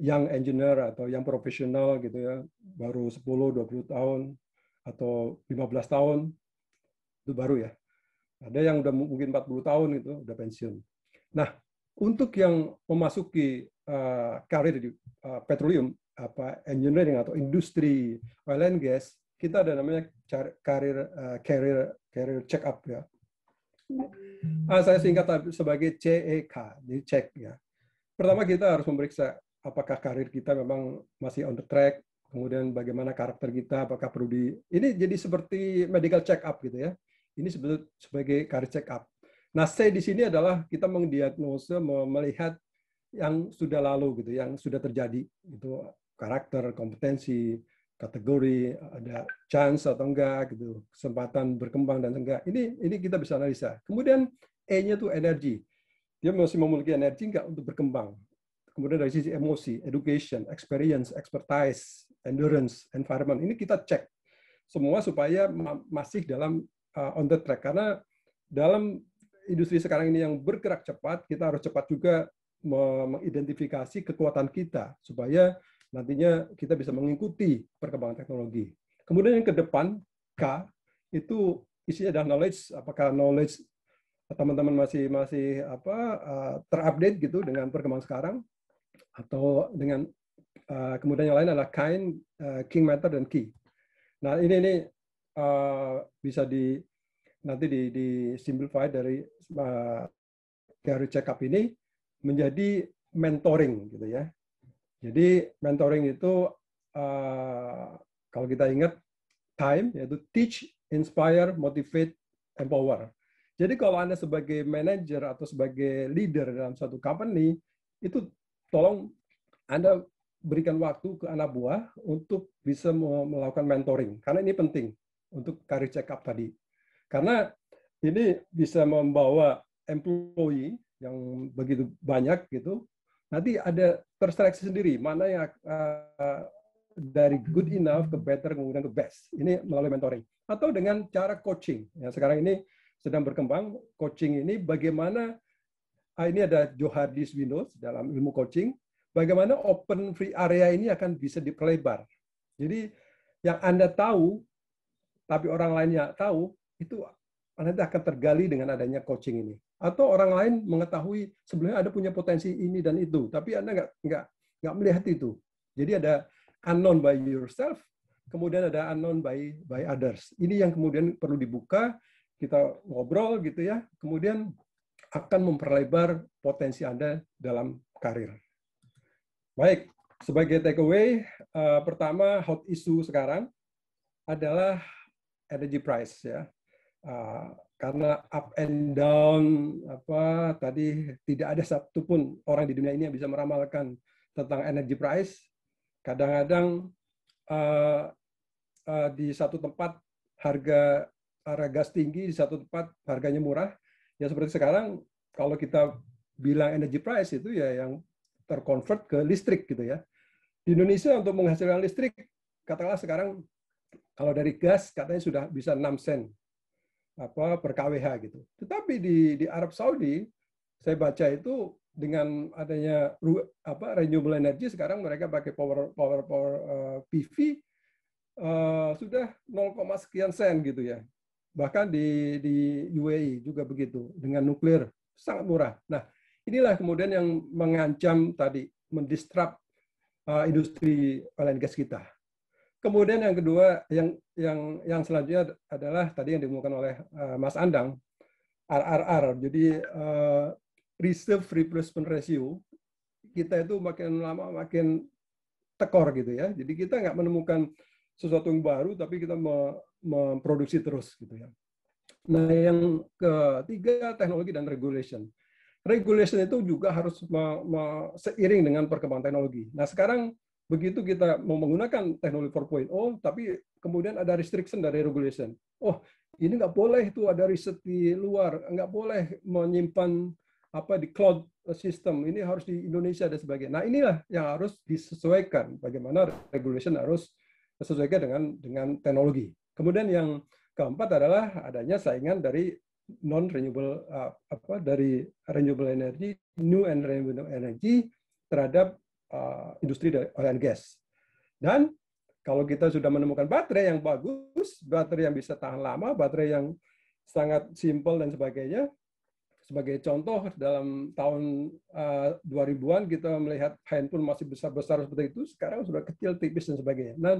yang engineer atau yang profesional gitu ya, baru 10, 20 tahun atau 15 tahun itu baru ya. Ada yang udah mungkin 40 tahun itu udah pensiun. Nah, untuk yang memasuki uh, karir di uh, petroleum, apa engineering atau industri oil and gas, kita ada namanya karir uh, eh, career career check up ya. Ah, saya singkat sebagai e CEK, di check ya. Pertama kita harus memeriksa apakah karir kita memang masih on the track, kemudian bagaimana karakter kita, apakah perlu di ini jadi seperti medical check up gitu ya. Ini sebetulnya sebagai karir check up. Nah, say di sini adalah kita mendiagnose, melihat yang sudah lalu gitu, yang sudah terjadi itu karakter, kompetensi, kategori, ada chance atau enggak gitu, kesempatan berkembang dan enggak. Ini ini kita bisa analisa. Kemudian E-nya tuh energi. Dia masih memiliki energi enggak untuk berkembang. Kemudian dari sisi emosi, education, experience, expertise, endurance, environment. Ini kita cek semua supaya masih dalam uh, on the track karena dalam industri sekarang ini yang bergerak cepat, kita harus cepat juga mengidentifikasi kekuatan kita supaya nantinya kita bisa mengikuti perkembangan teknologi. Kemudian yang ke depan K itu isinya adalah knowledge, apakah knowledge teman-teman masih masih apa eh, terupdate gitu dengan perkembangan sekarang atau dengan eh, kemudian yang lain adalah kind, eh, king matter dan key. Nah, ini ini bisa di nanti di, di simplify dari uh, Gary Checkup ini menjadi mentoring gitu ya. Jadi mentoring itu uh, kalau kita ingat time yaitu teach, inspire, motivate, empower. Jadi kalau Anda sebagai manager atau sebagai leader dalam suatu company itu tolong Anda berikan waktu ke anak buah untuk bisa melakukan mentoring karena ini penting untuk karir check up tadi. Karena ini bisa membawa employee yang begitu banyak gitu. Nanti ada terseleksi sendiri mana yang uh, dari good enough ke better kemudian ke best. Ini melalui mentoring atau dengan cara coaching. Ya, sekarang ini sedang berkembang coaching ini bagaimana ah, ini ada Johardis Windows dalam ilmu coaching bagaimana open free area ini akan bisa diperlebar. Jadi yang Anda tahu tapi orang lainnya tahu itu nanti akan tergali dengan adanya coaching ini. Atau orang lain mengetahui sebenarnya ada punya potensi ini dan itu, tapi Anda nggak nggak nggak melihat itu. Jadi ada unknown by yourself, kemudian ada unknown by by others. Ini yang kemudian perlu dibuka, kita ngobrol gitu ya, kemudian akan memperlebar potensi Anda dalam karir. Baik, sebagai takeaway, uh, pertama hot issue sekarang adalah energy price ya Ah, karena up and down apa tadi tidak ada satu pun orang di dunia ini yang bisa meramalkan tentang energy price. Kadang-kadang uh, uh, di satu tempat harga harga gas tinggi, di satu tempat harganya murah. Ya seperti sekarang kalau kita bilang energy price itu ya yang terkonvert ke listrik gitu ya. Di Indonesia untuk menghasilkan listrik katakanlah sekarang kalau dari gas katanya sudah bisa 6 sen apa per-KWH gitu. Tetapi di di Arab Saudi saya baca itu dengan adanya apa renewable energy sekarang mereka pakai power power power uh, eh, PV uh, eh, sudah 0, sekian sen gitu ya. Bahkan di di UAE juga begitu dengan nuklir sangat murah. Nah, inilah kemudian yang mengancam tadi mendistrap uh, eh, industri oil gas kita. Kemudian yang kedua, yang yang yang selanjutnya adalah tadi yang ditemukan oleh uh, Mas Andang, RRR. Jadi uh, reserve replacement ratio kita itu makin lama makin tekor gitu ya. Jadi kita nggak menemukan sesuatu yang baru, tapi kita me, memproduksi terus gitu ya. Nah yang ketiga teknologi dan regulation. Regulation itu juga harus seiring dengan perkembangan teknologi. Nah sekarang Begitu kita mau menggunakan teknologi 4.0, tapi kemudian ada restriction dari regulation. Oh, ini nggak boleh itu ada riset di luar, nggak boleh menyimpan apa di cloud system. Ini harus di Indonesia dan sebagainya. Nah, inilah yang harus disesuaikan bagaimana regulation harus sesuaikan dengan dengan teknologi. Kemudian yang keempat adalah adanya saingan dari non renewable uh, apa dari renewable energy, new and renewable energy terhadap Eh, industri dari oil and gas. Dan kalau kita sudah menemukan baterai yang bagus, baterai yang bisa tahan lama, baterai yang sangat simpel dan sebagainya. Sebagai contoh, dalam tahun 2000-an eh, kita melihat handphone masih besar-besar seperti itu, sekarang sudah kecil, tipis, dan sebagainya. Dan,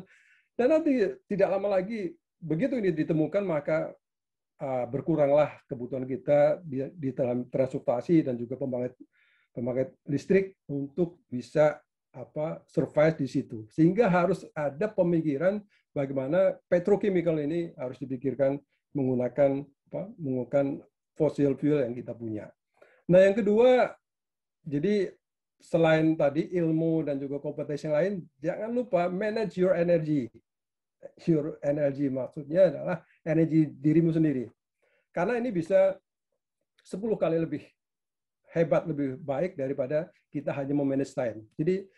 dan nanti tidak lama lagi, begitu ini ditemukan, maka eh, berkuranglah kebutuhan kita di, dalam transportasi dan juga pembangkit pemakai listrik untuk bisa apa survive di situ. Sehingga harus ada pemikiran bagaimana petrochemical ini harus dipikirkan menggunakan apa menggunakan fossil fuel yang kita punya. Nah, yang kedua jadi selain tadi ilmu dan juga kompetensi lain, jangan lupa manage your energy. Your energy maksudnya adalah energi dirimu sendiri. Karena ini bisa 10 kali lebih hebat lebih baik daripada kita hanya memanage time. Jadi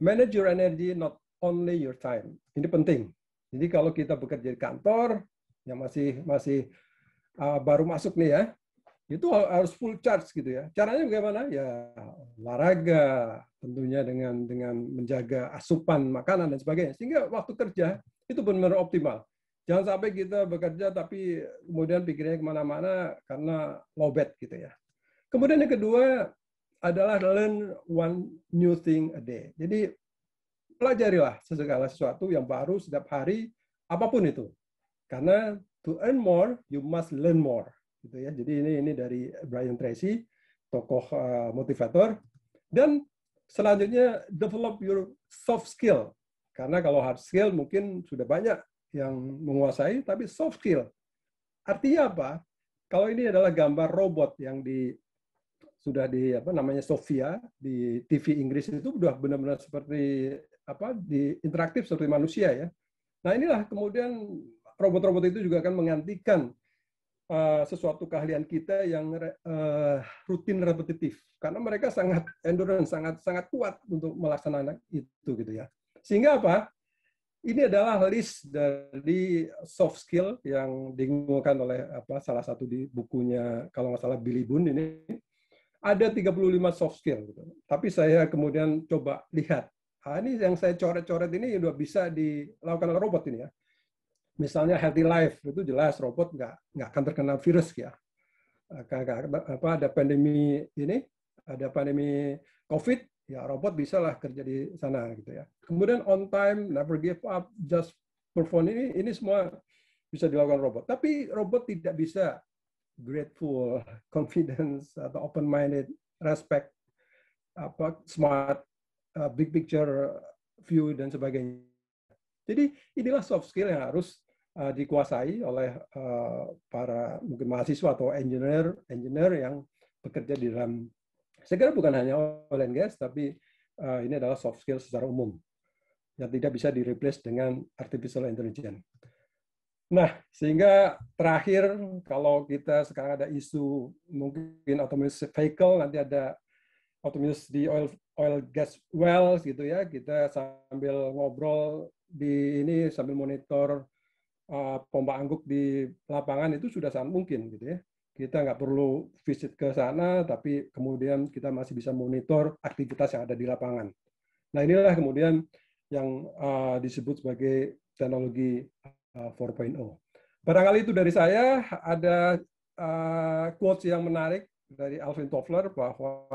manage your energy not only your time. Ini penting. Jadi kalau kita bekerja di kantor yang masih masih uh, baru masuk nih ya, itu harus full charge gitu ya. Caranya bagaimana? Ya olahraga, tentunya dengan dengan menjaga asupan makanan dan sebagainya. Sehingga waktu kerja itu benar-benar optimal. Jangan sampai kita bekerja tapi kemudian pikirnya kemana-mana karena lowbat gitu ya. Kemudian yang kedua adalah learn one new thing a day. Jadi pelajarilah segala sesuatu yang baru setiap hari apapun itu. Karena to earn more you must learn more gitu ya. Jadi ini ini dari Brian Tracy, tokoh eh, motivator dan selanjutnya develop your soft skill. Karena kalau hard skill mungkin sudah banyak yang menguasai tapi soft skill. Artinya apa? Kalau ini adalah gambar robot yang di sudah di apa namanya Sofia di TV Inggris itu sudah benar-benar seperti apa di interaktif seperti manusia ya. Nah inilah kemudian robot-robot itu juga akan menggantikan uh, sesuatu keahlian kita yang uh, rutin repetitif karena mereka sangat endurance sangat sangat kuat untuk melaksanakan itu gitu ya. Sehingga apa? Ini adalah list dari soft skill yang diunggulkan oleh apa salah satu di bukunya kalau nggak salah Billy Boone ini ada 35 soft skill. Gitu. Tapi saya kemudian coba lihat, ah, ini yang saya coret-coret ini sudah bisa dilakukan oleh robot ini ya. Misalnya healthy life itu jelas robot nggak nggak akan terkena virus ya. Ah, apa ada pandemi ini, ada pandemi COVID, ya robot bisa lah kerja di sana gitu ya. Kemudian on time, never give up, just perform ini ini semua bisa dilakukan robot. Tapi robot tidak bisa grateful, confidence, atau uh, open minded, respect, apa smart, uh, big picture view dan sebagainya. Jadi inilah soft skill yang harus uh, dikuasai oleh uh, para mungkin mahasiswa atau engineer engineer yang bekerja di dalam saya kira bukan hanya oil and gas tapi uh, ini adalah soft skill secara umum yang tidak bisa direplace dengan artificial intelligence. Nah, sehingga terakhir kalau kita sekarang ada isu mungkin autonomous vehicle, nanti ada autonomous di oil oil gas wells gitu ya, kita sambil ngobrol di ini sambil monitor uh, pompa angguk di lapangan itu sudah sangat mungkin gitu ya. Kita nggak perlu visit ke sana, tapi kemudian kita masih bisa monitor aktivitas yang ada di lapangan. Nah inilah kemudian yang uh, disebut sebagai teknologi Eh, 4.0. Barangkali itu dari saya ada uh, quotes yang menarik dari Alvin Toffler bahwa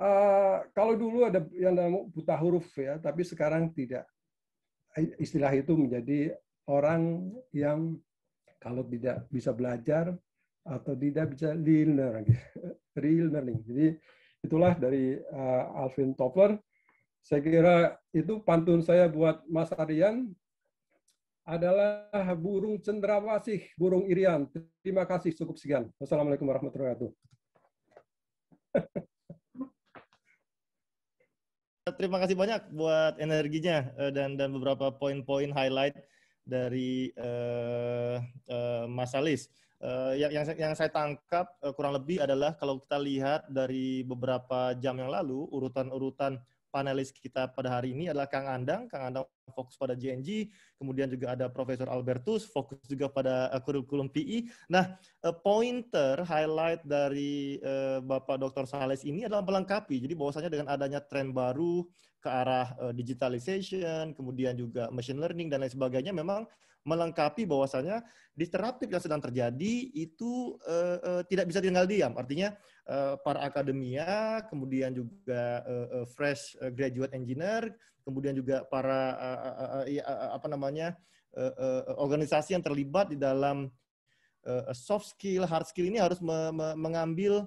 uh, kalau dulu ada yang namanya buta huruf ya, tapi sekarang tidak. Istilah itu menjadi orang yang kalau tidak bisa belajar atau tidak bisa learner, real learning. Jadi itulah dari uh, Alvin Toffler. Saya kira itu pantun saya buat Mas Aryan adalah burung cendrawasih, burung irian. Terima kasih, cukup sekian. Wassalamualaikum warahmatullahi wabarakatuh. Terima kasih banyak buat energinya eh, dan dan beberapa poin-poin highlight dari uh, uh, Mas Alis. Uh, yang, yang, yang saya tangkap uh, kurang lebih adalah kalau kita lihat dari beberapa jam yang lalu urutan-urutan panelis kita pada hari ini adalah Kang Andang. Kang Andang fokus pada JNG, kemudian juga ada Profesor Albertus fokus juga pada eh, kurikulum PI. E. Nah, eh, pointer highlight dari eh, Bapak Dr. Sales ini adalah melengkapi. Jadi bahwasanya dengan adanya tren baru ke arah digitalization, kemudian juga machine learning dan lain sebagainya memang melengkapi bahwasanya disruptif yang sedang terjadi itu uh, uh, tidak bisa tinggal diam. Artinya uh, para akademia, kemudian juga uh, uh, fresh graduate engineer, kemudian juga para uh, uh, uh, apa namanya uh, uh, organisasi yang terlibat di dalam uh, soft skill, hard skill ini harus me me mengambil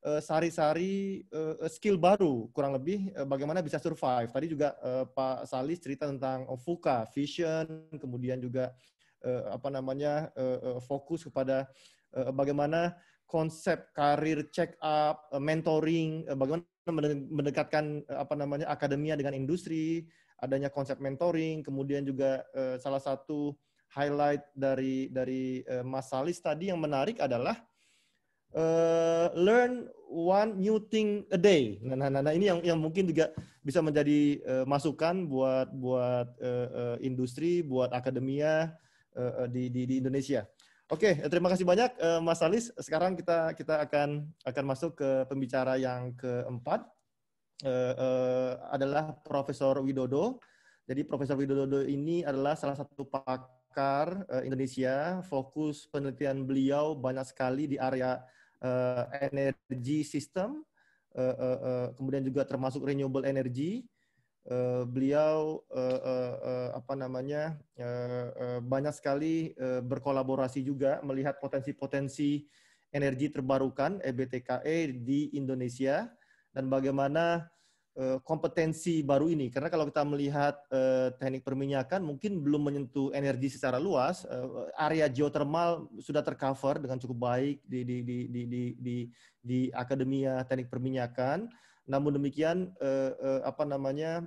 Eh, sari-sari uh, uh, skill baru kurang lebih uh, bagaimana bisa survive. Tadi juga uh, Pak Salis cerita tentang Ofuka, vision, kemudian juga uh, apa namanya uh, uh, fokus kepada uh, bagaimana konsep karir check up, uh, mentoring, uh, bagaimana mendekatkan uh, apa namanya akademia dengan industri, adanya konsep mentoring, kemudian juga uh, salah satu highlight dari dari uh, Mas Salis tadi yang menarik adalah Eh, learn one new thing a day. Nah, nah, nah, nah, ini yang yang mungkin juga bisa menjadi uh, masukan buat buat uh, uh, industri, buat akademia uh, di, di di Indonesia. Oke, okay, terima kasih banyak uh, Mas Alis. Sekarang kita kita akan akan masuk ke pembicara yang keempat uh, uh, adalah Profesor Widodo. Jadi Profesor Widodo ini adalah salah satu pakar uh, Indonesia. Fokus penelitian beliau banyak sekali di area uh, eh, energy system, uh, eh, uh, eh, uh, kemudian juga termasuk renewable energy. Uh, beliau uh, uh, uh, apa namanya uh, uh, banyak sekali uh, berkolaborasi juga melihat potensi-potensi energi terbarukan EBTKE e, di Indonesia dan bagaimana Eh, kompetensi baru ini karena kalau kita melihat eh, teknik perminyakan mungkin belum menyentuh energi secara luas eh, area geotermal sudah tercover dengan cukup baik di di di di di di, di akademia teknik perminyakan namun demikian apa namanya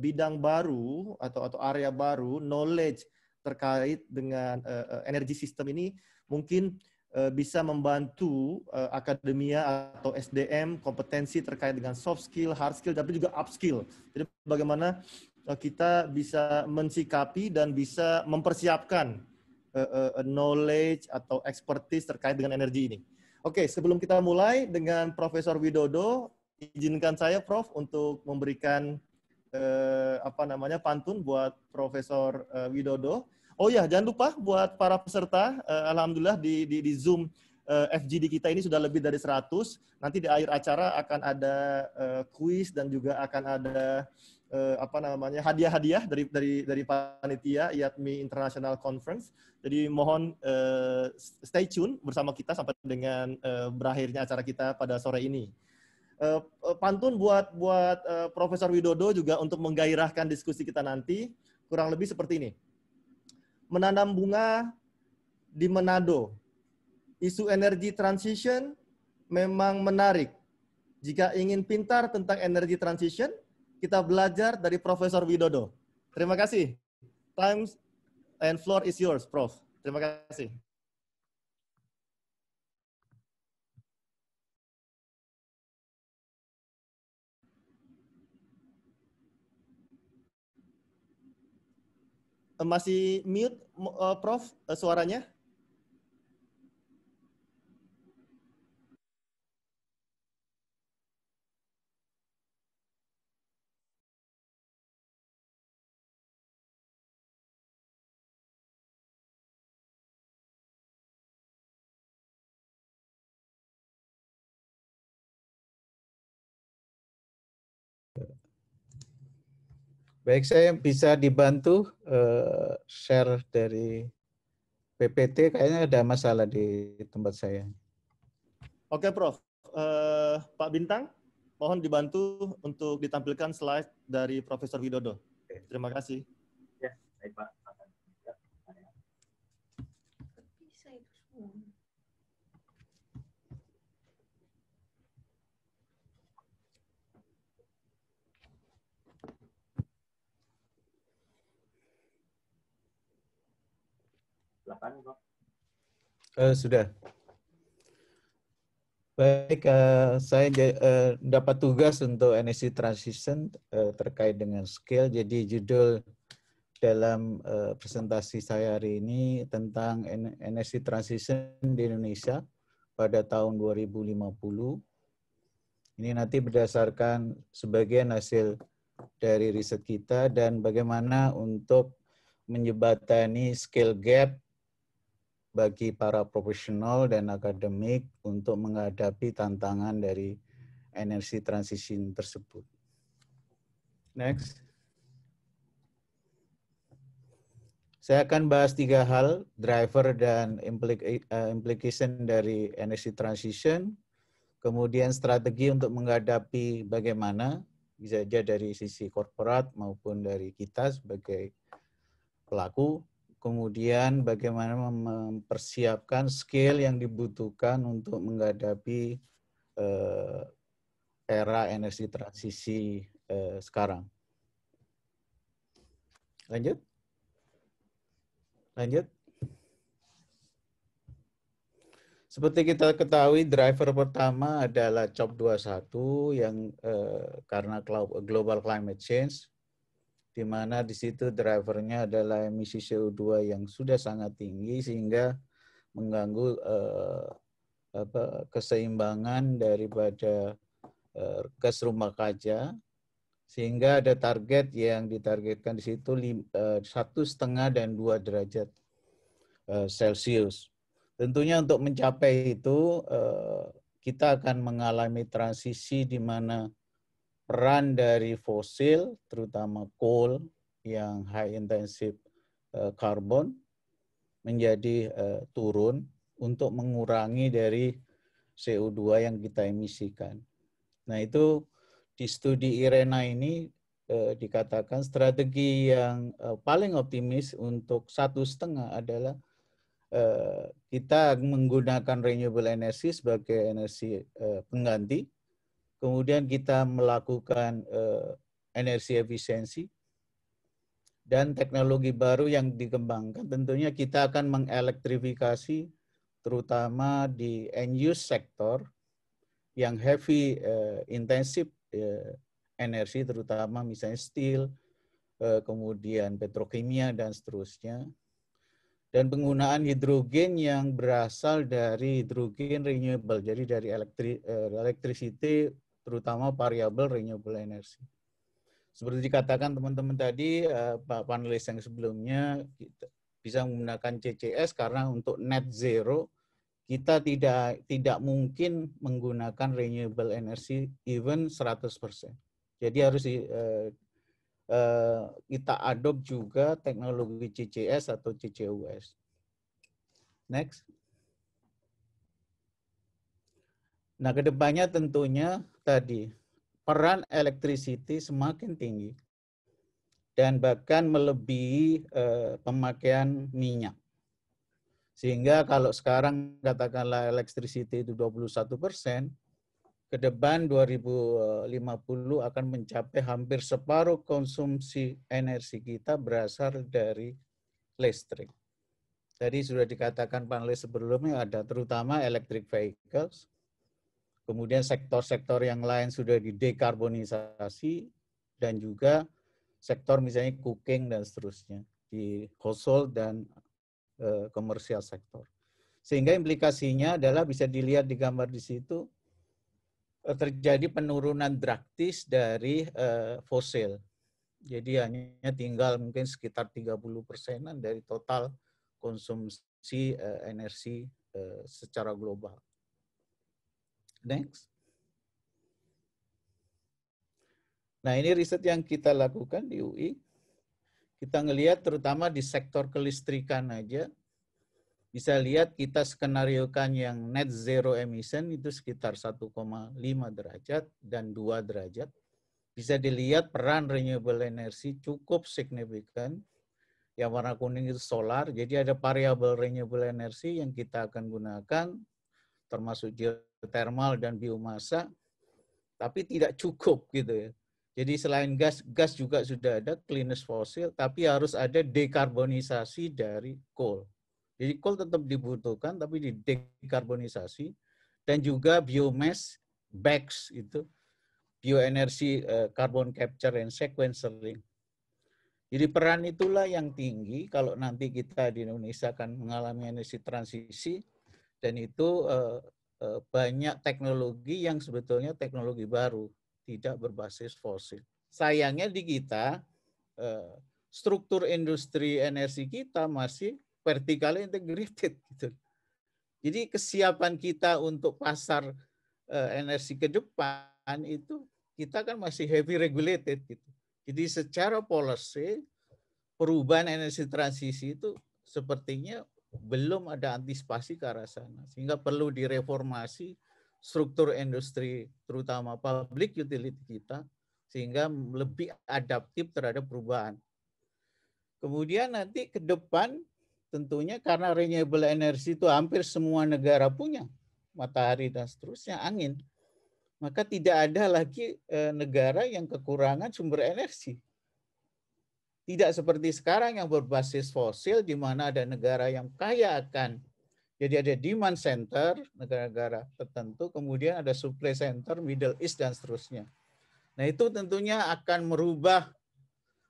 bidang baru atau atau area baru knowledge terkait dengan energi sistem ini mungkin Eh, bisa membantu uh, akademia atau SDM kompetensi terkait dengan soft skill, hard skill, tapi juga up skill. Jadi bagaimana uh, kita bisa mensikapi dan bisa mempersiapkan uh, uh, knowledge atau expertise terkait dengan energi ini. Oke, okay, sebelum kita mulai dengan Profesor Widodo, izinkan saya Prof untuk memberikan uh, apa namanya pantun buat Profesor uh, Widodo Oh ya, jangan lupa buat para peserta, uh, alhamdulillah di, di, di Zoom uh, eh, FGD kita ini sudah lebih dari 100. Nanti di akhir acara akan ada uh, kuis dan juga akan ada uh, apa namanya hadiah-hadiah dari dari dari panitia IATMI International Conference. Jadi mohon uh, stay tune bersama kita sampai dengan uh, berakhirnya acara kita pada sore ini. pantun buat buat Profesor Widodo juga untuk menggairahkan diskusi kita nanti kurang lebih seperti ini menanam bunga di Manado. Isu energi transition memang menarik. Jika ingin pintar tentang energi transition, kita belajar dari Profesor Widodo. Terima kasih. Times and floor is yours, Prof. Terima kasih. Eh, masih mute, uh, Prof, uh, suaranya? Baik, saya bisa dibantu uh, share dari PPT. Kayaknya ada masalah di tempat saya. Oke, Prof. Uh, Pak Bintang, mohon dibantu untuk ditampilkan slide dari Profesor Widodo. Terima kasih. Ya, baik Pak. silakan kok. Uh, sudah. Baik, uh, saya uh, dapat tugas untuk energy Transition uh, terkait dengan skill. Jadi judul dalam uh, presentasi saya hari ini tentang energy Transition di Indonesia pada tahun 2050. Ini nanti berdasarkan sebagian hasil dari riset kita dan bagaimana untuk menjebatani skill gap bagi para profesional dan akademik untuk menghadapi tantangan dari energi transisi tersebut. Next. Saya akan bahas tiga hal, driver dan eh, implication dari energi transition, kemudian strategi untuk menghadapi bagaimana, bisa saja dari sisi korporat maupun dari kita sebagai pelaku, kemudian bagaimana mempersiapkan skill yang dibutuhkan untuk menghadapi uh, era energi transisi uh, sekarang. Lanjut. Lanjut. Seperti kita ketahui, driver pertama adalah COP21 yang eh, karena global climate change di mana di situ drivernya adalah emisi CO2 yang sudah sangat tinggi sehingga mengganggu eh, apa, keseimbangan daripada eh, gas rumah kaca sehingga ada target yang ditargetkan di situ eh, satu setengah dan dua derajat eh, Celcius. Tentunya untuk mencapai itu eh, kita akan mengalami transisi di mana peran dari fosil, terutama coal yang high intensive eh, karbon menjadi eh, turun untuk mengurangi dari CO2 yang kita emisikan. Nah itu di studi IRENA ini eh, dikatakan strategi yang paling optimis untuk satu setengah adalah kita menggunakan renewable energy sebagai energi pengganti kemudian kita melakukan uh, energi efisiensi dan teknologi baru yang dikembangkan tentunya kita akan mengelektrifikasi terutama di end use sektor yang heavy uh, intensif uh, energi terutama misalnya steel uh, kemudian petrokimia dan seterusnya dan penggunaan hidrogen yang berasal dari hidrogen renewable jadi dari elektri uh, electricity terutama variabel renewable energy. Seperti dikatakan teman-teman tadi, eh, Pak panelis yang sebelumnya kita bisa menggunakan CCS karena untuk net zero kita tidak tidak mungkin menggunakan renewable energy even 100%. Jadi harus di, uh, uh, kita adopt juga teknologi CCS atau CCUS. Next. Nah, kedepannya tentunya tadi peran electricity semakin tinggi dan bahkan melebihi eh, pemakaian minyak. Sehingga kalau sekarang katakanlah electricity itu 21 persen, ke depan 2050 akan mencapai hampir separuh konsumsi energi kita berasal dari listrik. Tadi sudah dikatakan panelis sebelumnya ada terutama electric vehicles, Kemudian sektor-sektor yang lain sudah didekarbonisasi dan juga sektor misalnya cooking dan seterusnya di household dan e, komersial sektor. Sehingga implikasinya adalah bisa dilihat di gambar di situ eh, terjadi penurunan drastis dari e, fosil. Jadi hanya tinggal mungkin sekitar 30 persenan dari total konsumsi e, energi e, secara global. Next. Nah, ini riset yang kita lakukan di UI. Kita ngelihat terutama di sektor kelistrikan aja. Bisa lihat kita skenariokan yang net zero emission itu sekitar 1,5 derajat dan 2 derajat. Bisa dilihat peran renewable energy cukup signifikan. Yang warna kuning itu solar. Jadi ada variabel renewable energy yang kita akan gunakan termasuk geotermal geothermal dan biomasa, tapi tidak cukup gitu ya. Jadi selain gas, gas juga sudah ada cleanest fosil, tapi harus ada dekarbonisasi dari coal. Jadi coal tetap dibutuhkan, tapi di dekarbonisasi dan juga biomass bags itu bioenergi uh, carbon capture and sequencing. Jadi peran itulah yang tinggi kalau nanti kita di Indonesia akan mengalami energi transisi dan itu uh, Eh, banyak teknologi yang sebetulnya teknologi baru, tidak berbasis fosil. Sayangnya di kita eh, struktur industri energi kita masih vertikal integrated gitu. Jadi kesiapan kita untuk pasar eh, energi ke depan itu kita kan masih heavy regulated gitu. Jadi secara policy perubahan energi transisi itu sepertinya belum ada antisipasi ke arah sana sehingga perlu direformasi struktur industri terutama public utility kita sehingga lebih adaptif terhadap perubahan. Kemudian nanti ke depan tentunya karena renewable energy itu hampir semua negara punya, matahari dan seterusnya, angin. Maka tidak ada lagi eh, negara yang kekurangan sumber energi tidak seperti sekarang yang berbasis fosil di mana ada negara yang kaya akan jadi ada demand center negara-negara tertentu, kemudian ada supply center Middle East dan seterusnya. Nah itu tentunya akan merubah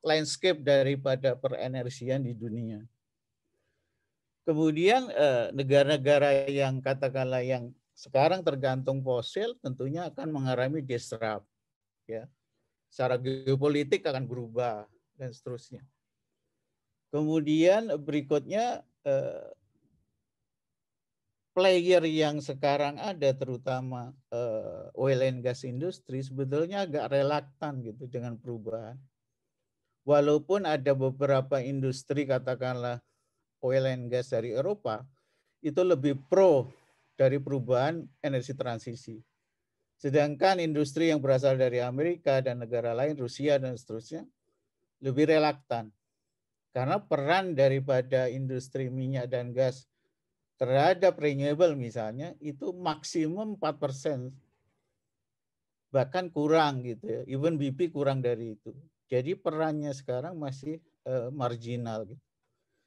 landscape daripada perenergian di dunia. Kemudian eh, negara-negara yang katakanlah yang sekarang tergantung fosil tentunya akan mengalami disrupt. Ya. Secara geopolitik akan berubah dan seterusnya. Kemudian berikutnya eh, player yang sekarang ada terutama eh, oil and gas industry sebetulnya agak relaktan gitu dengan perubahan. Walaupun ada beberapa industri katakanlah oil and gas dari Eropa itu lebih pro dari perubahan energi transisi. Sedangkan industri yang berasal dari Amerika dan negara lain, Rusia dan seterusnya, lebih relaktan karena peran daripada industri minyak dan gas terhadap renewable misalnya itu maksimum 4%. Bahkan kurang gitu ya. Even BP kurang dari itu. Jadi perannya sekarang masih uh, marginal gitu.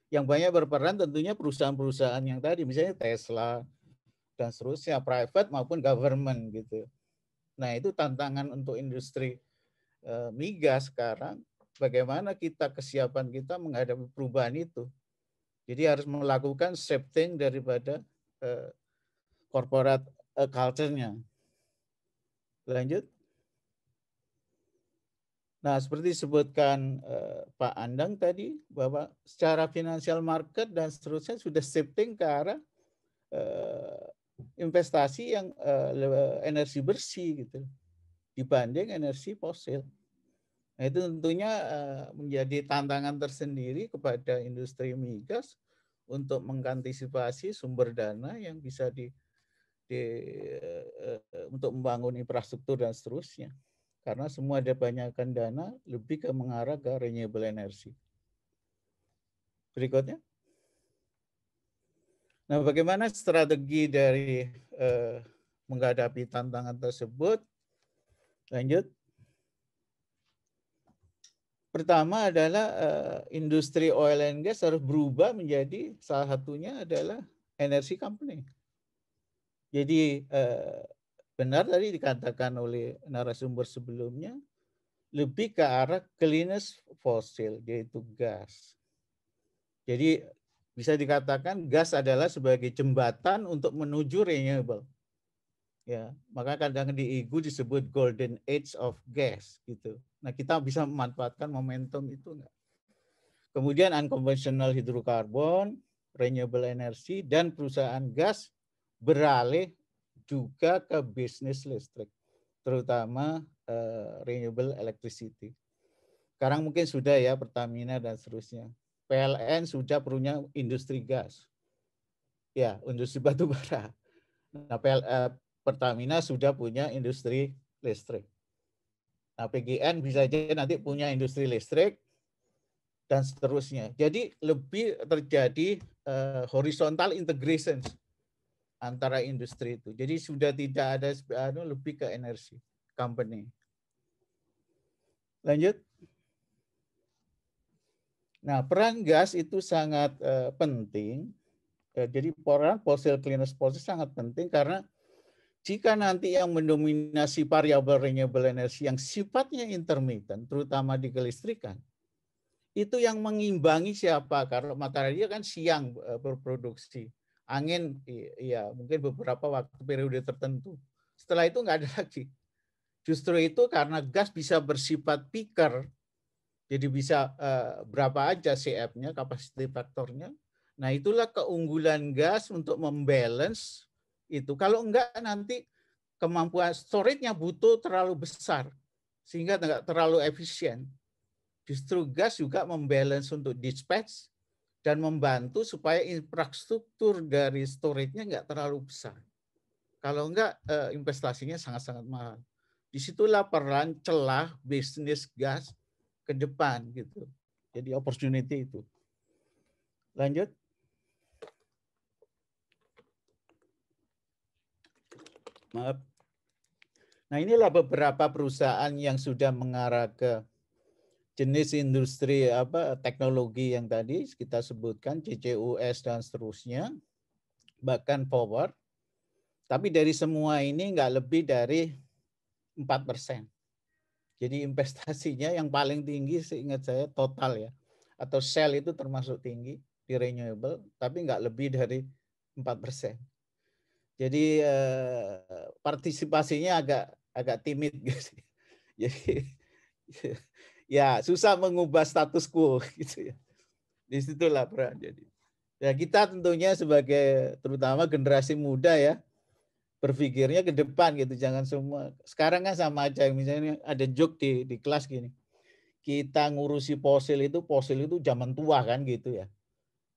Yang banyak berperan tentunya perusahaan-perusahaan yang tadi misalnya Tesla dan seterusnya private maupun government gitu. Nah, itu tantangan untuk industri uh, migas sekarang bagaimana kita kesiapan kita menghadapi perubahan itu. Jadi harus melakukan shifting daripada korporat eh, corporate uh, culture-nya. Lanjut. Nah, seperti disebutkan uh, Pak Andang tadi bahwa secara financial market dan seterusnya sudah shifting ke arah uh, investasi yang uh, energi bersih gitu dibanding energi fosil. Nah, itu tentunya eh, menjadi tantangan tersendiri kepada industri migas untuk mengantisipasi sumber dana yang bisa di, di eh, eh, untuk membangun infrastruktur dan seterusnya. Karena semua ada banyakkan dana lebih ke mengarah ke renewable energy. Berikutnya. Nah, bagaimana strategi dari eh, menghadapi tantangan tersebut? Lanjut. Pertama adalah uh, industri oil and gas harus berubah menjadi salah satunya adalah energi company. Jadi uh, benar tadi dikatakan oleh narasumber sebelumnya lebih ke arah cleanest fosil yaitu gas. Jadi bisa dikatakan gas adalah sebagai jembatan untuk menuju renewable ya makanya kadang di IGU disebut golden age of gas gitu nah kita bisa memanfaatkan momentum itu enggak kemudian unconventional hidrokarbon renewable energy dan perusahaan gas beralih juga ke bisnis listrik terutama uh, renewable electricity sekarang mungkin sudah ya Pertamina dan seterusnya PLN sudah punya industri gas ya industri batu bara Nah, PL, eh, Pertamina sudah punya industri listrik. Nah, PGN bisa saja nanti punya industri listrik dan seterusnya. Jadi lebih terjadi uh, horizontal integration antara industri itu. Jadi sudah tidak ada anu lebih ke energi company. Lanjut. Nah, peran gas itu sangat uh, penting. Uh, jadi peran fossil cleaners policy sangat penting karena jika nanti yang mendominasi variabel renewable energy yang sifatnya intermittent, terutama di kelistrikan, itu yang mengimbangi siapa? Karena matahari kan siang eh, berproduksi, angin ya mungkin beberapa waktu periode tertentu. Setelah itu nggak ada lagi. Justru itu karena gas bisa bersifat piker, jadi bisa eh, berapa aja CF-nya, kapasitas faktornya. Nah itulah keunggulan gas untuk membalance itu. Kalau enggak nanti kemampuan storage-nya butuh terlalu besar sehingga enggak terlalu efisien. Justru gas juga membalance untuk dispatch dan membantu supaya infrastruktur dari storage-nya enggak terlalu besar. Kalau enggak eh, investasinya sangat-sangat mahal. Disitulah peran celah bisnis gas ke depan gitu. Jadi opportunity itu. Lanjut. Maaf. Nah, inilah beberapa perusahaan yang sudah mengarah ke jenis industri apa teknologi yang tadi kita sebutkan CCUS dan seterusnya bahkan power tapi dari semua ini nggak lebih dari 4 persen jadi investasinya yang paling tinggi seingat saya total ya atau sel itu termasuk tinggi di renewable tapi nggak lebih dari 4 persen jadi eh, partisipasinya agak agak timid gitu. Ya. Jadi ya susah mengubah status quo gitu ya. Disitulah peran jadi. Ya kita tentunya sebagai terutama generasi muda ya berpikirnya ke depan gitu jangan semua sekarang kan sama aja misalnya ada joke di di kelas gini kita ngurusi fosil itu fosil itu zaman tua kan gitu ya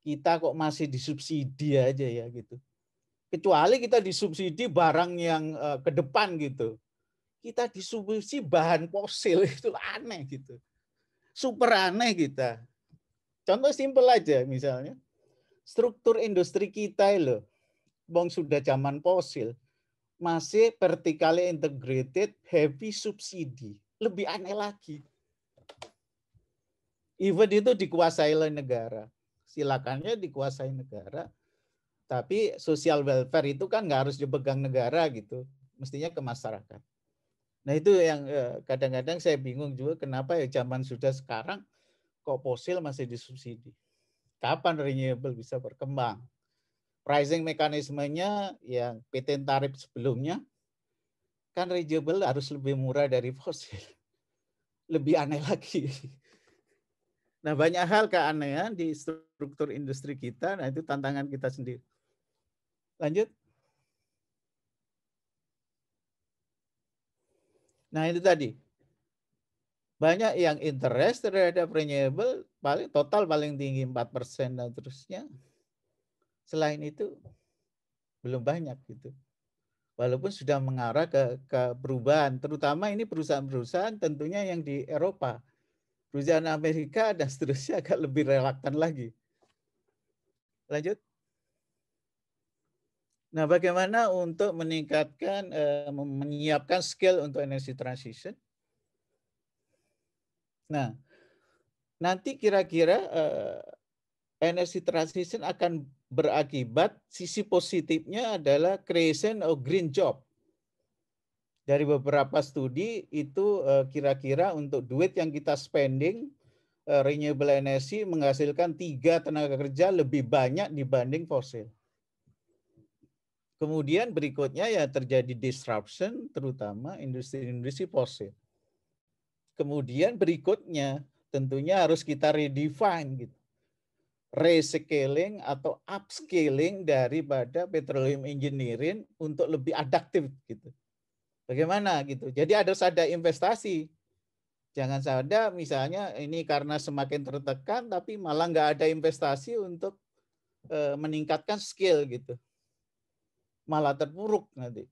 kita kok masih disubsidi aja ya gitu kecuali kita disubsidi barang yang eh, ke depan gitu. Kita disubsidi bahan fosil itu aneh gitu. Super aneh kita. Contoh simpel aja misalnya. Struktur industri kita loh. Bong sudah zaman fosil masih vertically integrated heavy subsidi. Lebih aneh lagi. Even itu dikuasai oleh negara. Silakannya dikuasai negara tapi social welfare itu kan nggak harus dipegang negara gitu, mestinya ke masyarakat. Nah itu yang eh, kadang-kadang saya bingung juga kenapa ya zaman sudah sekarang kok fosil masih disubsidi. Kapan renewable bisa berkembang? Pricing mekanismenya yang PT tarif sebelumnya kan renewable harus lebih murah dari fosil. Lebih aneh lagi. Nah banyak hal keanehan di struktur industri kita, nah itu tantangan kita sendiri. Lanjut. Nah, itu tadi. Banyak yang interest terhadap renewable paling total paling tinggi 4% dan terusnya. Selain itu belum banyak gitu. Walaupun sudah mengarah ke, ke perubahan, terutama ini perusahaan-perusahaan tentunya yang di Eropa. Perusahaan Amerika dan seterusnya agak lebih relaktan lagi. Lanjut. Nah, bagaimana untuk meningkatkan, eh, menyiapkan skill untuk energy transition? Nah, nanti kira-kira eh, energy transition akan berakibat sisi positifnya adalah creation of green job. Dari beberapa studi itu eh, kira-kira untuk duit yang kita spending renewable energy menghasilkan tiga tenaga kerja lebih banyak dibanding fosil. Kemudian berikutnya ya terjadi disruption terutama industri-industri fosil. Kemudian berikutnya tentunya harus kita redefine gitu. Rescaling atau upscaling daripada petroleum engineering untuk lebih adaptif gitu. Bagaimana gitu. Jadi ada ada investasi. Jangan saja misalnya ini karena semakin tertekan tapi malah nggak ada investasi untuk eh, meningkatkan skill gitu malah terpuruk nanti.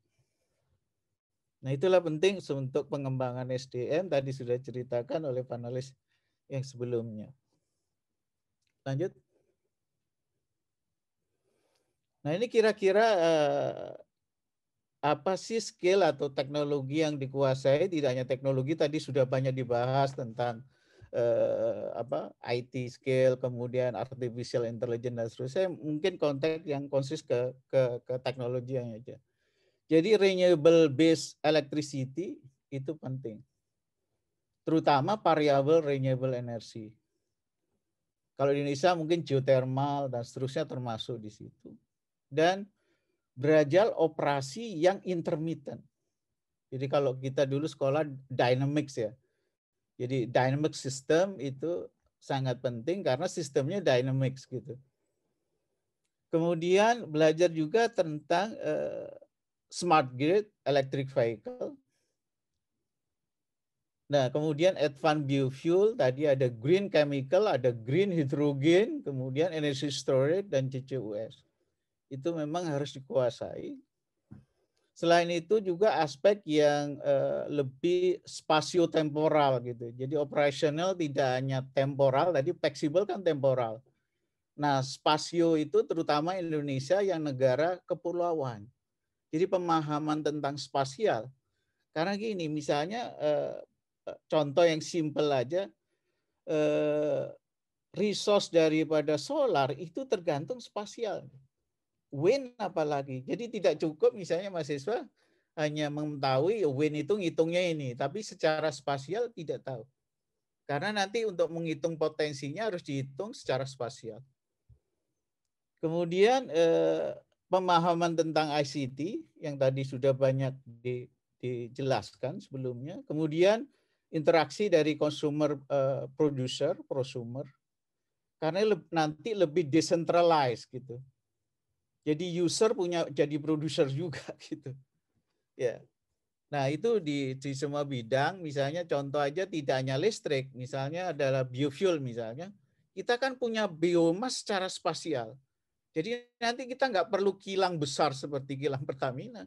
Nah itulah penting untuk pengembangan SDM tadi sudah ceritakan oleh panelis yang sebelumnya. Lanjut. Nah ini kira-kira eh, apa sih skill atau teknologi yang dikuasai? Tidak hanya teknologi tadi sudah banyak dibahas tentang eh, apa IT skill, kemudian artificial intelligence dan seterusnya, mungkin konteks yang konsis ke ke, ke teknologi yang aja. Jadi renewable based electricity itu penting. Terutama variable renewable energy. Kalau di Indonesia mungkin geothermal dan seterusnya termasuk di situ. Dan berajal operasi yang intermittent. Jadi kalau kita dulu sekolah dynamics ya, jadi dynamic system itu sangat penting karena sistemnya dynamics gitu. Kemudian belajar juga tentang uh, smart grid, electric vehicle. Nah, kemudian advanced biofuel tadi ada green chemical, ada green hydrogen, kemudian energy storage dan CCUS. Itu memang harus dikuasai Selain itu juga aspek yang uh, lebih spasio-temporal gitu. Jadi operasional tidak hanya temporal, tadi fleksibel kan temporal. Nah, spasio itu terutama Indonesia yang negara kepulauan. Jadi pemahaman tentang spasial. Karena gini, misalnya uh, contoh yang simple aja, uh, resource daripada solar itu tergantung spasial win apalagi. Jadi tidak cukup misalnya mahasiswa hanya mengetahui oh, win itu ngitungnya ini, tapi secara spasial tidak tahu. Karena nanti untuk menghitung potensinya harus dihitung secara spasial. Kemudian eh, pemahaman tentang ICT yang tadi sudah banyak di, dijelaskan sebelumnya. Kemudian interaksi dari consumer eh, producer, prosumer. Karena le nanti lebih decentralized gitu jadi user punya jadi produser juga gitu. Ya. Nah, itu di di semua bidang misalnya contoh aja tidak hanya listrik, misalnya adalah biofuel misalnya. Kita kan punya biomas secara spasial. Jadi nanti kita nggak perlu kilang besar seperti kilang Pertamina,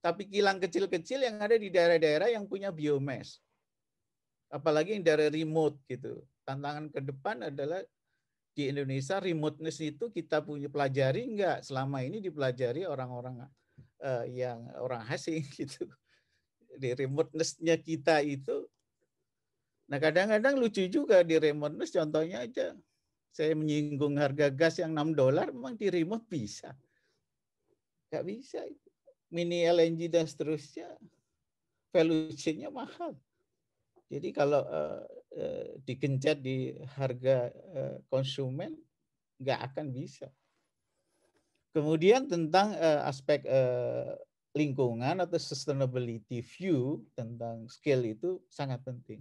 tapi kilang kecil-kecil yang ada di daerah-daerah yang punya biomass apalagi yang daerah remote gitu. Tantangan ke depan adalah di Indonesia remoteness itu kita punya pelajari enggak selama ini dipelajari orang-orang uh, yang orang asing gitu di remotenessnya kita itu nah kadang-kadang lucu juga di remoteness contohnya aja saya menyinggung harga gas yang 6 dolar memang di remote bisa nggak bisa itu mini LNG dan seterusnya value chain-nya mahal jadi kalau uh, Eh, digenjat di harga eh, konsumen nggak akan bisa. Kemudian tentang eh, aspek lingkungan atau sustainability view tentang scale itu sangat penting.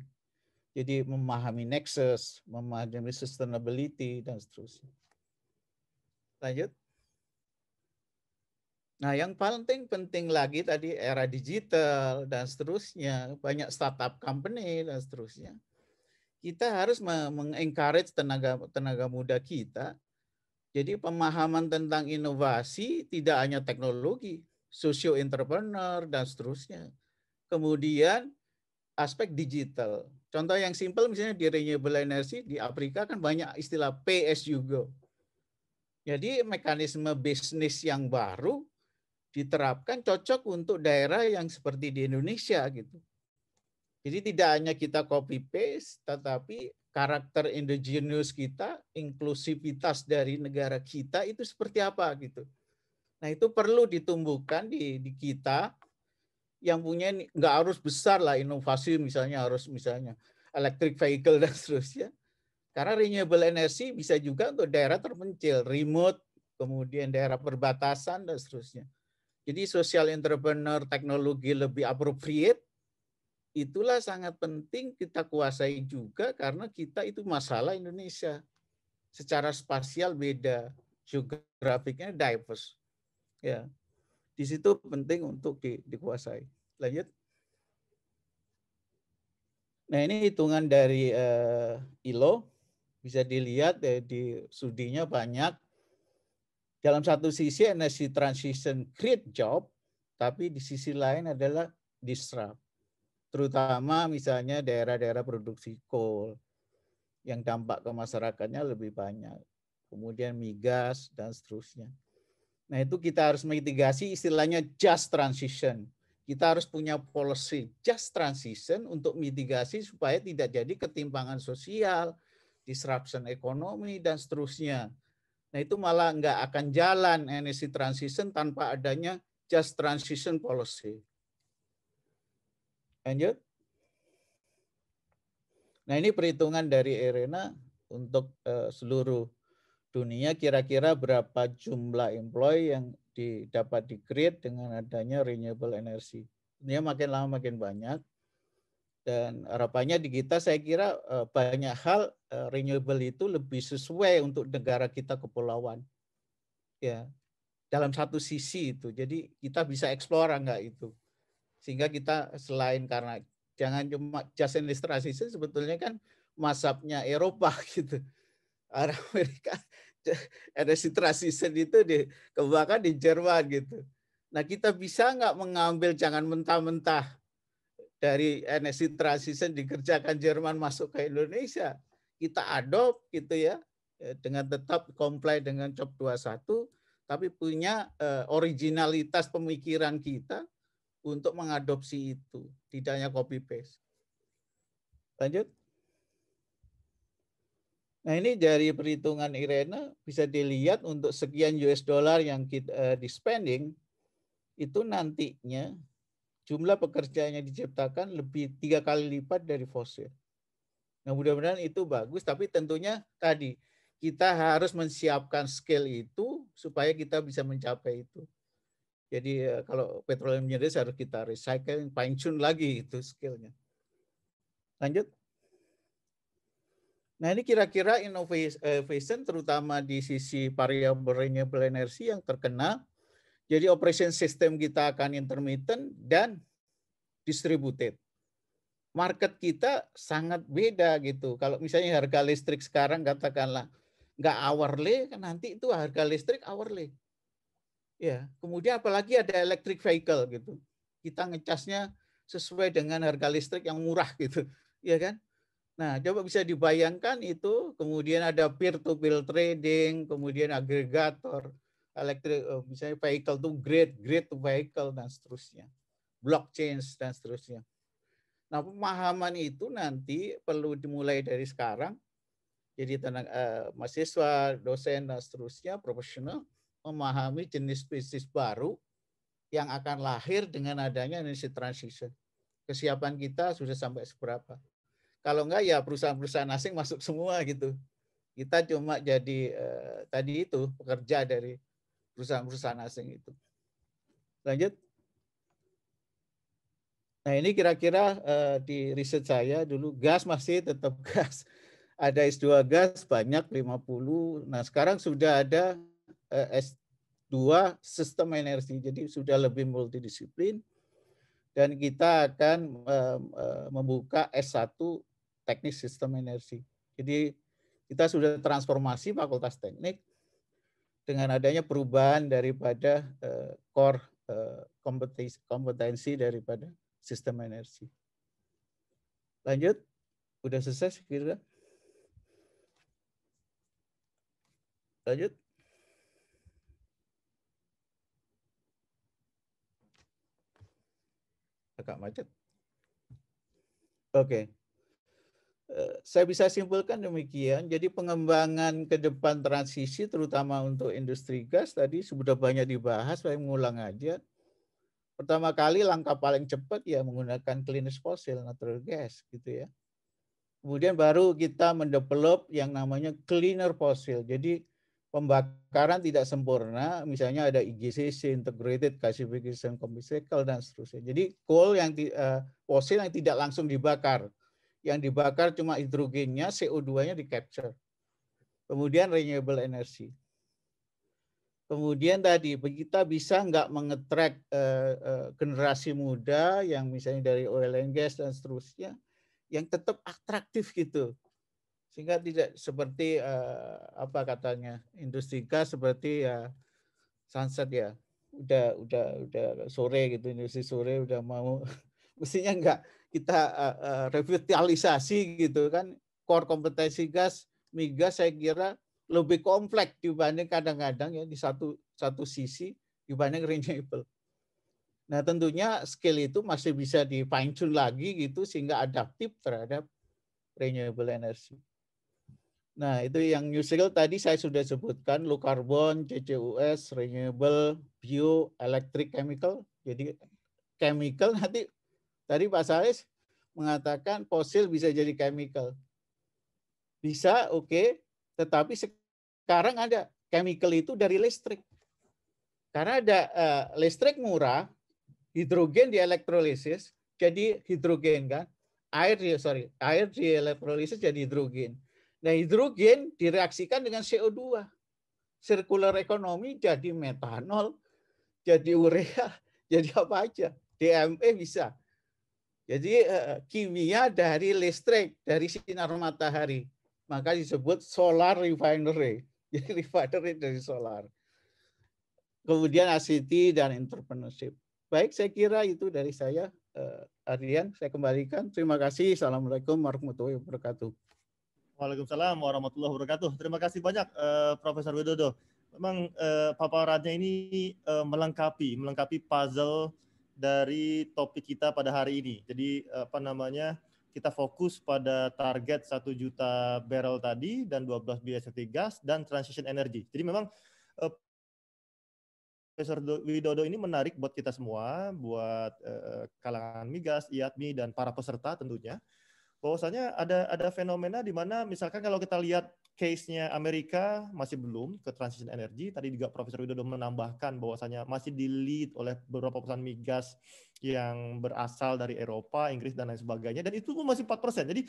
Jadi memahami nexus, memahami sustainability dan seterusnya. Lanjut. Nah, yang paling penting lagi tadi era digital dan seterusnya, banyak startup company dan seterusnya kita harus mengencourage tenaga tenaga muda kita. Jadi pemahaman tentang inovasi tidak hanya teknologi, socio entrepreneur dan seterusnya. Kemudian aspek digital. Contoh yang simpel misalnya di renewable energy di Afrika kan banyak istilah PS juga. Jadi mekanisme bisnis yang baru diterapkan cocok untuk daerah yang seperti di Indonesia gitu. Jadi tidak hanya kita copy paste, tetapi karakter indigenous kita, inklusivitas dari negara kita itu seperti apa gitu. Nah itu perlu ditumbuhkan di, di kita yang punya nggak harus besar lah inovasi misalnya harus misalnya electric vehicle dan seterusnya. Karena renewable energy bisa juga untuk daerah terpencil, remote, kemudian daerah perbatasan dan seterusnya. Jadi social entrepreneur teknologi lebih appropriate itulah sangat penting kita kuasai juga karena kita itu masalah Indonesia. Secara spasial beda, geografiknya diverse. Ya. Di situ penting untuk di, dikuasai. Lanjut. Nah, ini hitungan dari uh, ILO bisa dilihat ya, di studinya banyak. Dalam satu sisi energy transition create job, tapi di sisi lain adalah disrupt terutama misalnya daerah-daerah produksi coal yang dampak ke masyarakatnya lebih banyak. Kemudian migas dan seterusnya. Nah, itu kita harus mitigasi istilahnya just transition. Kita harus punya policy just transition untuk mitigasi supaya tidak jadi ketimpangan sosial, disruption ekonomi dan seterusnya. Nah, itu malah nggak akan jalan energy transition tanpa adanya just transition policy. Lanjut. Nah, ini perhitungan dari Erena untuk uh, seluruh dunia kira-kira berapa jumlah employee yang didapat di-create dengan adanya renewable energy. Ini makin lama makin banyak. Dan harapannya di kita saya kira eh, banyak hal eh, renewable itu lebih sesuai untuk negara kita kepulauan. Ya, dalam satu sisi itu. Jadi kita bisa eksplor enggak itu. Sehingga kita selain karena jangan cuma just transition sebetulnya kan masabnya Eropa gitu. Arah Amerika ada situasi itu di kebanyakan di Jerman gitu. Nah kita bisa nggak mengambil jangan mentah-mentah dari energi transition dikerjakan Jerman masuk ke Indonesia. Kita adopt gitu ya eh, dengan tetap comply dengan COP21 tapi punya eh, originalitas pemikiran kita untuk mengadopsi itu, tidak hanya copy paste. Lanjut. Nah, ini dari perhitungan Irena bisa dilihat untuk sekian US dollar yang kita uh, di spending itu nantinya jumlah pekerjaannya diciptakan lebih tiga kali lipat dari fosil. Nah, mudah-mudahan itu bagus, tapi tentunya tadi kita harus menyiapkan skill itu supaya kita bisa mencapai itu. Jadi eh, kalau petroleum jenis harus kita recycle, fine tune lagi itu skillnya. Lanjut. Nah ini kira-kira innovation terutama di sisi variable renewable energy yang terkena. Jadi operation system kita akan intermittent dan distributed. Market kita sangat beda gitu. Kalau misalnya harga listrik sekarang katakanlah nggak hourly, nanti itu harga listrik hourly Ya, kemudian apalagi ada electric vehicle gitu. Kita ngecasnya sesuai dengan harga listrik yang murah gitu, ya kan? Nah, coba bisa dibayangkan itu, kemudian ada peer to peer trading, kemudian agregator, electric, eh, misalnya vehicle to grid, grid to vehicle dan seterusnya. Blockchain dan seterusnya. Nah, pemahaman itu nanti perlu dimulai dari sekarang. Jadi tenaga eh, mahasiswa, dosen dan seterusnya profesional memahami jenis bisnis baru yang akan lahir dengan adanya energy transition. Kesiapan kita sudah sampai seberapa. Kalau enggak ya perusahaan-perusahaan asing masuk semua gitu. Kita cuma jadi eh, tadi itu pekerja dari perusahaan-perusahaan asing itu. Lanjut. Nah ini kira-kira eh, di riset saya dulu gas masih tetap gas. Ada S2 gas banyak 50. Nah sekarang sudah ada Eh, S2 sistem energi. Jadi sudah lebih multidisiplin dan kita akan eh, membuka S1 teknik sistem energi. Jadi kita sudah transformasi fakultas teknik dengan adanya perubahan daripada eh, core kompetensi, kompetensi daripada sistem energi. Lanjut, udah selesai kira. Lanjut. agak macet. Oke. Okay. Eh, saya bisa simpulkan demikian. Jadi pengembangan ke depan transisi terutama untuk industri gas tadi sudah banyak dibahas, saya mengulang aja. Pertama kali langkah paling cepat ya menggunakan klinis fossil natural gas gitu ya. Kemudian baru kita mendevelop yang namanya cleaner fossil. Jadi pembakaran tidak sempurna, misalnya ada IGCC, Integrated Gasification Combustible) dan seterusnya. Jadi coal yang uh, fosil yang tidak langsung dibakar, yang dibakar cuma hidrogennya, CO2-nya di capture. Kemudian renewable energy. Kemudian tadi kita bisa nggak mengetrek uh, eh, uh, eh, generasi muda yang misalnya dari oil and gas dan seterusnya, yang tetap atraktif gitu sehingga tidak seperti uh, apa katanya industri gas seperti ya sunset ya udah udah udah sore gitu industri sore udah mau mestinya enggak kita uh, uh, revitalisasi gitu kan core kompetensi gas migas saya kira lebih kompleks dibanding kadang-kadang ya di satu satu sisi dibanding renewable. Nah tentunya skill itu masih bisa di fine tune lagi gitu sehingga adaptif terhadap renewable energy. Nah, itu yang New tadi saya sudah sebutkan, low carbon, CCUS, renewable, bio, electric chemical. Jadi chemical nanti tadi Pak Salis mengatakan fosil bisa jadi chemical. Bisa, oke, okay, tetapi sekarang ada chemical itu dari listrik. Karena ada uh, listrik murah, hidrogen di elektrolisis jadi hidrogen kan, air sorry, air di elektrolisis jadi hidrogen Nah, hidrogen direaksikan dengan CO2. Circular ekonomi jadi metanol, jadi urea, jadi apa aja. DME bisa. Jadi eh, eh, kimia dari listrik, dari sinar matahari. Maka disebut solar refinery. Jadi refinery dari solar. Kemudian ACT dan entrepreneurship. Baik, saya kira itu dari saya. Eh, saya kembalikan. Terima kasih. Assalamualaikum warahmatullahi wabarakatuh. Waalaikumsalam warahmatullahi wabarakatuh. Terima kasih banyak uh, Profesor Widodo. Memang uh, paparannya ini uh, melengkapi melengkapi puzzle dari topik kita pada hari ini. Jadi uh, apa namanya? kita fokus pada target 1 juta barrel tadi dan 12 BST gas dan transition energy. Jadi memang uh, Profesor Widodo ini menarik buat kita semua, buat uh, kalangan migas, IATMI, dan para peserta tentunya bahwasanya ada ada fenomena di mana misalkan kalau kita lihat case-nya Amerika masih belum ke transition energy. Tadi juga Profesor Widodo menambahkan bahwasanya masih di lead oleh beberapa perusahaan migas yang berasal dari Eropa, Inggris dan lain sebagainya. Dan itu masih 4%. Jadi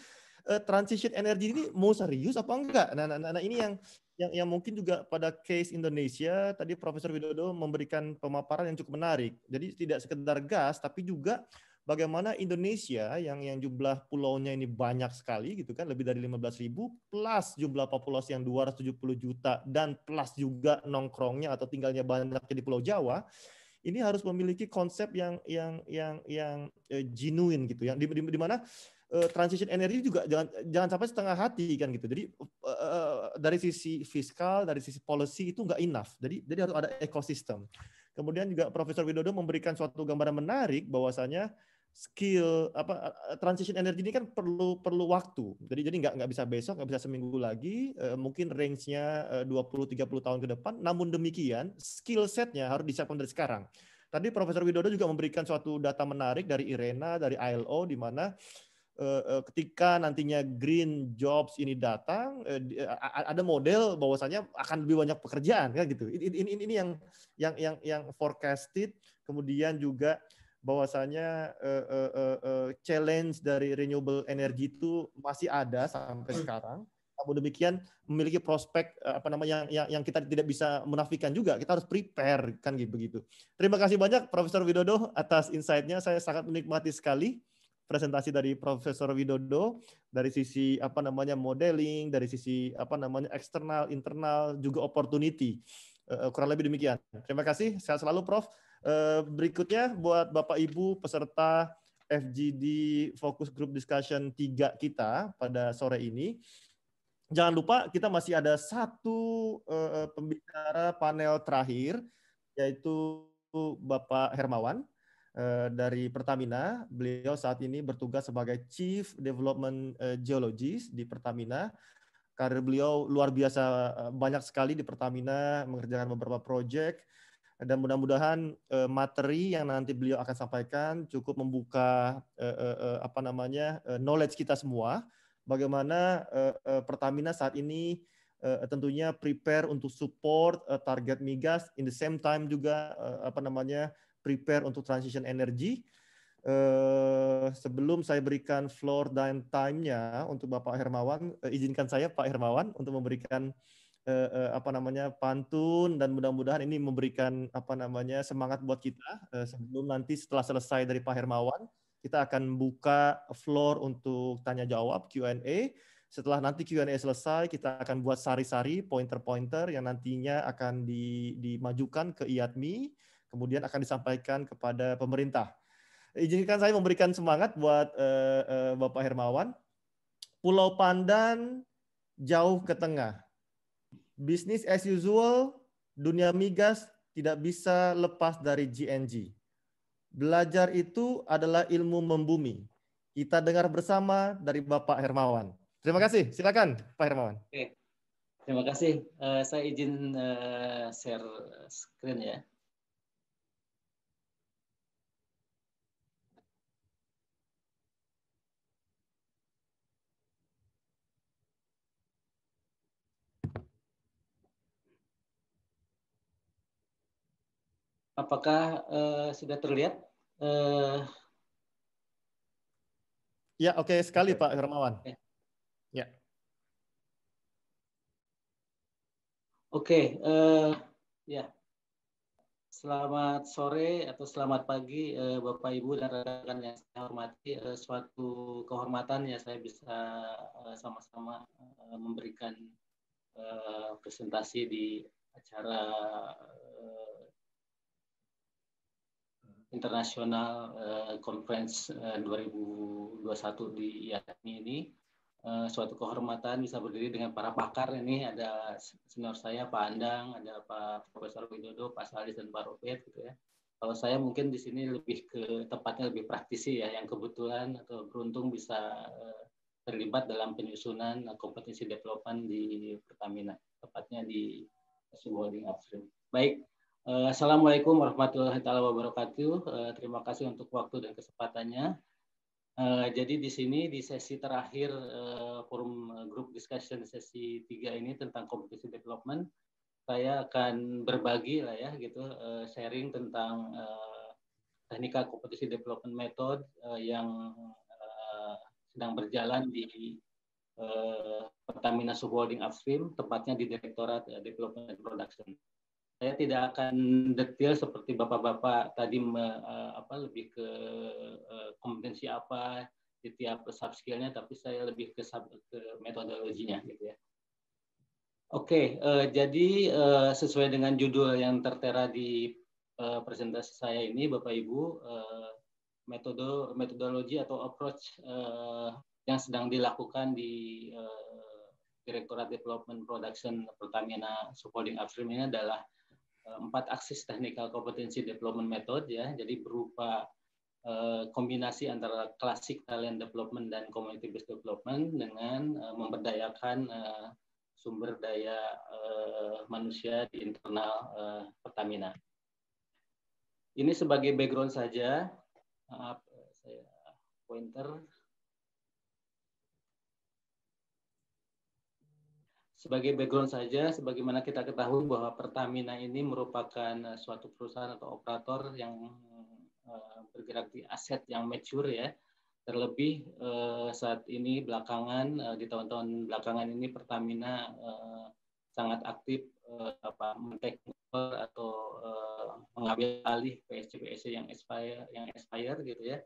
uh, transition energy ini mau serius apa enggak? Nah, nah, nah, nah ini yang yang yang mungkin juga pada case Indonesia tadi Profesor Widodo memberikan pemaparan yang cukup menarik. Jadi tidak sekedar gas tapi juga bagaimana Indonesia yang yang jumlah pulaunya ini banyak sekali gitu kan lebih dari 15.000 plus jumlah populasi yang 270 juta dan plus juga nongkrongnya atau tinggalnya banyak di Pulau Jawa ini harus memiliki konsep yang yang yang yang eh, genuine gitu yang di, di, di mana eh, transition energi juga jangan jangan sampai setengah hati kan gitu jadi eh, eh, dari sisi fiskal dari sisi policy itu enggak enough jadi jadi harus ada ekosistem kemudian juga Profesor Widodo memberikan suatu gambaran menarik bahwasanya skill apa eh, eh, transition energy ini kan perlu perlu waktu. Jadi jadi nggak nggak bisa besok, nggak bisa seminggu lagi, eh, mungkin range-nya puluh 20 30 tahun ke depan. Namun demikian, skill setnya harus disiapkan dari sekarang. Tadi Profesor Widodo juga memberikan suatu data menarik dari IRENA, dari ILO di mana ketika nantinya green jobs ini datang ada model bahwasanya akan lebih banyak pekerjaan kan gitu. Ini ini, ini yang yang yang yang forecasted kemudian juga bahwasanya uh, uh, uh, uh, challenge dari renewable energy itu masih ada sampai hmm. sekarang. Namun demikian memiliki prospek uh, apa namanya yang, yang kita tidak bisa menafikan juga. Kita harus prepare kan gitu begitu. Terima kasih banyak Profesor Widodo atas insight-nya. Saya sangat menikmati sekali presentasi dari Profesor Widodo dari sisi apa namanya modeling, dari sisi apa namanya eksternal, internal juga opportunity. Uh, kurang lebih demikian. Terima kasih. Sehat selalu Prof. Eh, berikutnya buat Bapak Ibu peserta FGD Focus Group Discussion 3 kita pada sore ini. Jangan lupa kita masih ada satu uh, pembicara panel terakhir yaitu Bapak Hermawan eh, dari Pertamina. Beliau saat ini bertugas sebagai Chief Development Geologist di Pertamina. Karir beliau luar biasa banyak sekali di Pertamina mengerjakan beberapa proyek dan mudah-mudahan eh, materi yang nanti beliau akan sampaikan cukup membuka eh, eh, eh, apa namanya eh, knowledge kita semua bagaimana eh, eh, Pertamina saat ini eh, tentunya prepare untuk support eh, target migas in the same time juga eh, apa namanya prepare untuk transition energy eh, sebelum saya berikan floor dan time-nya untuk Bapak Hermawan eh, izinkan saya Pak Hermawan untuk memberikan eh, eh, apa namanya pantun dan mudah-mudahan ini memberikan apa namanya semangat buat kita eh, sebelum nanti setelah selesai dari Pak Hermawan kita akan buka floor untuk tanya jawab Q&A. Setelah nanti Q&A selesai, kita akan buat sari-sari pointer-pointer yang nantinya akan di, dimajukan ke IATMI, kemudian akan disampaikan kepada pemerintah. Izinkan saya memberikan semangat buat uh, uh, Bapak Hermawan. Pulau Pandan jauh ke tengah. Bisnis as usual, dunia migas tidak bisa lepas dari GNG. Belajar itu adalah ilmu membumi. Kita dengar bersama dari Bapak Hermawan. Terima kasih. Silakan Pak Hermawan. Oke. Terima kasih. Uh, saya izin uh, share screen ya. Apakah uh, sudah terlihat? Uh... Ya, oke okay sekali Pak Hermawan. Okay. Ya. Oke, okay, uh, eh, ya. Selamat sore atau selamat pagi uh, Bapak Ibu dan rekan-rekan yang saya hormati. Uh, suatu kehormatan ya saya bisa sama-sama uh, memberikan presentasi di acara uh, International uh, eh, Conference eh, uh, 2021 di IATMI ini eh, suatu kehormatan bisa berdiri dengan para pakar ini ada senior saya Pak Andang, ada Pak Profesor Widodo, Pak Salis dan Pak Robert gitu ya. Kalau saya mungkin di sini lebih ke tepatnya lebih praktisi ya yang kebetulan atau beruntung bisa terlibat dalam penyusunan uh, kompetensi development di Pertamina, tepatnya di Subholding Upstream. Baik, Eh, Assalamualaikum warahmatullahi wabarakatuh. Eh, terima kasih untuk waktu dan kesempatannya. Eh, jadi di sini di sesi terakhir forum group discussion sesi 3 ini tentang kompetisi development, saya akan berbagi lah ya gitu sharing tentang teknik kompetisi development method yang sedang berjalan di Pertamina Subholding Upstream, tepatnya di Direktorat Development and Production saya tidak akan detail seperti bapak-bapak tadi me, uh, apa lebih ke uh, kompetensi apa di tiap sub skillnya, tapi saya lebih ke, sub, ke metodologinya gitu ya. Oke, okay, uh, eh, jadi uh, sesuai dengan judul yang tertera di uh, presentasi saya ini, bapak ibu, uh, metode metodologi atau approach uh, yang sedang dilakukan di uh, Direktorat Development Production Pertamina Supporting Upstream ini adalah Eh, empat aksis technical competency development method ya jadi berupa eh, kombinasi antara klasik talent development dan community based development dengan eh, memberdayakan sumber daya manusia di internal Pertamina. Ini sebagai background saja. Maaf saya pointer sebagai background saja, sebagaimana kita ketahui bahwa Pertamina ini merupakan eh, suatu perusahaan atau operator yang eh, bergerak di aset yang mature ya. Terlebih eh, saat ini belakangan di tahun-tahun belakangan ini Pertamina sangat aktif apa atau mengambil alih PSC PSC yang expire yang expire gitu ya.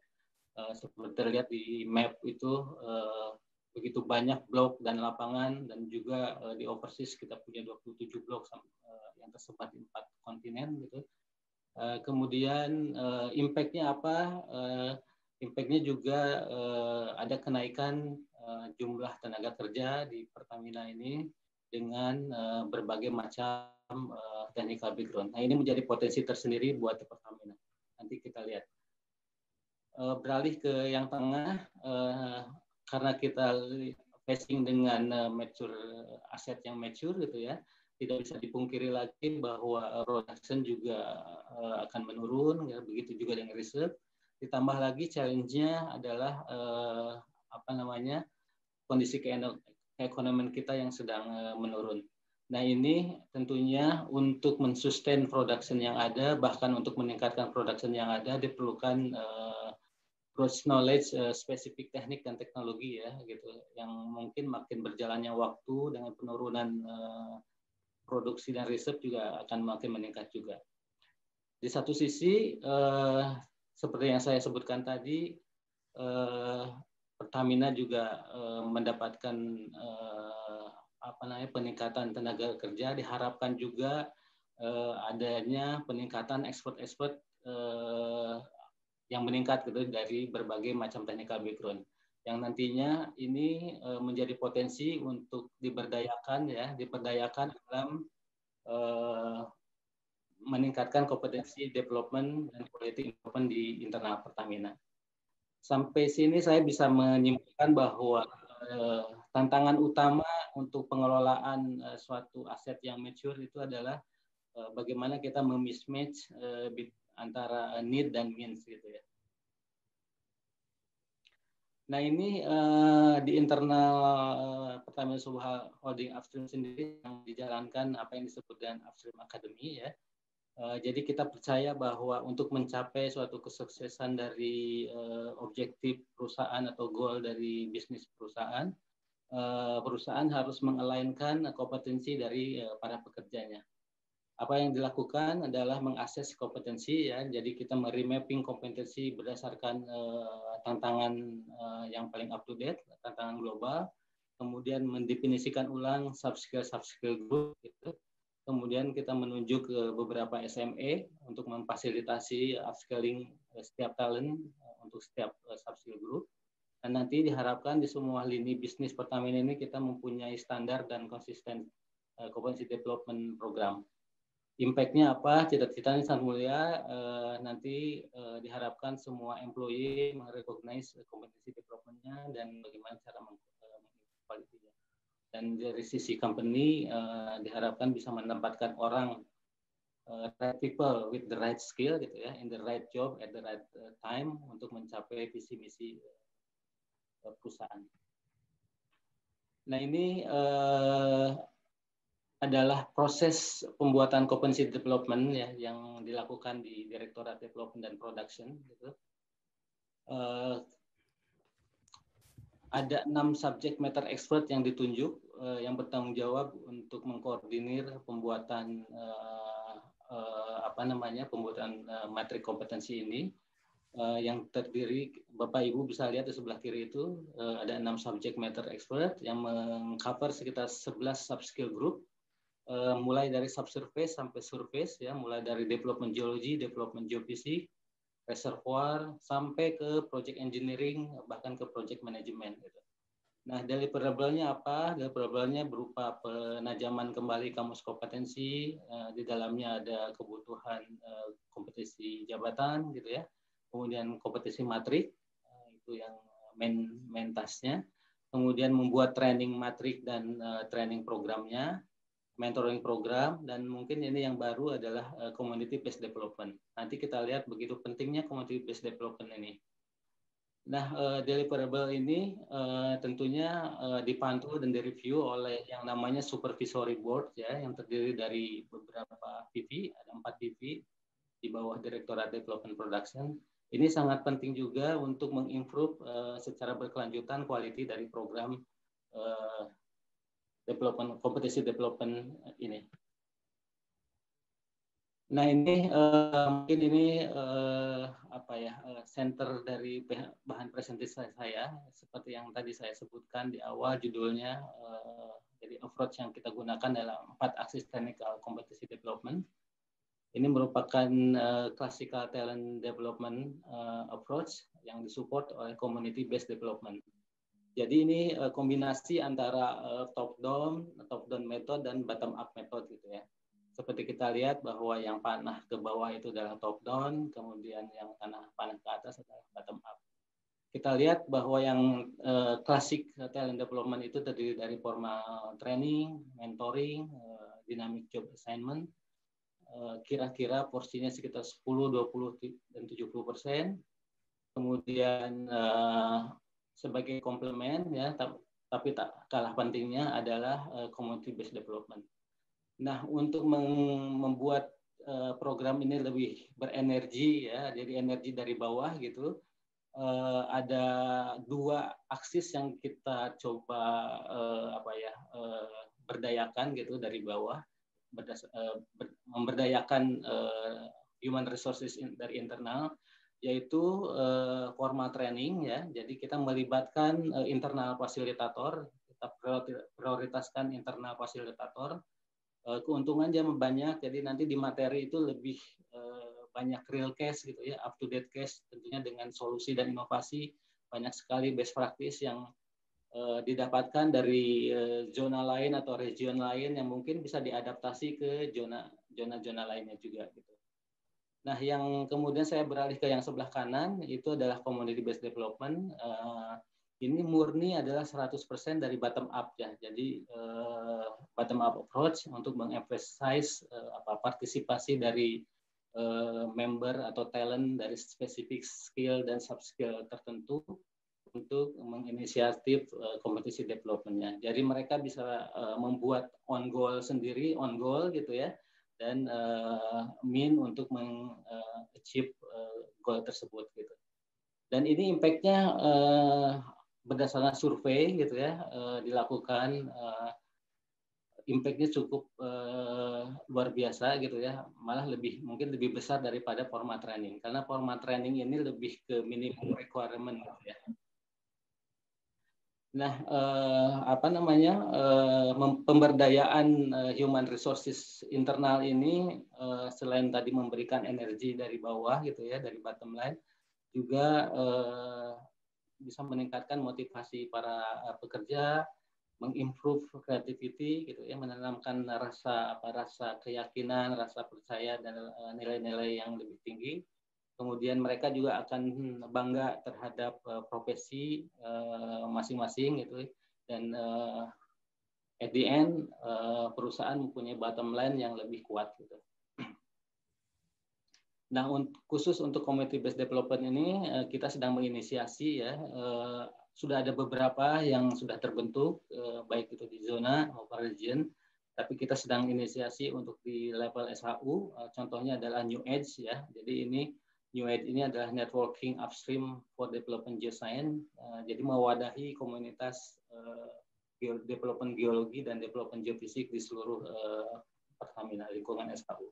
Seperti terlihat di map itu begitu banyak blok dan lapangan dan juga uh, di overseas kita punya 27 blok uh, yang tersebar di empat kontinen gitu. Uh, kemudian uh, impact-nya apa? Uh, impact-nya juga uh, ada kenaikan uh, jumlah tenaga kerja di Pertamina ini dengan uh, berbagai macam uh, technical background. Nah, ini menjadi potensi tersendiri buat Pertamina. Nanti kita lihat. Uh, beralih ke yang tengah, uh, karena kita facing dengan eh, mature aset yang mature gitu ya tidak bisa dipungkiri lagi bahwa eh, production juga uh, akan menurun ya begitu juga dengan reserve ditambah lagi challenge-nya adalah uh, apa namanya kondisi keekonomian kita yang sedang uh, menurun. Nah ini tentunya untuk mensustain production yang ada bahkan untuk meningkatkan production yang ada diperlukan uh, cross knowledge uh, spesifik teknik dan teknologi ya gitu yang mungkin makin berjalannya waktu dengan penurunan uh, produksi dan riset juga akan makin meningkat juga. Di satu sisi uh, seperti yang saya sebutkan tadi uh, Pertamina juga uh, mendapatkan uh, apa namanya peningkatan tenaga kerja diharapkan juga uh, adanya peningkatan ekspor-ekspor yang meningkat gitu dari berbagai macam technical background yang nantinya ini e, menjadi potensi untuk diberdayakan ya diberdayakan dalam e, meningkatkan kompetensi development dan quality improvement di internal Pertamina. Sampai sini saya bisa menyimpulkan bahwa e, tantangan utama untuk pengelolaan e, suatu aset yang mature itu adalah e, bagaimana kita memismatch e, antara eh, need dan means gitu ya. Nah ini uh, di internal uh, Pertamina Subha Holding Upstream sendiri yang dijalankan apa yang disebut dengan Upstream Academy ya. Uh, jadi kita percaya bahwa untuk mencapai suatu kesuksesan dari uh, objektif perusahaan atau goal dari bisnis perusahaan, uh, perusahaan harus mengelainkan kompetensi dari uh, para pekerjanya apa yang dilakukan adalah mengakses kompetensi ya jadi kita meremapping kompetensi berdasarkan uh, tantangan uh, yang paling up to date tantangan global kemudian mendefinisikan ulang subskill subskill group gitu. kemudian kita menunjuk ke beberapa SME untuk memfasilitasi upskilling eh, setiap talent untuk setiap sub subskill group dan nanti diharapkan di semua lini bisnis Pertamina ini kita mempunyai standar dan konsisten uh, development program impactnya apa cita-citanya sangat mulia uh, nanti uh, diharapkan semua employee merecognize kompetensi eh, developmentnya dan bagaimana cara meng kualitinya dan dari sisi company uh, diharapkan bisa menempatkan orang uh, right people with the right skill gitu ya in the right job at the right time untuk mencapai visi misi uh, perusahaan nah ini uh, adalah proses pembuatan competency development ya yang dilakukan di Direktorat Development dan Production gitu. Uh, ada enam subject matter expert yang ditunjuk uh, yang bertanggung jawab untuk mengkoordinir pembuatan uh, uh, apa namanya pembuatan uh, matrik kompetensi ini uh, yang terdiri Bapak Ibu bisa lihat di sebelah kiri itu uh, ada enam subject matter expert yang mengcover sekitar 11 subskill group uh, mulai dari subsurface sampai surface ya, mulai dari development geology, development geofisik, reservoir sampai ke project engineering bahkan ke project management gitu. Nah, dari nya apa? Deliverable-nya berupa penajaman kembali kamus kompetensi, uh, di dalamnya ada kebutuhan uh, kompetisi jabatan gitu ya. Kemudian kompetisi matrik uh, itu yang main main Kemudian membuat training matrik dan training programnya, mentoring program dan mungkin ini yang baru adalah eh, community based development. Nanti kita lihat begitu pentingnya community based development ini. Nah, uh, deliverable ini eh, tentunya dipantau dan direview oleh yang namanya supervisory board ya, yang terdiri dari beberapa PV, ada empat PV di bawah Direktorat Development Production. Ini sangat penting juga untuk mengimprove secara berkelanjutan kualitas dari program development kompetisi development eh, ini. Nah ini uh, mungkin ini uh, apa ya uh, center dari bahan presentasi saya seperti yang tadi saya sebutkan di awal judulnya uh, jadi approach yang kita gunakan dalam empat aksis technical kompetisi development. Ini merupakan uh, classical talent development uh, approach yang disupport oleh community based development. Jadi ini eh, kombinasi antara eh, top down, top down method dan bottom up method gitu ya. Seperti kita lihat bahwa yang panah ke bawah itu adalah top down, kemudian yang tanah panah ke atas adalah bottom up. Kita lihat bahwa yang klasik eh, talent development itu terdiri dari formal training, mentoring, dynamic job assignment, kira-kira porsinya sekitar 10, 20, dan 70 persen. Kemudian sebagai komplement ya tapi tak kalah pentingnya adalah uh, community based development. Nah, untuk membuat uh, program ini lebih berenergi ya, jadi energi dari bawah gitu, uh, ada dua aksis yang kita coba uh, apa ya uh, berdayakan gitu dari bawah, berdas, uh, ber, memberdayakan uh, human resources in, dari internal yaitu uh, formal training ya. Jadi kita melibatkan uh, internal fasilitator, kita prioritaskan internal fasilitator. Uh, eh, keuntungannya banyak, jadi nanti di materi itu lebih uh, banyak real case gitu ya, up to date case tentunya dengan solusi dan inovasi banyak sekali best practice yang uh, didapatkan dari uh, zona lain atau region lain yang mungkin bisa diadaptasi ke zona zona zona lainnya juga gitu. Nah, yang kemudian saya beralih ke yang sebelah kanan itu adalah community based development. Uh, ini murni adalah 100% dari bottom up ya. Jadi uh, bottom up approach untuk mengemphasize uh, apa partisipasi dari uh, member atau talent dari spesifik skill dan sub skill tertentu untuk menginisiatif uh, kompetisi developmentnya. Jadi mereka bisa uh, membuat on goal sendiri, on goal gitu ya dan uh, eh, min untuk meng-achieve eh, uh, eh, goal tersebut gitu. Dan ini impactnya uh, berdasarkan survei gitu ya uh, dilakukan uh, impactnya cukup uh, luar biasa gitu ya malah lebih mungkin lebih besar daripada format training karena format training ini lebih ke minimum requirement gitu ya Nah, eh, apa namanya eh, pemberdayaan eh, human resources internal ini eh, selain tadi memberikan energi dari bawah gitu ya dari bottom line juga eh, bisa meningkatkan motivasi para eh, pekerja, mengimprove creativity gitu ya, menanamkan rasa apa rasa keyakinan, rasa percaya dan eh, nilai-nilai eh, yang lebih tinggi kemudian mereka juga akan hmm, bangga terhadap uh, profesi eh, masing-masing uh, gitu dan uh, at the end uh, perusahaan mempunyai bottom line yang lebih kuat gitu. Nah, un khusus untuk community based development ini uh, kita sedang menginisiasi ya uh, sudah ada beberapa yang sudah terbentuk uh, baik itu di zona maupun region tapi kita sedang inisiasi untuk di level SHU contohnya adalah New Edge ya. Jadi ini New Age ini adalah networking upstream for development geoscience. Uh, jadi mewadahi komunitas uh, development geologi dan development geofisik di seluruh uh, Pertamina lingkungan SKU.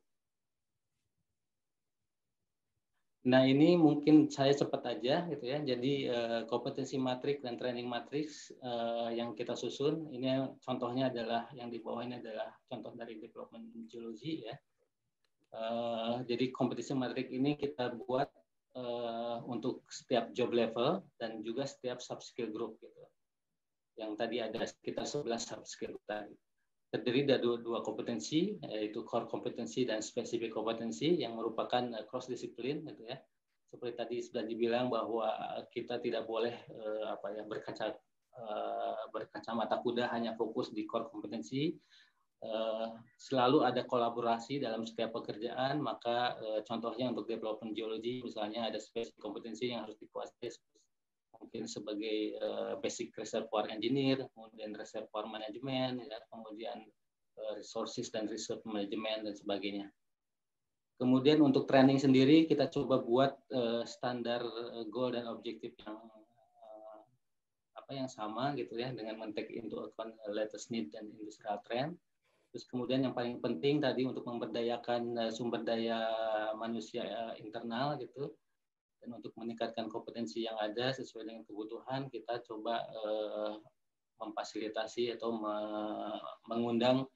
Nah ini mungkin saya cepat aja gitu ya. Jadi kompetensi matriks dan training matriks uh, yang kita susun ini contohnya adalah yang di bawah ini adalah contoh dari development geologi ya. Uh, jadi kompetisi matrik ini kita buat uh, untuk setiap job level dan juga setiap sub skill group gitu. Yang tadi ada sekitar 11 sub skill tadi. Terdiri dari dua, dua kompetensi, yaitu core kompetensi dan specific kompetensi yang merupakan eh, cross disiplin gitu ya. Seperti tadi sudah dibilang bahwa kita tidak boleh uh, apa ya berkaca uh, berkacamata kuda hanya fokus di core kompetensi Eh, selalu ada kolaborasi dalam setiap pekerjaan, maka eh, contohnya untuk development geologi misalnya ada space kompetensi yang harus dikuasai mungkin sebagai eh, basic reservoir engineer, kemudian reservoir management, ya, kemudian resources dan reserve management dan sebagainya. Kemudian untuk training sendiri kita coba buat uh, standar goal dan objektif yang apa yang sama gitu ya dengan men-take into account latest need dan industrial trend. Terus kemudian yang paling penting tadi untuk memberdayakan eh, sumber daya manusia eh, internal gitu dan untuk meningkatkan kompetensi yang ada sesuai dengan kebutuhan kita coba eh, memfasilitasi atau me mengundang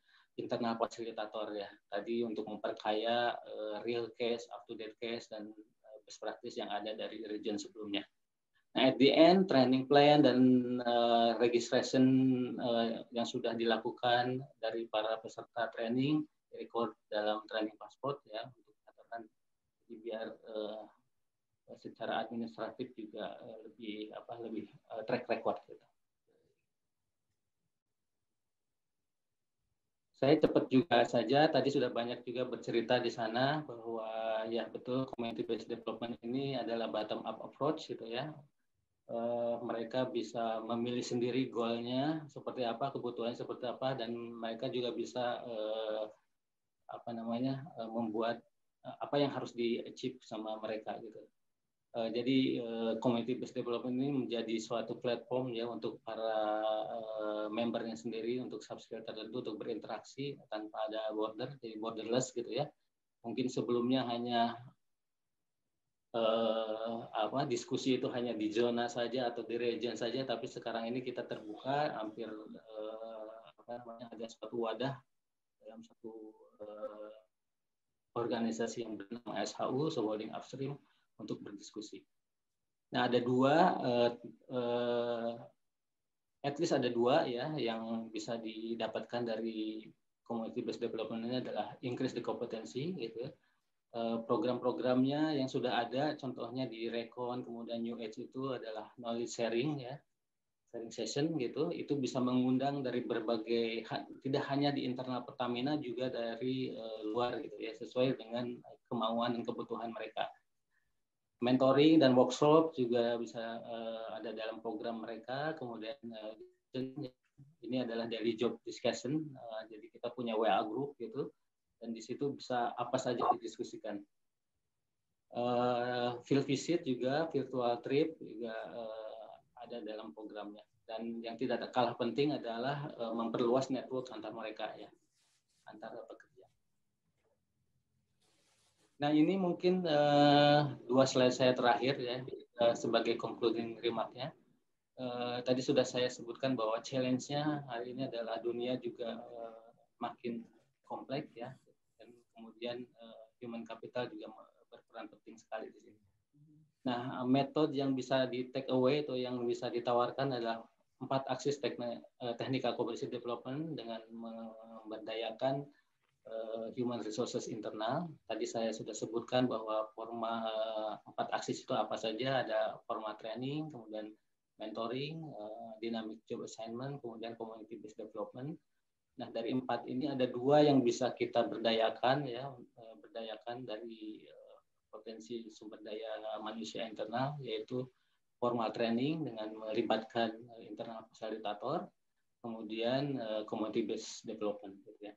internal fasilitator ya tadi untuk memperkaya eh, real case up to date case dan eh, best practice yang ada dari region sebelumnya. Nah, at the end training plan dan uh, registration uh, yang sudah dilakukan dari para peserta training record dalam training passport ya untuk catatan biar uh, secara administratif juga uh, lebih apa lebih uh, track record gitu. Saya cepat juga saja tadi sudah banyak juga bercerita di sana bahwa ya betul community based development ini adalah bottom up approach gitu ya uh, mereka bisa memilih sendiri goalnya seperti apa, kebutuhannya seperti apa, dan mereka juga bisa uh, apa namanya uh, membuat apa yang harus di achieve sama mereka gitu. Uh, jadi uh, community based development ini menjadi suatu platform ya untuk para uh, membernya sendiri untuk subscriber tertentu untuk berinteraksi tanpa ada border jadi borderless gitu ya mungkin sebelumnya hanya eh, apa diskusi itu hanya di zona saja atau di region saja tapi sekarang ini kita terbuka hampir eh, apa namanya ada suatu wadah dalam satu eh, organisasi yang bernama SHU Subholding Upstream untuk berdiskusi. Nah ada dua eh, eh, at least ada dua ya yang bisa didapatkan dari community based development ini adalah increase the competency gitu ya Eh, program-programnya yang sudah ada, contohnya di Recon, kemudian New Age itu adalah knowledge sharing ya, sharing session gitu, itu bisa mengundang dari berbagai, tidak hanya di internal Pertamina, juga dari uh, luar gitu ya, sesuai dengan kemauan dan kebutuhan mereka. Mentoring dan workshop juga bisa uh, ada dalam program mereka, kemudian uh, ini adalah dari job discussion, uh, jadi kita punya WA group gitu, dan di situ bisa apa saja didiskusikan. Uh, field visit juga virtual trip juga uh, ada dalam programnya. Dan yang tidak kalah penting adalah uh, memperluas network antar mereka ya, antara pekerja. Nah ini mungkin uh, dua slide saya terakhir ya uh, sebagai concluding remarknya. Uh, tadi sudah saya sebutkan bahwa challenge-nya hari ini adalah dunia juga uh, makin kompleks ya kemudian uh, human capital juga berperan penting sekali di sini. Nah, eh, metode yang bisa di take away atau yang bisa ditawarkan adalah empat aksis eh, teknik, teknik development dengan memberdayakan uh, human resources internal. Tadi saya sudah sebutkan bahwa forma uh, empat aksis itu apa saja, ada forma training, kemudian mentoring, uh, dynamic job assignment, kemudian community based development. Nah dari empat ini ada dua yang bisa kita berdayakan ya eh, berdayakan dari eh, potensi sumber daya manusia internal yaitu formal training dengan melibatkan eh, internal fasilitator kemudian community based development gitu ya.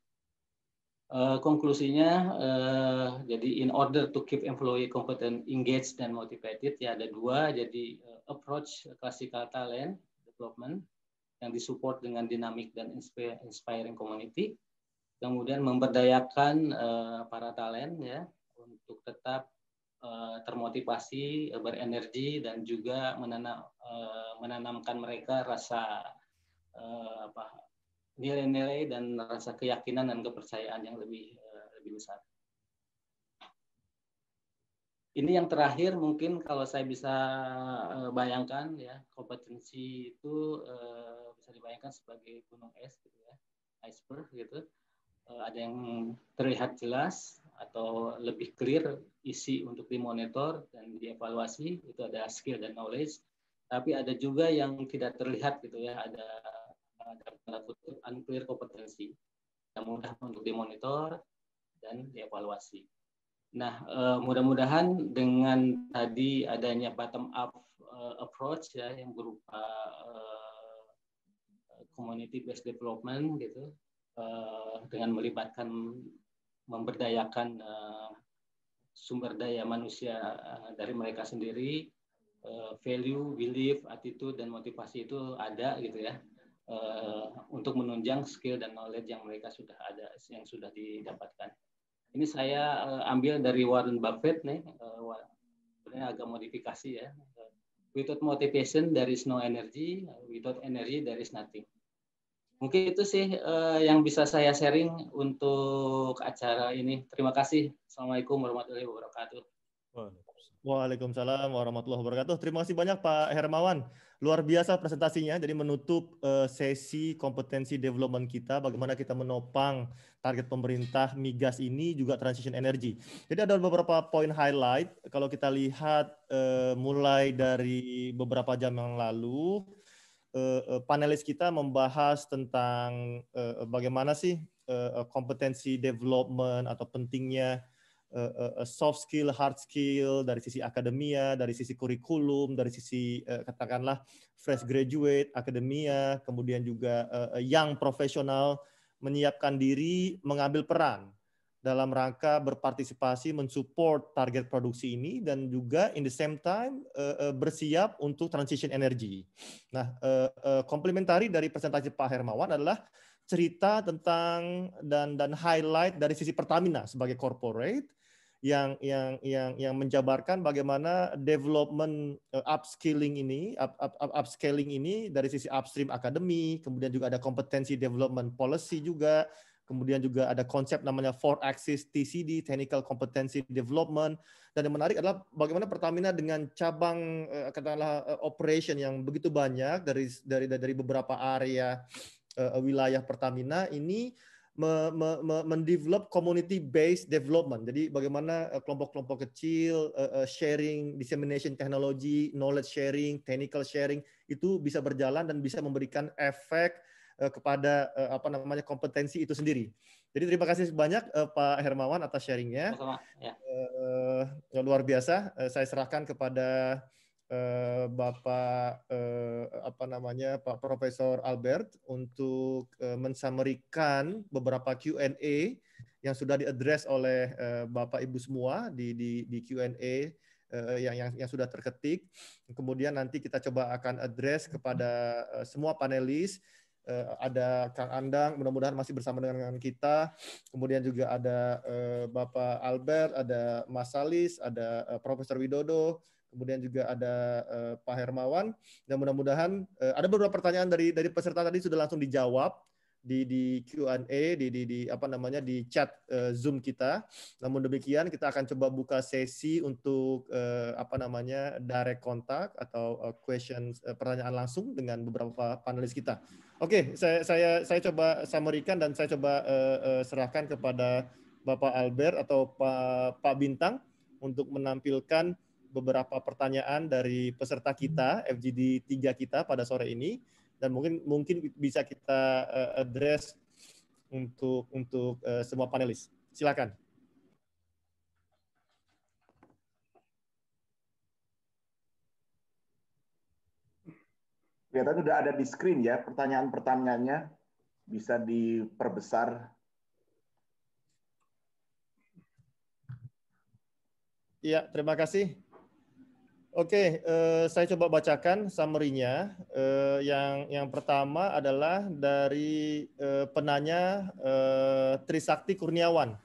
konklusinya uh, jadi in order to keep employee competent, engaged dan motivated ya ada dua jadi uh, approach classical talent development yang disupport dengan dinamik dan inspiring community. Kemudian memberdayakan uh, para talent ya untuk tetap uh, termotivasi, uh, berenergi dan juga menanam, uh, menanamkan mereka rasa uh, nilai-nilai dan rasa keyakinan dan kepercayaan yang lebih uh, lebih besar. Ini yang terakhir mungkin kalau saya bisa bayangkan ya kompetensi itu uh, bisa dibayangkan sebagai gunung es gitu ya iceberg gitu eh, ada yang terlihat jelas atau lebih clear isi untuk dimonitor dan dievaluasi itu ada skill dan knowledge tapi ada juga yang tidak terlihat gitu ya ada ada unclear kompetensi yang mudah untuk dimonitor dan dievaluasi nah eh, mudah-mudahan dengan tadi adanya bottom up eh, approach ya yang berupa community based development gitu uh, dengan melibatkan memberdayakan uh, sumber daya manusia uh, dari mereka sendiri uh, value belief attitude dan motivasi itu ada gitu ya uh, untuk menunjang skill dan knowledge yang mereka sudah ada yang sudah didapatkan ini saya uh, ambil dari Warren Buffett nih uh, sebenarnya agak modifikasi ya without motivation there is no energy without energy there is nothing mungkin itu sih uh, yang bisa saya sharing untuk acara ini. Terima kasih. Assalamualaikum warahmatullahi wabarakatuh. Waalaikumsalam warahmatullahi wabarakatuh. Terima kasih banyak Pak Hermawan. Luar biasa presentasinya. Jadi menutup eh, sesi kompetensi development kita, bagaimana kita menopang target pemerintah migas ini juga transition energy. Jadi ada beberapa poin highlight. Kalau kita lihat eh, mulai dari beberapa jam yang lalu, Eh, eh, panelis kita membahas tentang eh, bagaimana sih kompetensi development atau pentingnya soft skill, hard skill dari sisi akademia, dari sisi kurikulum, dari sisi katakanlah fresh graduate, akademia, kemudian juga young profesional menyiapkan diri mengambil peran dalam rangka berpartisipasi mensupport target produksi ini dan juga in the same time uh, uh, bersiap untuk transition energy. Nah, uh, uh, komplementari dari presentasi Pak Hermawan adalah cerita tentang dan dan highlight dari sisi Pertamina sebagai corporate yang yang yang yang menjabarkan bagaimana development uh, upskilling ini up, up, upscaling ini dari sisi upstream academy kemudian juga ada kompetensi development policy juga Kemudian juga ada konsep namanya four axis TCD, Technical Competency Development. Dan yang menarik adalah bagaimana Pertamina dengan cabang eh, katakanlah eh, operation yang begitu banyak dari dari dari beberapa area eh, wilayah Pertamina ini me, mendevelop community based development. Jadi bagaimana kelompok-kelompok kecil sharing dissemination technology, knowledge sharing, technical sharing itu bisa berjalan dan bisa memberikan efek Eh, kepada eh, apa namanya kompetensi itu sendiri. Jadi terima kasih banyak eh, Pak Hermawan atas sharingnya. Sama, ya. luar biasa. saya serahkan kepada Bapak apa namanya Pak Profesor Albert untuk mensamerikan beberapa Q&A yang sudah diadres oleh Bapak Ibu semua di di, di Q&A yang, yang yang sudah terketik. Kemudian nanti kita coba akan address kepada semua panelis Eh, ada Kang Andang, mudah-mudahan masih bersama dengan kita. Kemudian juga ada eh, Bapak Albert, ada Mas Salis, ada eh, Profesor Widodo, kemudian juga ada Pak Hermawan. Dan mudah-mudahan ada beberapa pertanyaan dari dari peserta tadi sudah langsung dijawab di di Q&A di, di di apa namanya di chat uh, Zoom kita. Namun demikian kita akan coba buka sesi untuk uh, apa namanya direct contact atau uh, eh, question uh, pertanyaan langsung dengan beberapa panelis kita. Oke, okay, saya saya saya coba samerikan dan saya coba uh, uh, serahkan kepada Bapak Albert atau Pak Pak Bintang untuk menampilkan beberapa pertanyaan dari peserta kita FGD 3 kita pada sore ini dan mungkin mungkin bisa kita uh, address untuk untuk uh, semua panelis. Silakan. Kelihatan sudah ada di screen ya pertanyaan-pertanyaannya bisa diperbesar. Iya, terima kasih. Oke, okay, eh, saya coba bacakan summary-nya. Eh, yang yang pertama adalah dari eh, penanya eh, Trisakti Kurniawan.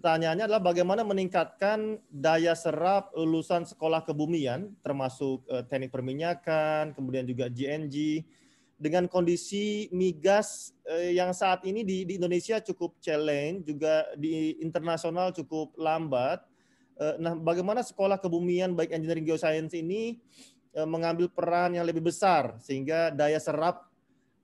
Pertanyaannya adalah bagaimana meningkatkan daya serap lulusan sekolah kebumian, termasuk eh, teknik perminyakan, kemudian juga GNG, dengan kondisi migas eh, yang saat ini di, di Indonesia cukup challenge, juga di internasional cukup lambat Eh, nah, bagaimana sekolah kebumian baik engineering geoscience ini eh, mengambil peran yang lebih besar sehingga daya serap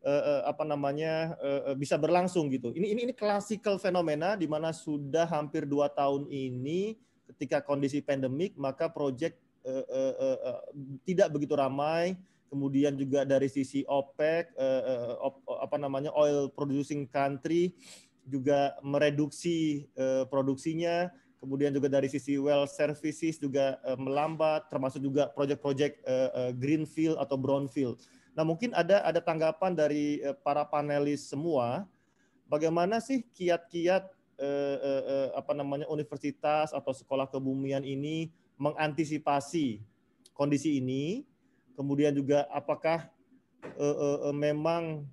eh, apa namanya bisa berlangsung gitu. Ini ini ini classical fenomena di mana sudah hampir dua tahun ini ketika kondisi pandemik maka proyek tidak begitu ramai kemudian juga dari sisi OPEC apa namanya oil producing country juga mereduksi produksinya kemudian juga dari sisi well services juga uh, melambat termasuk juga proyek-proyek uh, eh, uh, eh, greenfield atau brownfield. Nah, mungkin ada ada tanggapan dari uh, para panelis semua bagaimana sih kiat-kiat uh, uh, uh, apa namanya universitas atau sekolah kebumian ini mengantisipasi kondisi ini? Kemudian juga apakah uh, uh, memang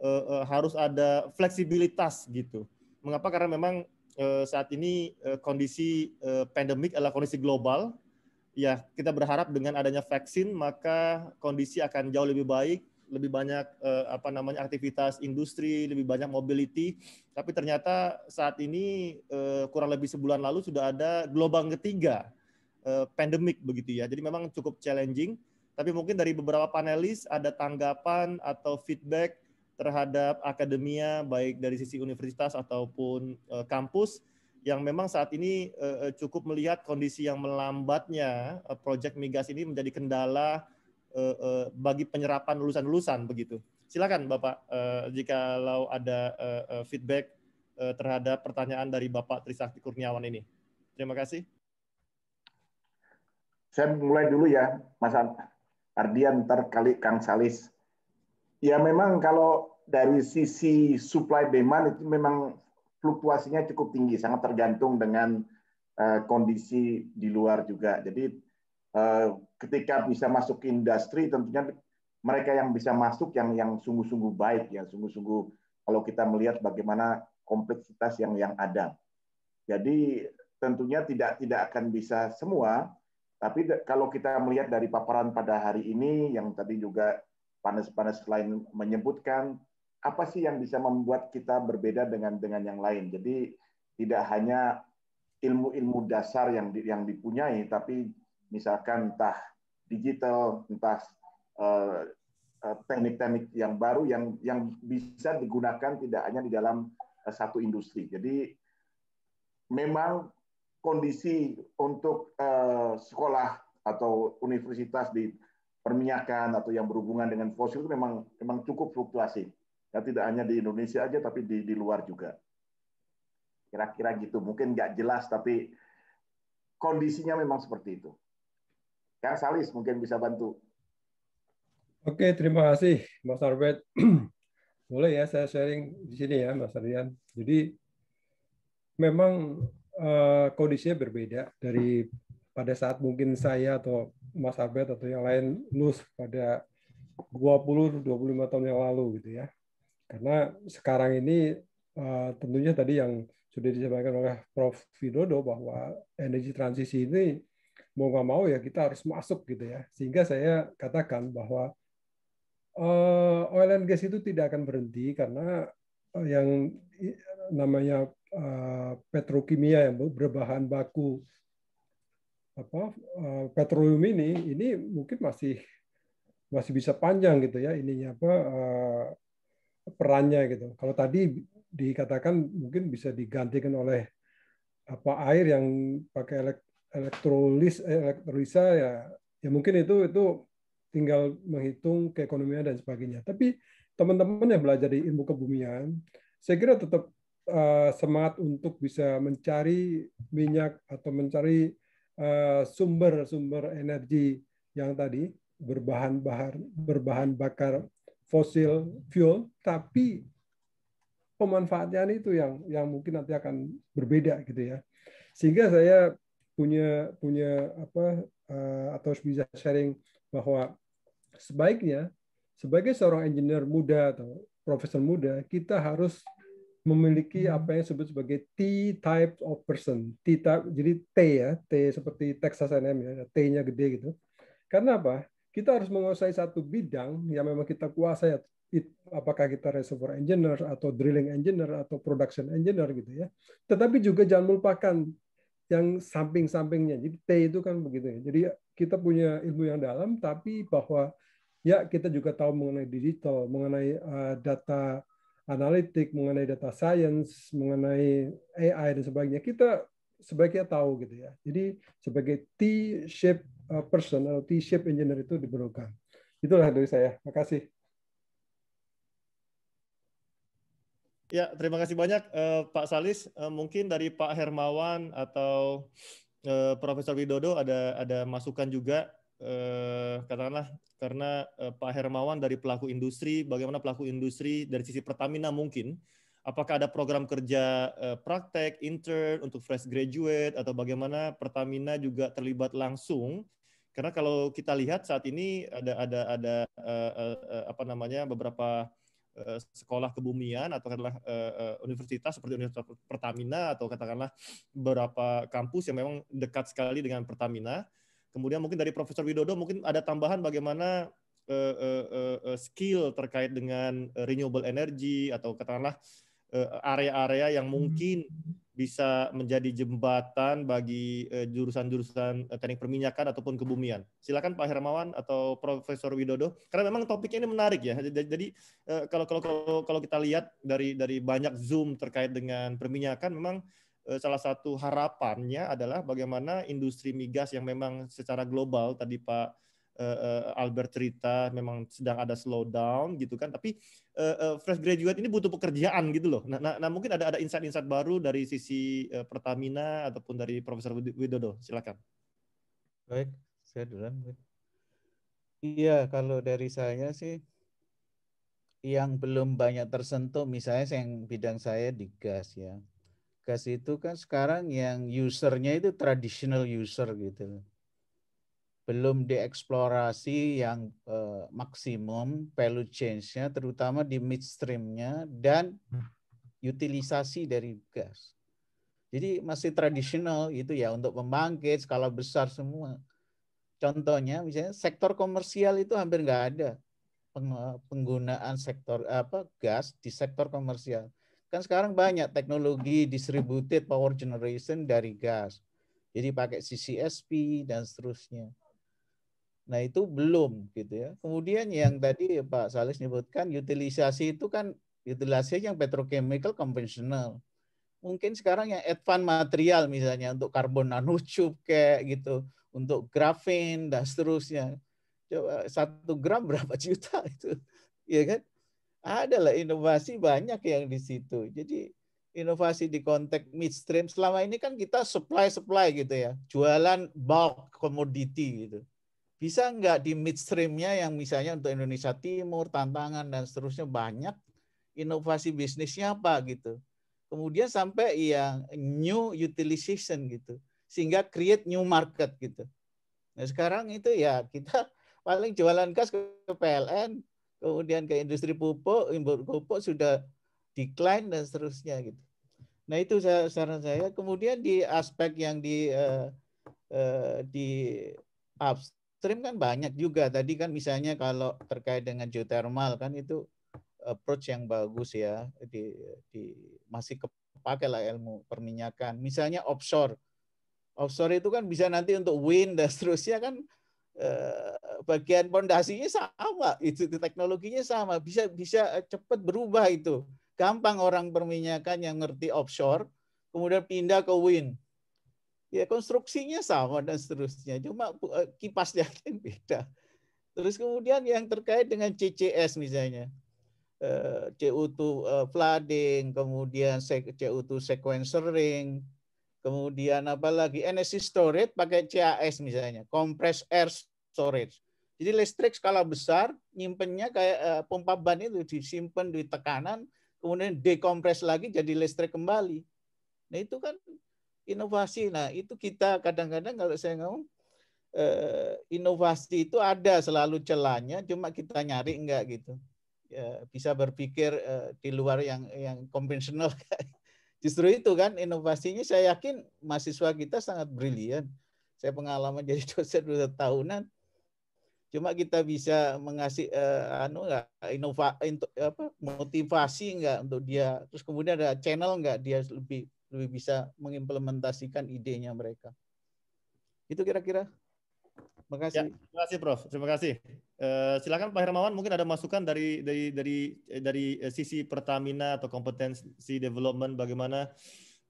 uh, uh, harus ada fleksibilitas gitu? Mengapa? Karena memang Eh, saat ini eh, kondisi eh, pandemik adalah kondisi global. Ya, kita berharap dengan adanya vaksin maka kondisi akan jauh lebih baik, lebih banyak apa namanya aktivitas industri, lebih banyak mobility. Tapi ternyata saat ini kurang lebih sebulan lalu sudah ada gelombang ketiga pandemik begitu ya. Jadi memang cukup challenging. Tapi mungkin dari beberapa panelis ada tanggapan atau feedback terhadap akademia baik dari sisi universitas ataupun eh, kampus yang memang saat ini eh, eh, cukup melihat kondisi yang melambatnya proyek migas ini menjadi kendala bagi penyerapan lulusan-lulusan begitu. Silakan Bapak jika jikalau ada feedback terhadap pertanyaan dari Bapak Trisakti Kurniawan ini. Terima kasih. Saya mulai dulu ya Mas Ardian ntar kali Kang Salis Ya memang kalau dari sisi supply demand itu memang fluktuasinya cukup tinggi, sangat tergantung dengan uh, kondisi di luar juga. Jadi uh, ketika bisa masuk ke industri tentunya mereka yang bisa masuk yang yang sungguh-sungguh baik yang sungguh-sungguh kalau kita melihat bagaimana kompleksitas yang yang ada. Jadi tentunya tidak tidak akan bisa semua, tapi kalau kita melihat dari paparan pada hari ini yang tadi juga panas-panas lain menyebutkan apa sih yang bisa membuat kita berbeda dengan dengan yang lain. Jadi tidak hanya ilmu-ilmu dasar yang di, yang dipunyai, tapi misalkan entah digital, entah teknik eh, eh, teknik-teknik yang baru yang yang bisa digunakan tidak hanya di dalam eh, satu industri. Jadi memang kondisi untuk uh, sekolah atau universitas di perminyakan atau yang berhubungan dengan fosil itu memang memang cukup fluktuasi. Ya, tidak hanya di Indonesia aja tapi di, di luar juga. Kira-kira gitu. Mungkin nggak jelas tapi kondisinya memang seperti itu. Kang ya, Salis mungkin bisa bantu. Oke, terima kasih Mas Arbet. Boleh ya saya sharing di sini ya Mas Aryan. Jadi memang eh, kondisinya berbeda dari pada saat mungkin saya atau Mas Abed atau yang lain lulus pada 20-25 tahun yang lalu gitu ya. Karena sekarang ini eh, tentunya tadi yang sudah disampaikan oleh Prof. Widodo bahwa energi transisi ini mau nggak mau ya kita harus masuk gitu ya. Sehingga saya katakan bahwa eh, oil and gas itu tidak akan berhenti karena eh, yang namanya petrokimia yang berbahan baku apa eh, petroleum ini ini mungkin masih masih bisa panjang gitu ya ininya apa eh, perannya gitu. Kalau tadi dikatakan mungkin bisa digantikan oleh apa air yang pakai elektrolis eh, elektrolisa ya ya mungkin itu itu tinggal menghitung keekonomian dan sebagainya. Tapi teman-teman yang belajar di ilmu kebumian, saya kira tetap semangat untuk bisa mencari minyak atau mencari Eh, sumber-sumber energi yang tadi berbahan bahan berbahan bakar fosil fuel, tapi pemanfaatan itu yang yang mungkin nanti akan berbeda gitu ya. Sehingga saya punya punya apa eh, atau bisa sharing bahwa sebaiknya sebagai seorang engineer muda atau profesor muda kita harus memiliki hmm. apa yang disebut sebagai T type of person. T type jadi T ya, T seperti Texas A&M ya, T-nya gede gitu. Karena apa? Kita harus menguasai satu bidang yang memang kita kuasai apakah kita reservoir engineer atau drilling engineer atau production engineer gitu ya. Tetapi juga jangan melupakan yang samping-sampingnya. Jadi T itu kan begitu ya. Jadi kita punya ilmu yang dalam tapi bahwa ya kita juga tahu mengenai digital, mengenai eh, data analitik, mengenai data science, mengenai AI dan sebagainya, kita sebaiknya tahu gitu ya. Jadi sebagai T-shape uh, person atau T-shape engineer itu diperlukan. Itulah dari saya. Terima kasih. Ya, terima kasih banyak uh, Pak Salis. Uh, mungkin dari Pak Hermawan atau Profesor Widodo ada ada masukan juga eh, katakanlah karena eh, Pak Hermawan dari pelaku industri, bagaimana pelaku industri dari sisi Pertamina mungkin, apakah ada program kerja eh, praktek, intern untuk fresh graduate, atau bagaimana Pertamina juga terlibat langsung? Karena kalau kita lihat saat ini ada ada ada uh, uh, apa namanya beberapa uh, sekolah kebumian atau katakanlah uh, universitas seperti Universitas Pertamina atau katakanlah beberapa kampus yang memang dekat sekali dengan Pertamina Kemudian mungkin dari Profesor Widodo mungkin ada tambahan bagaimana eh, eh, eh, skill terkait dengan renewable energy atau katakanlah area-area yang hmm. mungkin bisa menjadi jembatan bagi jurusan-jurusan teknik perminyakan ataupun kebumian. Silakan Pak Hermawan atau Profesor Widodo karena memang topiknya ini menarik ya. Jadi kalau kalau kalau, kalau kita lihat dari dari banyak zoom terkait dengan perminyakan memang Eh, salah satu harapannya adalah bagaimana industri migas yang memang secara global tadi Pak eh, eh, Albert cerita memang sedang ada slowdown gitu kan tapi fresh graduate ini butuh pekerjaan gitu loh nah, nah, nah mungkin ada ada insight-insight baru dari sisi Pertamina ataupun dari Profesor Widodo silakan baik saya duluan iya kalau dari saya sih yang belum banyak tersentuh misalnya yang bidang saya di gas ya Gas itu kan sekarang yang usernya itu traditional user gitu belum dieksplorasi yang uh, maksimum value change-nya terutama di midstream-nya dan utilisasi dari gas. Jadi masih tradisional itu ya untuk pembangkit skala besar semua. Contohnya misalnya sektor komersial itu hampir nggak ada penggunaan sektor apa gas di sektor komersial. Kan sekarang banyak teknologi distributed power generation dari gas. Jadi pakai CCSP dan seterusnya. Nah itu belum gitu ya. Kemudian yang tadi Pak Salis nyebutkan, utilisasi itu kan utilisasi yang petrochemical konvensional. Mungkin sekarang yang advanced material misalnya untuk karbon nanotube kayak gitu, untuk grafin dan seterusnya. Coba satu gram berapa juta itu, ya kan? adalah inovasi banyak yang di situ. Jadi inovasi di konteks midstream selama ini kan kita supply supply gitu ya, jualan bulk commodity gitu. Bisa nggak di midstreamnya yang misalnya untuk Indonesia Timur tantangan dan seterusnya banyak inovasi bisnisnya apa gitu. Kemudian sampai yang new utilization gitu, sehingga create new market gitu. Nah sekarang itu ya kita paling jualan gas ke PLN, kemudian ke industri pupuk, impor pupuk sudah decline dan seterusnya gitu. Nah itu saran saya. Kemudian di aspek yang di uh, uh, di upstream kan banyak juga. Tadi kan misalnya kalau terkait dengan geothermal kan itu approach yang bagus ya di, di masih kepakai lah ilmu perminyakan. Misalnya offshore, offshore itu kan bisa nanti untuk wind dan seterusnya kan Eh, bagian pondasinya sama, itu teknologinya sama, bisa bisa eh, cepat berubah itu. Gampang orang perminyakan yang ngerti offshore, kemudian pindah ke wind. Ya konstruksinya sama dan seterusnya, cuma eh, kipasnya yang beda. Terus kemudian yang terkait dengan CCS misalnya, CO2 flooding, kemudian CO2 sequencing, Kemudian apa lagi? energy storage pakai CAS misalnya, compressed air storage. Jadi listrik skala besar nyimpennya kayak uh, pompa ban itu disimpan di tekanan, kemudian dekompres lagi jadi listrik kembali. Nah itu kan inovasi. Nah itu kita kadang-kadang kalau saya ngomong uh, inovasi itu ada selalu celahnya, cuma kita nyari enggak gitu. Ya, bisa berpikir uh, di luar yang yang konvensional. Justru itu kan inovasinya saya yakin mahasiswa kita sangat brilian. Saya pengalaman jadi dosen dua tahunan. Cuma kita bisa mengasih eh, anu enggak inova, into, apa motivasi enggak untuk dia. Terus kemudian ada channel enggak dia lebih lebih bisa mengimplementasikan idenya mereka. Itu kira-kira terima kasih. Ya, terima kasih Prof. Terima kasih. Uh, silakan Pak Hermawan mungkin ada masukan dari dari dari eh, dari eh, sisi Pertamina atau kompetensi development bagaimana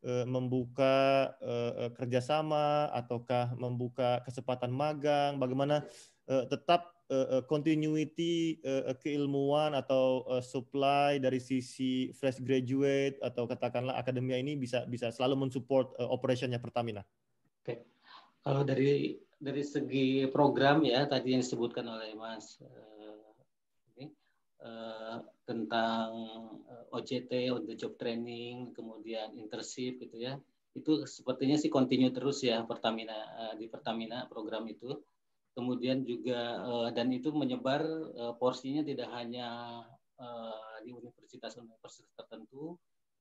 uh, membuka uh, kerjasama ataukah membuka kesempatan magang, bagaimana uh, tetap uh, continuity uh, keilmuan atau uh, supply dari sisi fresh graduate atau katakanlah akademia ini bisa bisa selalu mensupport uh, operationnya Pertamina. Oke, okay. kalau dari dari segi program ya tadi yang disebutkan oleh Mas uh, ini, uh, tentang eh, OJT, on the job training, kemudian internship gitu ya. Itu sepertinya sih continue terus ya Pertamina uh, di Pertamina program itu. Kemudian juga uh, dan itu menyebar uh, porsinya tidak hanya uh, di universitas-universitas tertentu,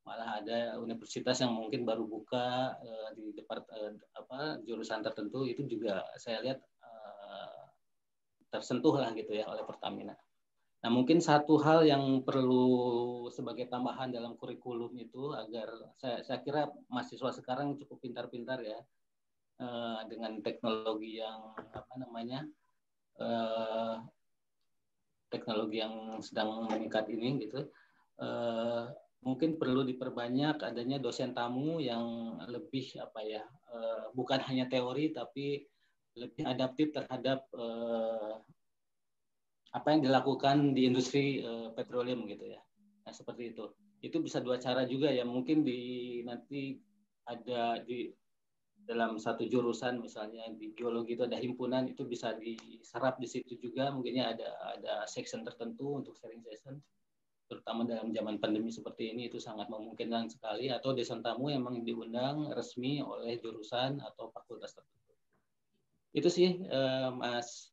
malah ada universitas yang mungkin baru buka uh, di depart uh, apa jurusan tertentu itu juga saya lihat uh, tersentuh lah gitu ya oleh Pertamina. Nah mungkin satu hal yang perlu sebagai tambahan dalam kurikulum itu agar saya, saya kira mahasiswa sekarang cukup pintar-pintar ya uh, dengan teknologi yang apa namanya uh, teknologi yang sedang meningkat ini gitu. Uh, mungkin perlu diperbanyak adanya dosen tamu yang lebih apa ya uh, bukan hanya teori tapi lebih adaptif terhadap uh, apa yang dilakukan di industri uh, petroleum gitu ya nah, seperti itu itu bisa dua cara juga ya mungkin di nanti ada di dalam satu jurusan misalnya di geologi itu ada himpunan itu bisa diserap di situ juga mungkinnya ada ada section tertentu untuk sharing session terutama dalam zaman pandemi seperti ini itu sangat memungkinkan sekali atau desain tamu memang diundang resmi oleh jurusan atau fakultas tertentu. Itu sih eh, Mas.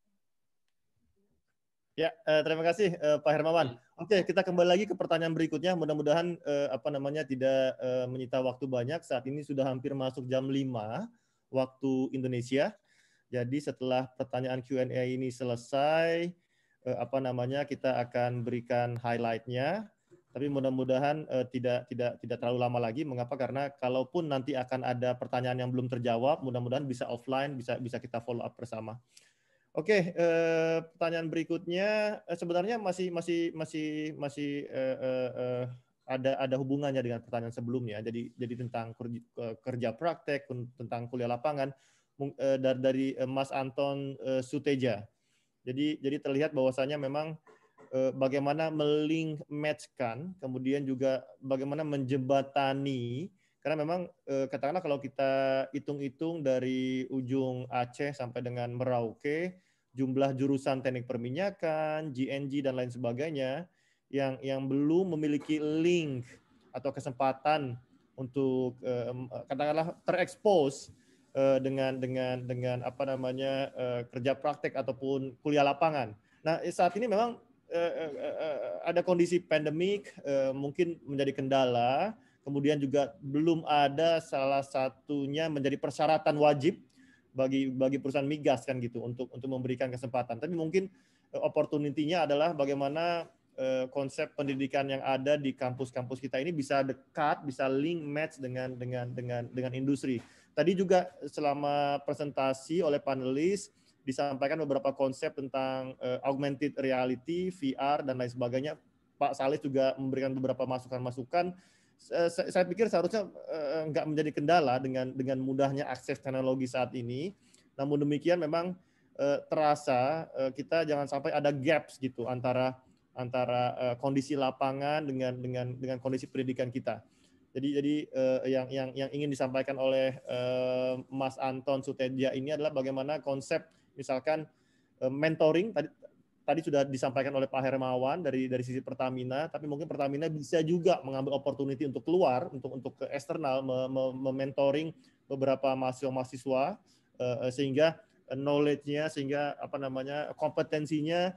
Ya, eh, terima kasih eh, Pak Hermawan. Ya. Oke, kita kembali lagi ke pertanyaan berikutnya. Mudah-mudahan eh, apa namanya tidak menyita waktu banyak. Saat ini sudah hampir masuk jam 5 waktu Indonesia. Jadi setelah pertanyaan Q&A ini selesai, Eh, apa namanya kita akan berikan highlightnya tapi mudah-mudahan eh, tidak tidak tidak terlalu lama lagi mengapa karena kalaupun nanti akan ada pertanyaan yang belum terjawab mudah-mudahan bisa offline bisa bisa kita follow up bersama Oke, eh, pertanyaan berikutnya eh, sebenarnya masih masih masih masih eh, eh, eh ada ada hubungannya dengan pertanyaan sebelumnya. Jadi jadi tentang kerja, eh, kerja praktek, tentang kuliah lapangan dari, dari Mas Anton Suteja. Jadi jadi terlihat bahwasanya memang eh, bagaimana melink matchkan, kemudian juga bagaimana menjembatani karena memang eh, katakanlah kalau kita hitung-hitung dari ujung Aceh sampai dengan Merauke jumlah jurusan teknik perminyakan, GNG dan lain sebagainya yang yang belum memiliki link atau kesempatan untuk eh, katakanlah terekspos uh, dengan dengan dengan apa namanya uh, kerja praktek ataupun kuliah lapangan. Nah eh, saat ini memang uh, uh, ada kondisi pandemik uh, mungkin menjadi kendala. Kemudian juga belum ada salah satunya menjadi persyaratan wajib bagi bagi perusahaan migas kan gitu untuk untuk memberikan kesempatan. Tapi mungkin opportunity-nya adalah bagaimana konsep pendidikan yang ada di kampus-kampus kita ini bisa dekat, bisa link match dengan dengan dengan dengan industri. Tadi juga selama presentasi oleh panelis disampaikan beberapa konsep tentang uh, augmented reality, VR dan lain sebagainya. Pak Salis juga memberikan beberapa masukan-masukan. Saya, saya pikir seharusnya uh, nggak menjadi kendala dengan dengan mudahnya akses teknologi saat ini. Namun demikian memang uh, terasa uh, kita jangan sampai ada gaps gitu antara antara uh, kondisi lapangan dengan dengan dengan kondisi pendidikan kita. Jadi jadi uh, yang yang yang ingin disampaikan oleh uh, Mas Anton Sutedia ini adalah bagaimana konsep misalkan uh, mentoring tadi tadi sudah disampaikan oleh Pak Hermawan dari dari sisi Pertamina, tapi mungkin Pertamina bisa juga mengambil opportunity untuk keluar untuk untuk ke eksternal mementoring beberapa mahasiswa-mahasiswa uh, sehingga knowledge-nya sehingga apa namanya kompetensinya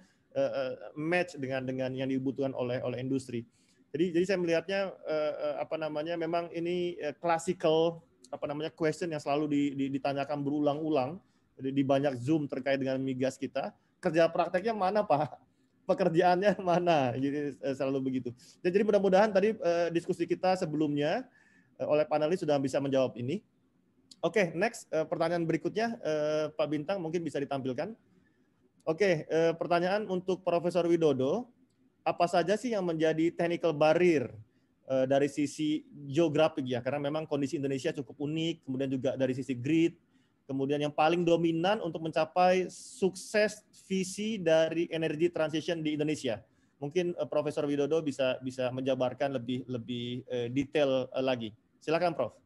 match dengan dengan yang dibutuhkan oleh oleh industri. Jadi jadi saya melihatnya uh, apa namanya memang ini klasikal, eh, classical apa namanya question yang selalu di, di, ditanyakan berulang-ulang di, di banyak zoom terkait dengan migas kita. Kerja prakteknya mana pak? Pekerjaannya mana? Jadi selalu begitu. jadi mudah-mudahan tadi diskusi kita sebelumnya oleh panelis sudah bisa menjawab ini. Oke, okay, next pertanyaan berikutnya Pak Bintang mungkin bisa ditampilkan. Oke, okay, pertanyaan untuk Profesor Widodo apa saja sih yang menjadi technical barrier eh, dari sisi geografik ya karena memang kondisi Indonesia cukup unik kemudian juga dari sisi grid kemudian yang paling dominan untuk mencapai sukses visi dari energy transition di Indonesia mungkin eh, Profesor Widodo bisa bisa menjabarkan lebih lebih eh, detail lagi silakan Prof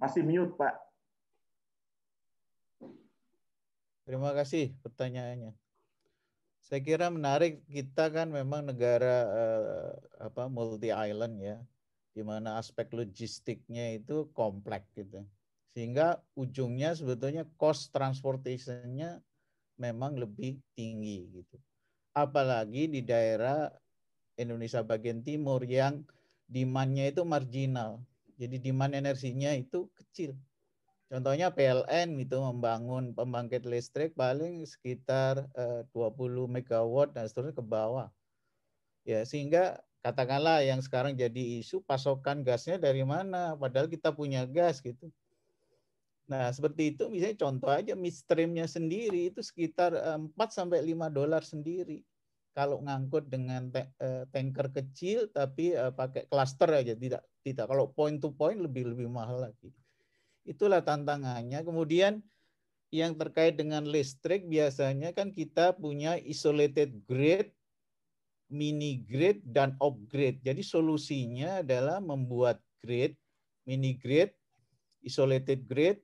masih mute Pak Terima kasih pertanyaannya. Saya kira menarik kita kan memang negara uh, apa multi island ya, di mana aspek logistiknya itu kompleks gitu. Sehingga ujungnya sebetulnya cost transportationnya memang lebih tinggi gitu. Apalagi di daerah Indonesia bagian timur yang demandnya itu marginal. Jadi demand energinya itu kecil Contohnya PLN itu membangun pembangkit listrik paling sekitar 20 eh, megawatt dan seterusnya ke bawah. Ya, sehingga katakanlah yang sekarang jadi isu pasokan gasnya dari mana padahal kita punya gas gitu. Nah, seperti itu misalnya contoh aja midstreamnya sendiri itu sekitar 4 eh, sampai 5 dolar sendiri. Kalau ngangkut dengan eh, tanker kecil tapi pakai cluster aja tidak tidak kalau point to point lebih lebih mahal lagi. Itulah tantangannya. Kemudian yang terkait dengan listrik biasanya kan kita punya isolated grid, mini grid dan off grid. Jadi solusinya adalah membuat grid, mini grid, isolated grid,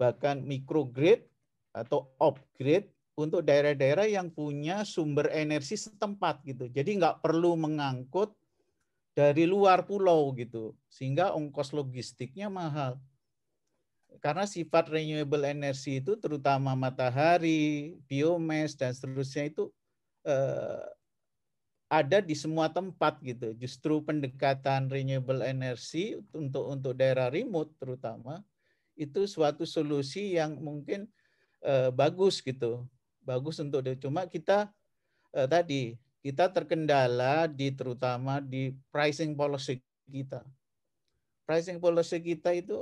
bahkan micro grid atau off grid untuk daerah-daerah yang punya sumber energi setempat gitu. Jadi nggak perlu mengangkut dari luar pulau gitu, sehingga ongkos logistiknya mahal karena sifat renewable energy itu terutama matahari, biomass dan seterusnya itu eh, ada di semua tempat gitu. Justru pendekatan renewable energy untuk untuk daerah remote terutama itu suatu solusi yang mungkin eh, bagus gitu. Bagus untuk dia. cuma kita eh, tadi kita terkendala di terutama di pricing policy kita. Pricing policy kita itu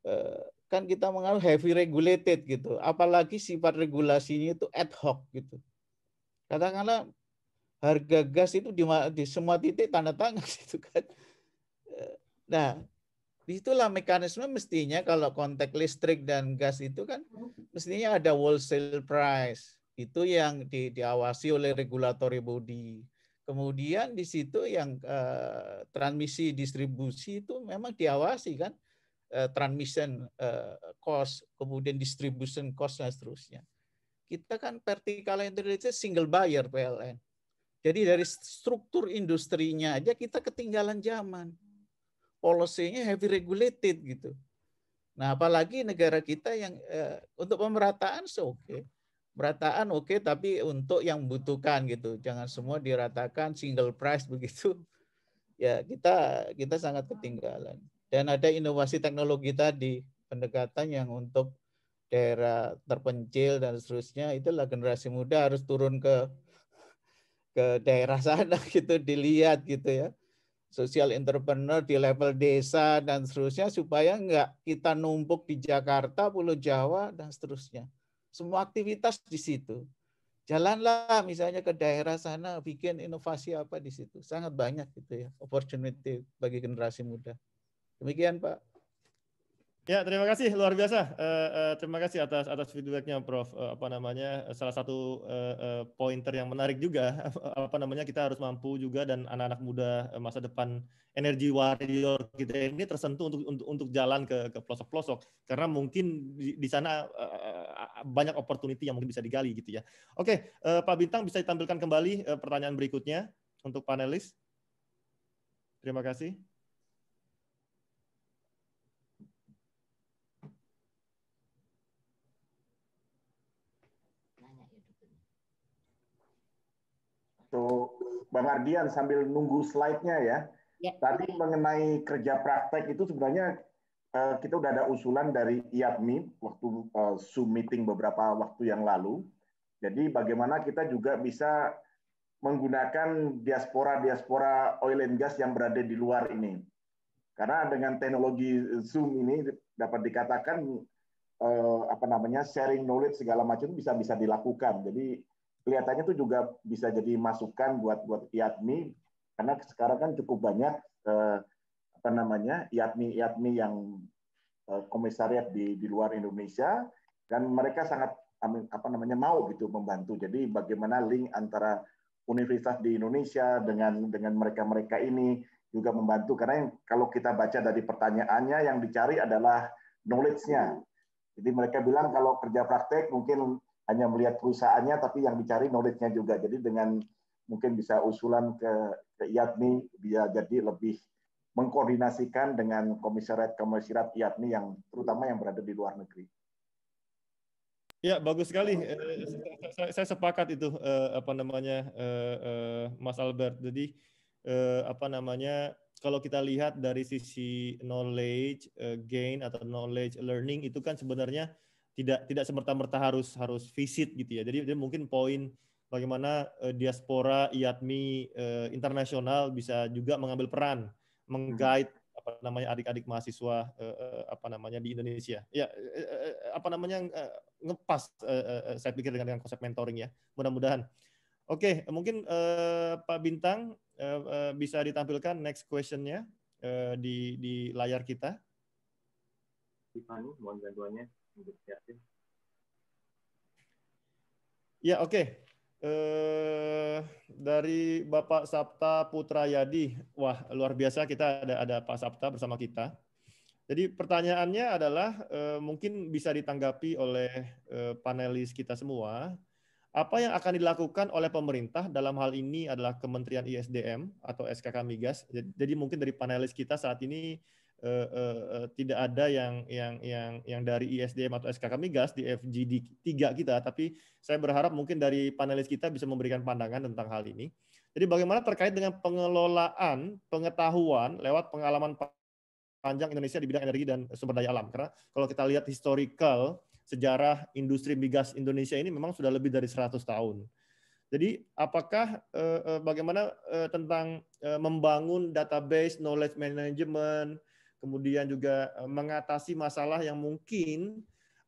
Eh, kan kita mengenal heavy regulated gitu. Apalagi sifat regulasinya itu ad hoc gitu. Katakanlah harga gas itu di, di semua titik tanda tangan gitu kan. Eh, nah, disitulah mekanisme mestinya kalau konteks listrik dan gas itu kan mestinya ada wholesale price. Itu yang di, diawasi oleh regulatory body. Kemudian di situ yang uh, transmisi distribusi itu memang diawasi kan Eh, transmission eh, cost, kemudian distribution cost dan seterusnya. Kita kan vertical integrated single buyer PLN. Jadi dari struktur industrinya aja kita ketinggalan zaman. Polosinya heavy regulated gitu. Nah, apalagi negara kita yang eh, untuk pemerataan so oke. Okay. Pemerataan oke okay, tapi untuk yang butuhkan gitu. Jangan semua diratakan single price begitu. Ya, kita kita sangat ketinggalan dan ada inovasi teknologi tadi pendekatan yang untuk daerah terpencil dan seterusnya itulah generasi muda harus turun ke ke daerah sana gitu dilihat gitu ya social entrepreneur di level desa dan seterusnya supaya enggak kita numpuk di Jakarta, Pulau Jawa dan seterusnya. Semua aktivitas di situ. Jalanlah misalnya ke daerah sana bikin inovasi apa di situ. Sangat banyak gitu ya opportunity bagi generasi muda. Demikian Pak. Ya, terima kasih luar biasa. Uh, uh, terima kasih atas atas feedbacknya, Prof. Uh, apa namanya? Salah satu uh, uh, pointer yang menarik juga, apa namanya? Kita harus mampu juga dan anak-anak muda masa depan energi warrior kita ini tersentuh untuk untuk untuk jalan ke ke pelosok-pelosok karena mungkin di, di sana uh, banyak opportunity yang mungkin bisa digali gitu ya. Oke, uh, Pak Bintang bisa ditampilkan kembali uh, pertanyaan berikutnya untuk panelis. Terima kasih. Bang Ardian sambil nunggu slide-nya ya. Yeah. Tadi mengenai kerja praktek itu sebenarnya uh, kita udah ada usulan dari IAPMI waktu uh, Zoom meeting beberapa waktu yang lalu. Jadi bagaimana kita juga bisa menggunakan diaspora-diaspora oil and gas yang berada di luar ini. Karena dengan teknologi Zoom ini dapat dikatakan eh, apa namanya sharing knowledge segala macam bisa bisa dilakukan. Jadi kelihatannya itu juga bisa jadi masukan buat buat IATMI karena sekarang kan cukup banyak eh, apa namanya IATMI IATMI yang eh, komisariat di di luar Indonesia dan mereka sangat apa namanya mau gitu membantu. Jadi bagaimana link antara universitas di Indonesia dengan dengan mereka-mereka ini juga membantu karena yang, kalau kita baca dari pertanyaannya yang dicari adalah knowledge-nya. Jadi mereka bilang kalau kerja praktek mungkin hanya melihat perusahaannya, tapi yang dicari knowledge-nya juga. Jadi dengan mungkin bisa usulan ke, ke IATMI, dia jadi lebih mengkoordinasikan dengan komisariat-komisariat IATMI yang terutama yang berada di luar negeri. Ya bagus sekali. Eh, saya, saya sepakat itu eh, apa namanya eh, eh Mas Albert. Jadi eh, apa namanya kalau kita lihat dari sisi knowledge eh, gain atau knowledge learning itu kan sebenarnya tidak tidak semerta-merta harus harus visit gitu ya. Jadi, jadi mungkin poin bagaimana uh, diaspora IATMI uh, internasional bisa juga mengambil peran mengguide hmm. apa namanya adik-adik mahasiswa uh, apa namanya di Indonesia. Ya uh, apa namanya uh, ngepas uh, saya pikir dengan, dengan konsep mentoring ya. Mudah-mudahan. Oke, okay, mungkin uh, Pak Bintang uh, bisa ditampilkan next question-nya di di layar kita. Tiffany, mohon bantuannya. Ya, oke. Okay. Eh, dari Bapak Sapta Putra Yadi, Wah, luar biasa kita ada ada Pak Sapta bersama kita. Jadi pertanyaannya adalah eh, mungkin bisa ditanggapi oleh eh, panelis kita semua. Apa yang akan dilakukan oleh pemerintah dalam hal ini adalah Kementerian ISDM atau SKK Migas. Jadi mungkin dari panelis kita saat ini Eh, eh, eh, tidak ada yang yang yang yang dari ISDM atau SKK migas di FGD 3 kita, tapi saya berharap mungkin dari panelis kita bisa memberikan pandangan tentang hal ini. Jadi bagaimana terkait dengan pengelolaan pengetahuan lewat pengalaman panjang Indonesia di bidang energi dan sumber daya alam? Karena kalau kita lihat historical sejarah industri migas Indonesia ini memang sudah lebih dari 100 tahun. Jadi apakah eh, eh, bagaimana tentang membangun database knowledge management kemudian juga eh, mengatasi masalah yang mungkin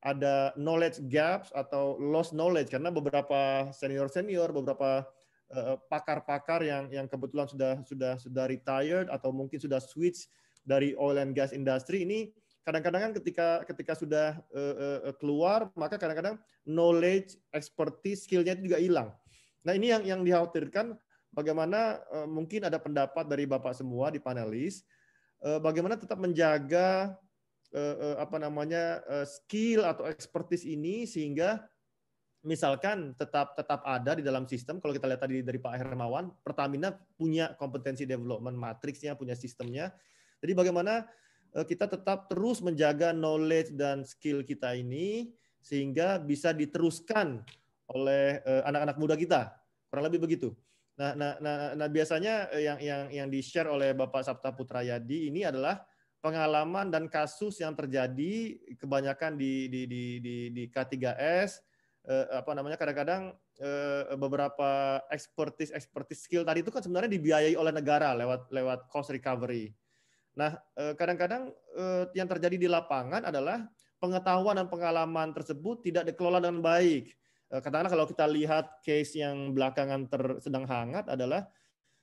ada knowledge gaps atau lost knowledge karena beberapa senior senior beberapa eh, pakar-pakar yang yang kebetulan sudah sudah sudah retired atau mungkin sudah switch dari oil and gas industry ini kadang-kadang kan ketika ketika sudah eh, keluar maka kadang-kadang knowledge expertise skillnya itu juga hilang nah ini yang yang dikhawatirkan bagaimana mungkin ada pendapat dari bapak semua di panelis Eh, bagaimana tetap menjaga eh, eh, apa namanya skill atau expertise ini sehingga misalkan tetap tetap ada di dalam sistem kalau kita lihat tadi dari Pak Hermawan Pertamina punya kompetensi development matriksnya punya sistemnya jadi bagaimana kita tetap terus menjaga knowledge dan skill kita ini sehingga bisa diteruskan oleh anak-anak muda kita kurang lebih begitu Nah, nah, nah, nah biasanya eh, yang yang yang di share oleh Bapak Sapta Putra Yadi ini adalah pengalaman dan kasus yang terjadi kebanyakan di di di di, di K3S eh, apa namanya kadang-kadang eh, beberapa expertise expertise skill tadi itu kan sebenarnya dibiayai oleh negara lewat lewat cost recovery. Nah, eh, kadang-kadang eh, yang terjadi di lapangan adalah pengetahuan dan pengalaman tersebut tidak dikelola dengan baik Eh, katakanlah kalau kita lihat case yang belakangan ter, sedang hangat adalah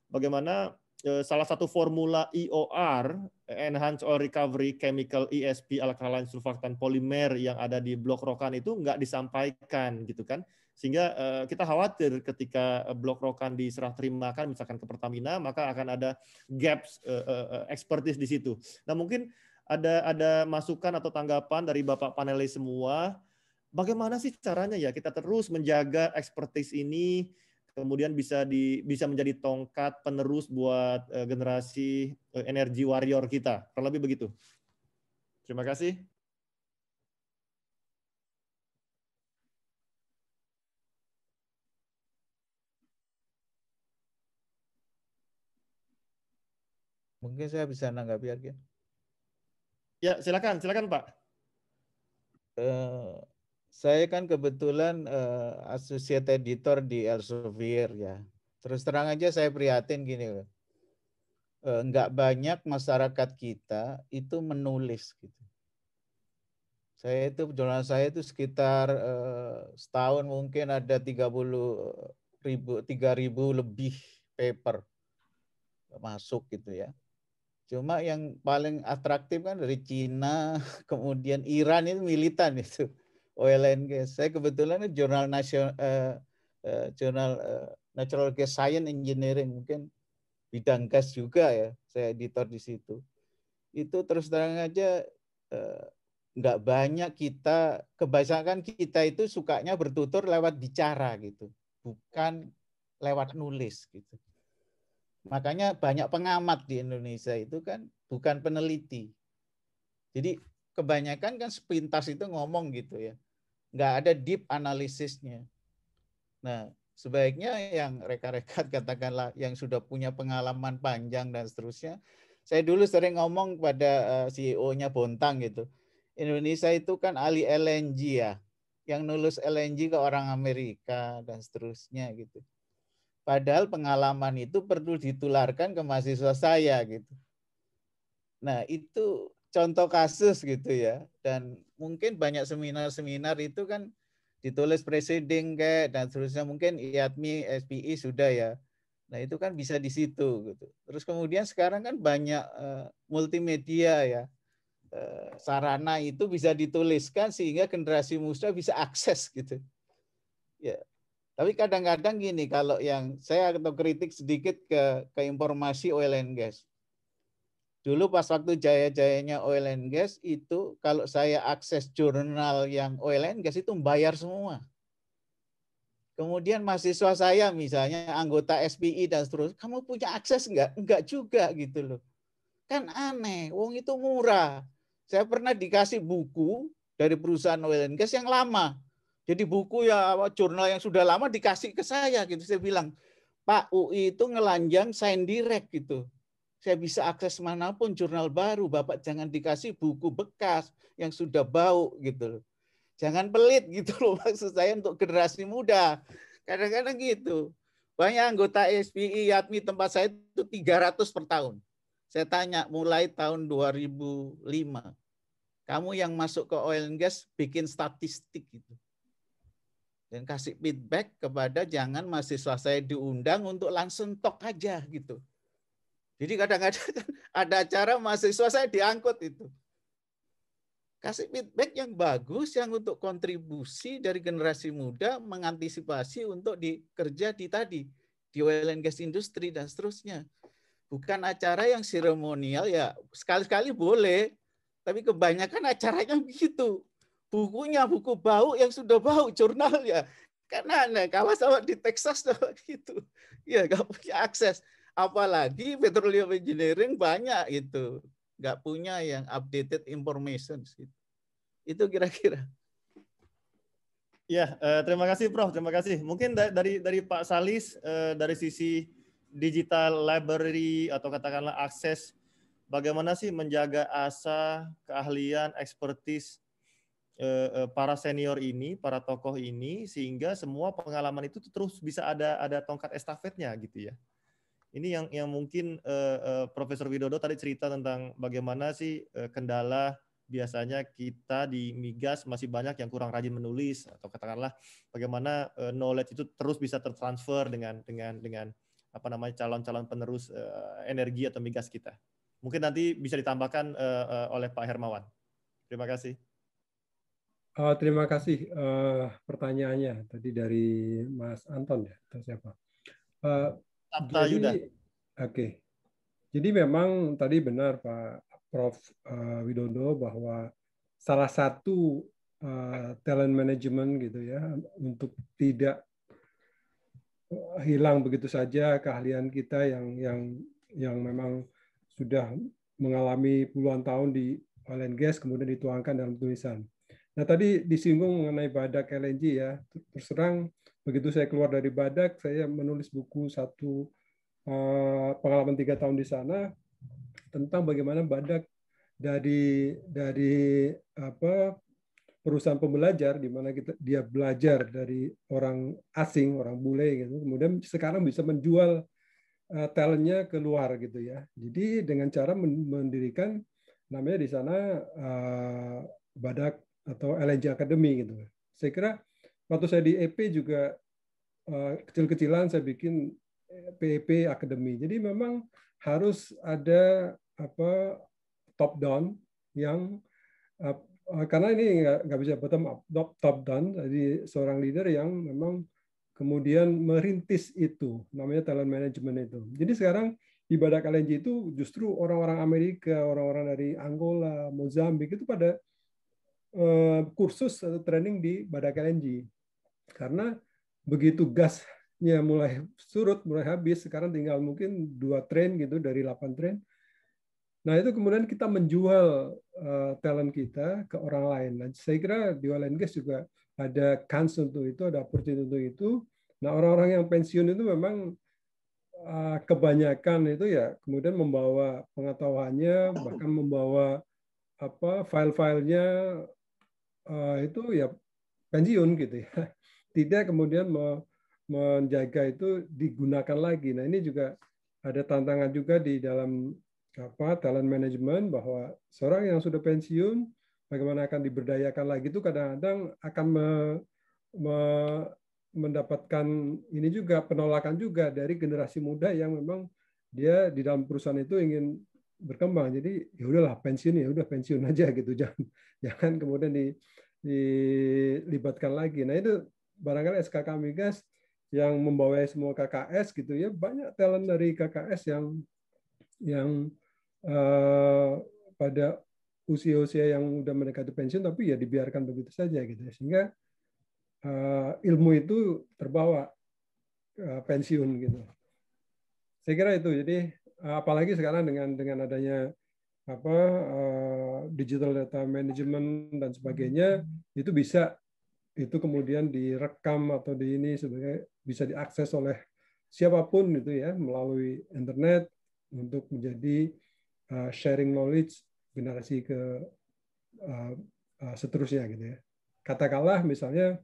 bagaimana eh, salah satu formula EOR eh, Enhanced Oil Recovery Chemical ESP alkaline dan polimer yang ada di blok rokan itu nggak disampaikan gitu kan sehingga kita khawatir ketika blok rokan diserah terimakan misalkan ke Pertamina maka akan ada gaps expertise di situ. Nah mungkin ada ada masukan atau tanggapan dari bapak panelis semua bagaimana sih caranya ya kita terus menjaga expertise ini kemudian bisa di bisa menjadi tongkat penerus buat uh, generasi uh, energi warrior kita. Kurang lebih begitu. Terima kasih. Mungkin saya bisa nanggapi ya? Ya, silakan, silakan Pak. Uh, saya kan kebetulan uh, associate editor di Elsevier ya. Terus terang aja saya prihatin gini loh. Uh, nggak banyak masyarakat kita itu menulis gitu. Saya itu jurnal saya itu sekitar uh, setahun mungkin ada 30 ribu 3000 lebih paper masuk gitu ya. Cuma yang paling atraktif kan dari Cina, kemudian Iran itu militan itu. OLNG. Saya kebetulan jurnal nasional uh, eh, uh, eh, jurnal uh, natural gas science engineering mungkin bidang gas juga ya. Saya editor di situ. Itu terus terang aja uh, nggak banyak kita kebanyakan kita itu sukanya bertutur lewat bicara gitu bukan lewat nulis gitu makanya banyak pengamat di Indonesia itu kan bukan peneliti jadi kebanyakan kan sepintas itu ngomong gitu ya nggak ada deep analisisnya. Nah, sebaiknya yang rekan-rekan katakanlah yang sudah punya pengalaman panjang dan seterusnya. Saya dulu sering ngomong pada eh, CEO-nya Bontang gitu. Indonesia itu kan ahli LNG ya. Yang nulis LNG ke orang Amerika dan seterusnya gitu. Padahal pengalaman itu perlu ditularkan ke mahasiswa saya gitu. Nah, itu contoh kasus gitu ya. Dan mungkin banyak seminar-seminar itu kan ditulis presiding kayak dan seterusnya mungkin IATMI, SPI sudah ya. Nah itu kan bisa di situ gitu. Terus kemudian sekarang kan banyak uh, multimedia ya uh, sarana itu bisa dituliskan sehingga generasi muda bisa akses gitu. Ya. Tapi kadang-kadang gini kalau yang saya atau kritik sedikit ke ke informasi oil and gas. Dulu pas waktu jaya-jayanya oil and gas itu kalau saya akses jurnal yang oil and gas itu membayar semua. Kemudian mahasiswa saya misalnya anggota SPI dan terus kamu punya akses enggak? Enggak juga gitu loh. Kan aneh, wong itu murah. Saya pernah dikasih buku dari perusahaan oil and gas yang lama. Jadi buku ya jurnal yang sudah lama dikasih ke saya gitu. Saya bilang, Pak UI itu ngelanjang sign direct gitu saya bisa akses manapun jurnal baru. Bapak jangan dikasih buku bekas yang sudah bau gitu loh. Jangan pelit gitu loh maksud saya untuk generasi muda. Kadang-kadang gitu. Banyak anggota SPI Yatmi tempat saya itu 300 per tahun. Saya tanya mulai tahun 2005. Kamu yang masuk ke oil and gas bikin statistik gitu. Dan kasih feedback kepada jangan mahasiswa saya diundang untuk langsung talk aja gitu jadi kadang-kadang kan ada acara mahasiswa saya diangkut itu. Kasih feedback yang bagus yang untuk kontribusi dari generasi muda mengantisipasi untuk dikerja di tadi di oil and gas industry dan seterusnya. Bukan acara yang seremonial ya sekali-kali boleh, tapi kebanyakan acaranya kan begitu. Bukunya buku bau yang sudah bau jurnal ya Karena nah, kawan di Texas gitu, ya nggak punya akses Apalagi petroleum engineering banyak itu. Nggak punya yang updated information. Itu kira-kira. Ya, eh, terima kasih Prof. Terima kasih. Mungkin dari dari Pak Salis eh, dari sisi digital library atau katakanlah akses bagaimana sih menjaga asa, keahlian, ekspertis eh, para senior ini, para tokoh ini sehingga semua pengalaman itu terus bisa ada ada tongkat estafetnya gitu ya ini yang yang mungkin uh, uh, Profesor Widodo tadi cerita tentang bagaimana sih uh, kendala biasanya kita di migas masih banyak yang kurang rajin menulis atau katakanlah bagaimana uh, knowledge itu terus bisa tertransfer dengan dengan dengan apa namanya calon-calon penerus uh, energi atau migas kita. Mungkin nanti bisa ditambahkan uh, uh, oleh Pak Hermawan. Terima kasih. Uh, terima kasih uh, pertanyaannya tadi dari Mas Anton ya atau siapa. Uh, Sabta Jadi, Yuda. Oke. Okay. Jadi memang tadi benar Pak Prof uh, Widodo bahwa salah satu eh, talent management gitu ya untuk tidak eh, hilang begitu saja keahlian kita yang yang yang memang sudah mengalami puluhan tahun di oil and gas kemudian dituangkan dalam tulisan. Nah tadi disinggung mengenai Badak LNG ya. Terus begitu saya keluar dari Badak, saya menulis buku satu eh, pengalaman tiga tahun di sana tentang bagaimana Badak dari dari apa perusahaan pembelajar di mana kita dia belajar dari orang asing orang bule gitu kemudian sekarang bisa menjual uh, talentnya keluar gitu ya jadi dengan cara mendirikan namanya di sana eh, badak atau LNG Academy gitu. Saya kira waktu saya di EP juga eh, kecil-kecilan saya bikin PEP e Academy. Jadi memang harus ada apa top down yang eh, karena ini nggak bisa bottom up top, top down jadi seorang leader yang memang kemudian merintis itu namanya talent management itu jadi sekarang di badak LNG itu justru orang-orang Amerika orang-orang dari Angola Mozambik itu pada Eh, kursus atau training di Badak LNG. Karena begitu gasnya mulai surut, mulai habis, sekarang tinggal mungkin dua train gitu dari 8 train. Nah itu kemudian kita menjual eh, talent kita ke orang lain. Nah, saya kira di oil gas juga ada kans untuk itu, ada opportunity untuk itu. Nah orang-orang yang pensiun itu memang eh, kebanyakan itu ya kemudian membawa pengetahuannya, bahkan membawa apa file-filenya Eh, itu ya pensiun gitu ya. Tidak kemudian menjaga itu digunakan lagi. Nah ini juga ada tantangan juga di dalam apa talent management bahwa seorang yang sudah pensiun bagaimana akan diberdayakan lagi itu kadang-kadang akan me, me, mendapatkan ini juga penolakan juga dari generasi muda yang memang dia di dalam perusahaan itu ingin berkembang. Jadi ya udahlah pensiun ya udah pensiun aja gitu. Jangan jangan kemudian di, dilibatkan lagi. Nah itu barangkali SKK Migas yang membawa semua KKS gitu ya banyak talent dari KKS yang yang uh, pada usia-usia yang sudah mendekati pensiun tapi ya dibiarkan begitu saja gitu ya. sehingga uh, ilmu itu terbawa uh, pensiun gitu saya kira itu jadi Eh, apalagi sekarang dengan dengan adanya apa uh, digital data management dan sebagainya hmm. itu bisa itu kemudian direkam atau di ini sebagai bisa diakses oleh siapapun itu ya melalui internet untuk menjadi uh, sharing knowledge generasi ke uh, uh, seterusnya gitu ya katakanlah misalnya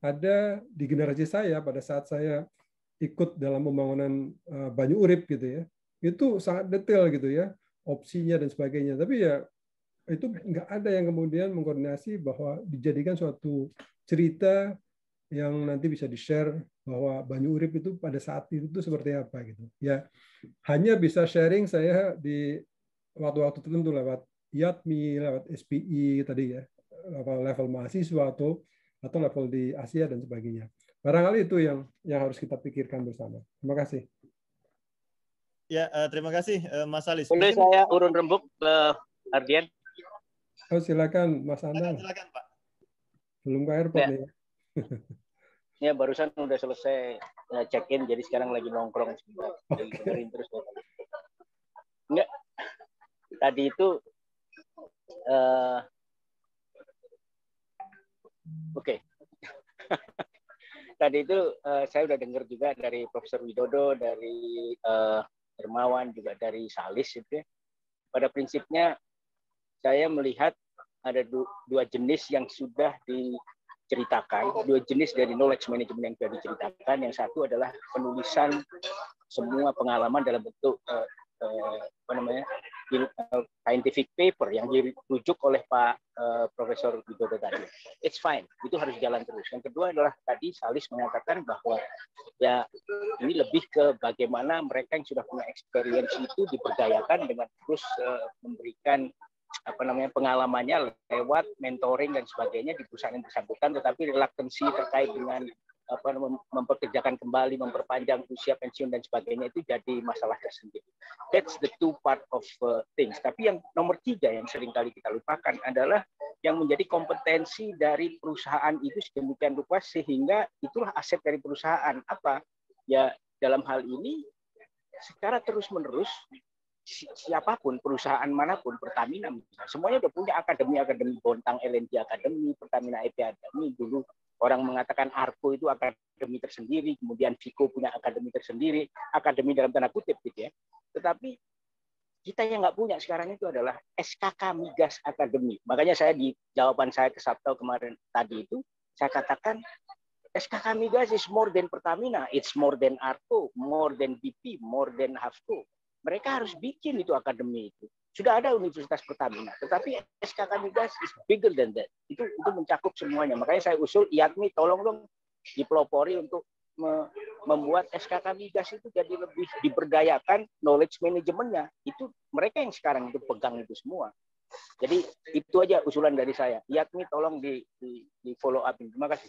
ada di generasi saya pada saat saya ikut dalam pembangunan uh, Banyu Urip gitu ya itu sangat detail gitu ya opsinya dan sebagainya tapi ya itu nggak ada yang kemudian mengkoordinasi bahwa dijadikan suatu cerita yang nanti bisa di-share bahwa Banyu Urip itu pada saat itu tuh seperti apa gitu. Ya hanya bisa sharing saya di waktu-waktu tertentu lewat Yatmi lewat SPI tadi ya, level mahasiswa atau atau level di Asia dan sebagainya. Barangkali itu yang yang harus kita pikirkan bersama. Terima kasih. Ya, uh, terima kasih uh, Mas Alis. Boleh saya urun rembuk uh, Ardian? Oh, silakan Mas Anang. Silakan, Pak. Belum ke airport ya. Ya, barusan udah selesai eh, check-in, jadi sekarang lagi nongkrong. Okay. terus. Enggak. Tadi itu uh, Oke. Okay. Tadi itu uh, saya udah dengar juga dari Profesor Widodo, dari uh, Dermawan juga dari Salis itu ya. pada prinsipnya saya melihat ada dua jenis yang sudah diceritakan dua jenis dari knowledge management yang sudah diceritakan yang satu adalah penulisan semua pengalaman dalam bentuk eh, Eh, apa namanya eh, scientific paper yang dirujuk oleh Pak eh, Profesor Widodo tadi. It's fine, itu harus jalan terus. Yang kedua adalah tadi Salis mengatakan bahwa ya ini lebih ke bagaimana mereka yang sudah punya experience itu diberdayakan dengan terus eh, memberikan apa namanya pengalamannya lewat mentoring dan sebagainya di perusahaan yang bersangkutan tetapi relaksasi terkait dengan apa memperkerjakan kembali, memperpanjang usia pensiun dan sebagainya itu jadi masalah tersendiri. That's the two part of uh, things. Tapi yang nomor tiga yang sering kali kita lupakan adalah yang menjadi kompetensi dari perusahaan itu sedemikian rupa sehingga itulah aset dari perusahaan. Apa? Ya dalam hal ini secara terus-menerus siapapun perusahaan manapun Pertamina semuanya udah punya akademi akademi Bontang LNG Akademi Pertamina EP Akademi dulu Orang mengatakan Arko itu akademi tersendiri, kemudian Viko punya akademi tersendiri, akademi dalam tanda kutip gitu ya. Tetapi kita yang nggak punya sekarang itu adalah SKK Migas Akademi. Makanya saya di jawaban saya ke Sabto kemarin tadi itu, saya katakan SKK Migas is more than Pertamina, it's more than Arko, more than BP, more than Havco. Mereka harus bikin itu akademi itu. Sudah ada Universitas Pertamina, tetapi SKK Migas is bigger than that. Itu itu mencakup semuanya. Makanya saya usul IATMI tolong dong dipelopori untuk me membuat SKK Migas itu jadi lebih diberdayakan knowledge manajemennya. Itu mereka yang sekarang itu pegang itu semua. Jadi itu aja usulan dari saya. IATMI tolong di, di, di follow up. Terima kasih.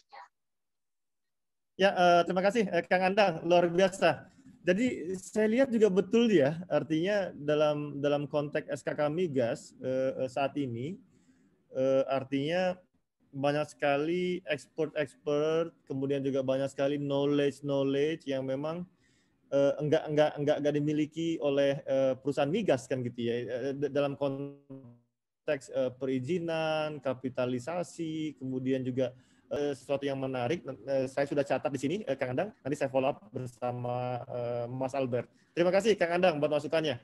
Ya, uh, terima kasih eh, Kang Andang. Luar biasa jadi saya lihat juga betul ya, artinya dalam dalam konteks SKK migas eh, eh, saat ini, eh, artinya banyak sekali expert-expert, kemudian juga banyak sekali knowledge-knowledge yang memang eh, enggak enggak enggak enggak dimiliki oleh eh, perusahaan migas kan gitu ya, eh, dalam konteks eh, perizinan, kapitalisasi, kemudian juga Eh, sesuatu yang menarik. Eh, saya sudah catat di sini, eh, Kang Andang. Nanti saya follow up bersama Mas Albert. Terima kasih, Kang Andang, buat masukannya.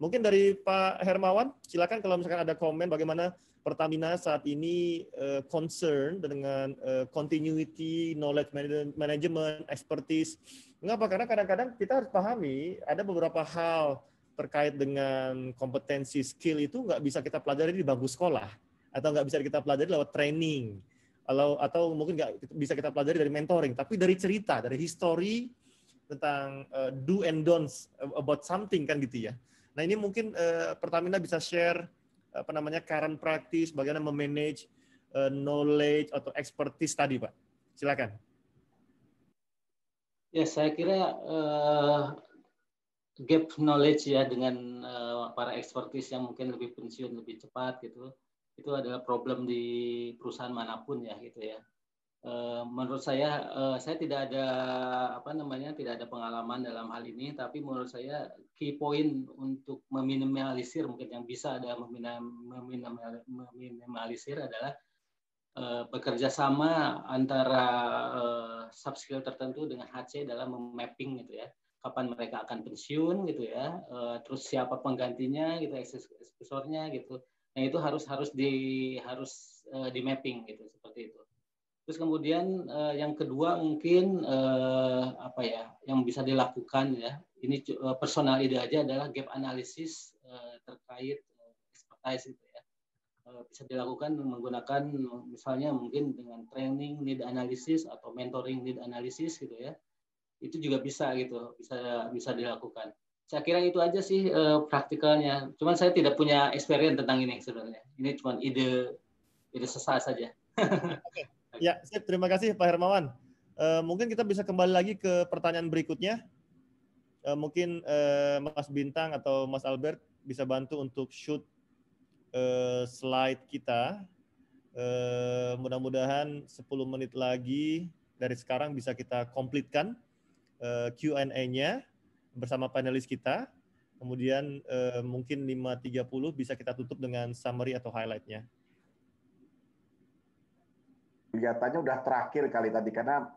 Mungkin dari Pak Hermawan, silakan kalau misalkan ada komen bagaimana Pertamina saat ini concern dengan continuity, knowledge management, expertise. Mengapa? Karena kadang-kadang kita harus pahami ada beberapa hal terkait dengan kompetensi skill itu nggak bisa kita pelajari di bangku sekolah atau nggak bisa kita pelajari lewat training atau atau mungkin nggak bisa kita pelajari dari mentoring tapi dari cerita dari history tentang uh, do and don'ts eh, about something kan gitu ya nah ini mungkin uh, Pertamina bisa share apa namanya current practice bagaimana memanage uh, knowledge atau expertise tadi pak silakan ya saya kira uh, gap knowledge ya dengan uh, para expertise yang mungkin lebih pensiun lebih cepat gitu itu adalah problem di perusahaan manapun ya gitu ya. Eh, menurut saya eh, saya tidak ada apa namanya tidak ada pengalaman dalam hal ini tapi menurut saya key point untuk meminimalisir mungkin yang bisa ada meminimalisir, meminimalisir adalah e, bekerja sama antara subskill tertentu dengan HC dalam memapping gitu ya kapan mereka akan pensiun gitu ya terus siapa penggantinya gitu eksesornya gitu Nah itu harus harus di harus uh, eh, di mapping gitu seperti itu. Terus kemudian uh, yang kedua mungkin uh, apa ya yang bisa dilakukan ya ini uh, personal ide aja adalah gap analisis uh, terkait uh, expertise itu ya uh, bisa dilakukan menggunakan misalnya mungkin dengan training need analysis atau mentoring need analysis gitu ya itu juga bisa gitu bisa bisa dilakukan saya kira itu aja sih uh, praktikalnya. Cuman saya tidak punya experience tentang ini sebenarnya. Ini cuma ide ide sesaat saja. Oke. Ya, sip. Terima kasih Pak Hermawan. Uh, mungkin kita bisa kembali lagi ke pertanyaan berikutnya. Uh, mungkin uh, Mas Bintang atau Mas Albert bisa bantu untuk shoot uh, slide kita. Uh, mudah-mudahan 10 menit lagi dari sekarang bisa kita komplitkan uh, Q&A-nya bersama panelis kita. Kemudian eh, mungkin 5.30 bisa kita tutup dengan summary atau highlight-nya. Kelihatannya udah terakhir kali tadi karena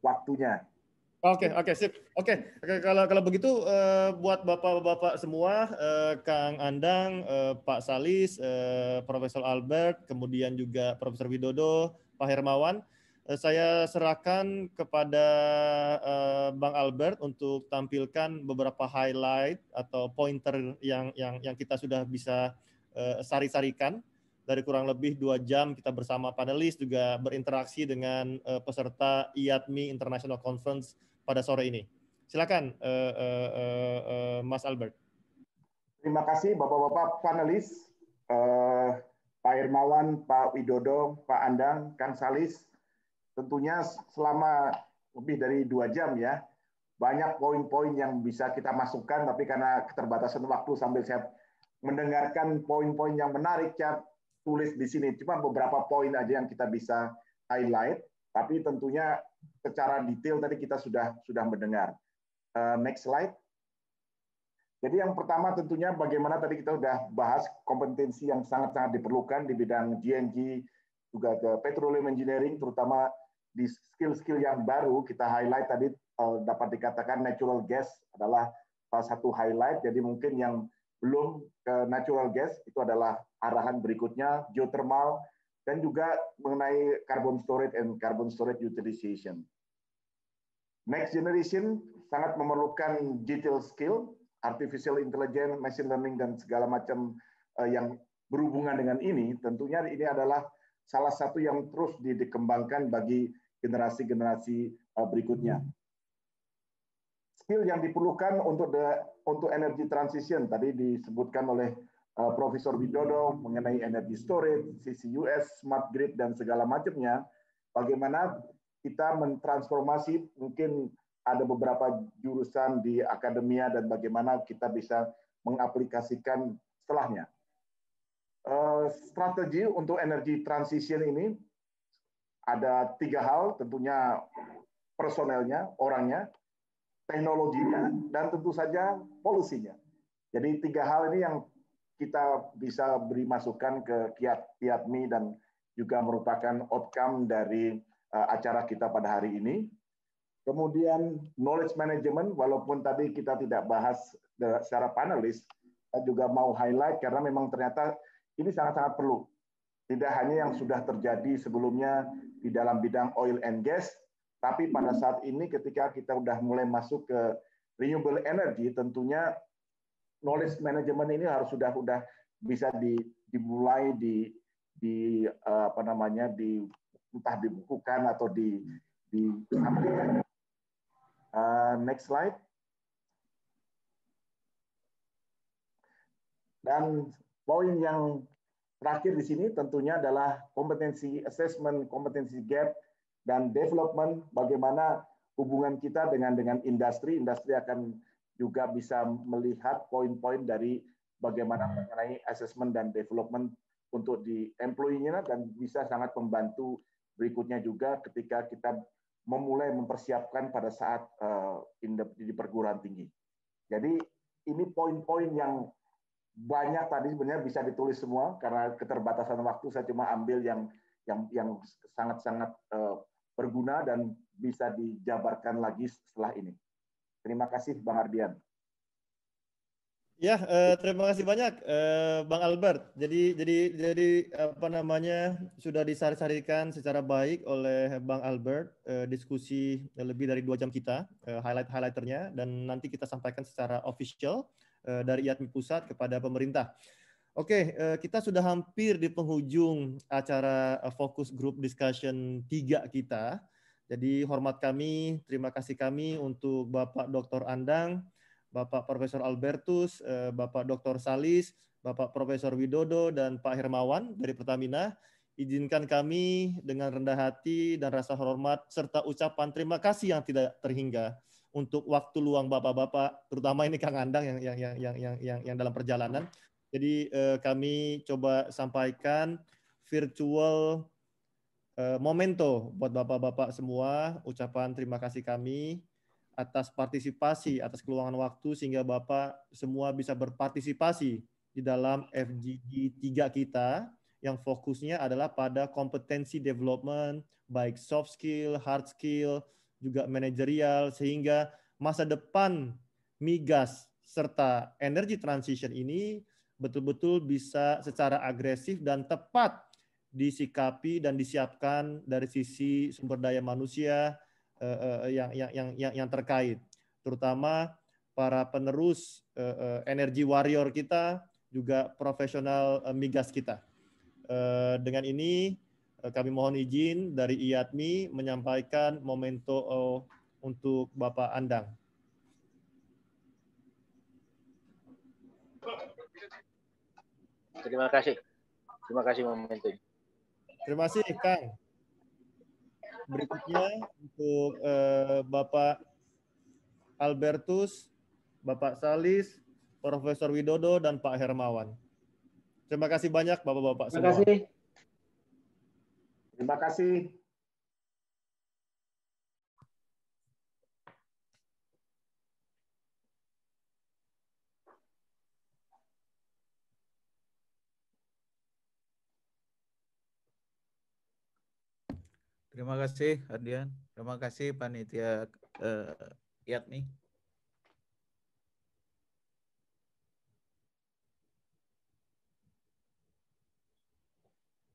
waktunya. Oke, okay, oke, okay, sip. Oke, okay. kalau kalau begitu eh, buat bapak-bapak semua, eh, Kang Andang, eh, Pak Salis, eh, Profesor Albert, kemudian juga Profesor Widodo, Pak Hermawan, Eh, saya serahkan kepada eh, Bang Albert untuk tampilkan beberapa highlight atau pointer yang yang yang kita sudah bisa eh, sari-sarikan dari kurang lebih dua jam kita bersama panelis juga berinteraksi dengan peserta IATMI International Conference pada sore ini. Silakan Mas Albert. Terima kasih Bapak-bapak panelis, Pak Irmawan, Pak Widodo, Pak Andang, Kang Salis, tentunya selama lebih dari dua jam ya, banyak poin-poin yang bisa kita masukkan, tapi karena keterbatasan waktu sambil saya mendengarkan poin-poin yang menarik, saya tulis di sini. Cuma beberapa poin aja yang kita bisa highlight, tapi tentunya secara detail tadi kita sudah sudah mendengar. Uh, next slide. Jadi yang pertama tentunya bagaimana tadi kita sudah bahas kompetensi yang sangat-sangat diperlukan di bidang GNG, juga ke petroleum engineering, terutama di skill-skill yang baru kita highlight tadi eh, dapat dikatakan natural gas adalah salah satu highlight. Jadi mungkin yang belum ke natural gas itu adalah arahan berikutnya geothermal dan juga mengenai carbon storage and carbon storage utilization. Next generation sangat memerlukan detail skill, artificial intelligence, machine learning dan segala macam eh, yang berhubungan dengan ini. Tentunya ini adalah salah satu yang terus dikembangkan bagi generasi-generasi uh, berikutnya. Skill yang diperlukan untuk the, untuk energy transition tadi disebutkan oleh uh, Profesor Widodo mengenai energy storage, CCUS, smart grid dan segala macamnya. Bagaimana kita mentransformasi mungkin ada beberapa jurusan di akademia dan bagaimana kita bisa mengaplikasikan setelahnya. Uh, strategi untuk energi transition ini ada tiga hal, tentunya personelnya, orangnya, teknologinya, dan tentu saja polusinya. Jadi tiga hal ini yang kita bisa beri masukan ke kiat-kiat Mi dan juga merupakan outcome dari uh, acara kita pada hari ini. Kemudian knowledge management, walaupun tadi kita tidak bahas secara panelis, saya juga mau highlight karena memang ternyata ini sangat-sangat perlu. Tidak hanya yang sudah terjadi sebelumnya di dalam bidang oil and gas, tapi pada saat ini ketika kita sudah mulai masuk ke renewable energy, tentunya knowledge management ini harus sudah sudah bisa di, dimulai di di eh, apa namanya di entah dibukukan atau di di uh, next slide dan poin yang Terakhir di sini tentunya adalah kompetensi assessment, kompetensi gap, dan development bagaimana hubungan kita dengan dengan industri. Industri akan juga bisa melihat poin-poin dari bagaimana mengenai assessment dan development untuk di employee-nya dan bisa sangat membantu berikutnya juga ketika kita memulai mempersiapkan pada saat uh, di perguruan tinggi. Jadi ini poin-poin yang banyak tadi sebenarnya bisa ditulis semua karena keterbatasan waktu saya cuma ambil yang yang yang sangat-sangat eh, berguna dan bisa dijabarkan lagi setelah ini. Terima kasih Bang Ardian. Ya, eh, terima kasih banyak eh, Bang Albert. Jadi jadi jadi apa namanya sudah disari-sarikan secara baik oleh Bang Albert eh, diskusi lebih dari dua jam kita eh, highlight highlighternya dan nanti kita sampaikan secara official Eh, dari IATMI Pusat kepada pemerintah. Oke, eh, kita sudah hampir di penghujung acara eh, fokus group discussion tiga kita. Jadi hormat kami, terima kasih kami untuk Bapak Dr. Andang, Bapak Profesor Albertus, Bapak Dr. Salis, Bapak Profesor Widodo, dan Pak Hermawan dari Pertamina. Izinkan kami dengan rendah hati dan rasa hormat serta ucapan terima kasih yang tidak terhingga untuk waktu luang bapak-bapak, terutama ini Kang Andang yang yang yang yang yang yang, yang dalam perjalanan. Jadi eh, kami coba sampaikan virtual eh, momento buat bapak-bapak semua, ucapan terima kasih kami atas partisipasi, atas keluangan waktu sehingga bapak semua bisa berpartisipasi di dalam FGD 3 kita yang fokusnya adalah pada kompetensi development, baik soft skill, hard skill, juga manajerial sehingga masa depan migas serta energi transition ini betul-betul bisa secara agresif dan tepat disikapi dan disiapkan dari sisi sumber daya manusia eh, eh, eh, yang yang yang yang, yang terkait terutama para penerus energi warrior kita juga profesional migas kita dengan ini Eh, kami mohon izin dari IATMI menyampaikan momento eh, untuk Bapak Andang. Terima kasih. Terima kasih momento. Terima kasih Kang. Berikutnya untuk eh, Bapak Albertus, Bapak Salis, Profesor Widodo dan Pak Hermawan. Terima kasih banyak Bapak-bapak semua. Terima kasih. Terima kasih. Terima kasih Ardian. Terima kasih panitia uh, eh, Yatni.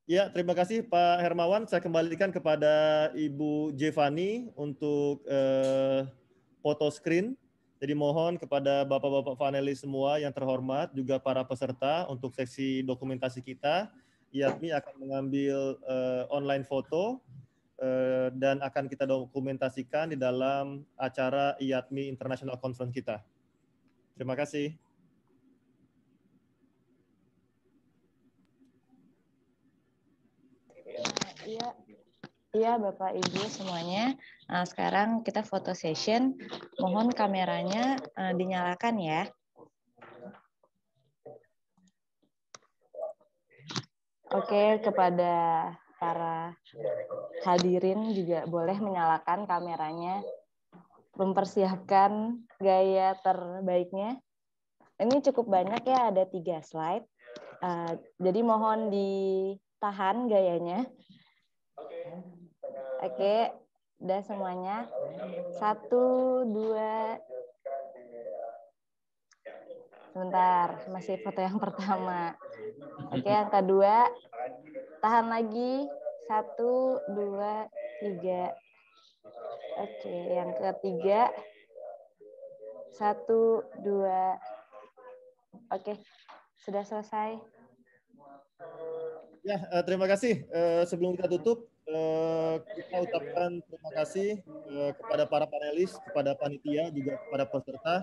Ya, terima kasih Pak Hermawan. Saya kembalikan kepada Ibu Jevani untuk eh, foto screen. Jadi mohon kepada Bapak-Bapak panelis semua yang terhormat, juga para peserta untuk seksi dokumentasi kita, yakni akan mengambil eh, online foto eh, dan akan kita dokumentasikan di dalam acara IATMI International Conference kita. Terima kasih. Iya. Iya Bapak Ibu semuanya, nah, sekarang kita foto session. Mohon kameranya uh, dinyalakan ya. Oke, kepada para hadirin juga boleh menyalakan kameranya, mempersiapkan gaya terbaiknya. Ini cukup banyak ya, ada tiga slide. Uh, jadi mohon ditahan gayanya Oke, okay. udah semuanya. Satu, dua. Sebentar, masih foto yang pertama. Oke, okay, yang kedua. Tahan lagi. Satu, dua, tiga. Oke, okay, yang ketiga. Satu, dua. Oke, sudah selesai. Ya, eh, terima kasih. Eh, sebelum kita tutup, Eh, kita ucapkan terima kasih eh, kepada para panelis, kepada panitia, juga kepada peserta.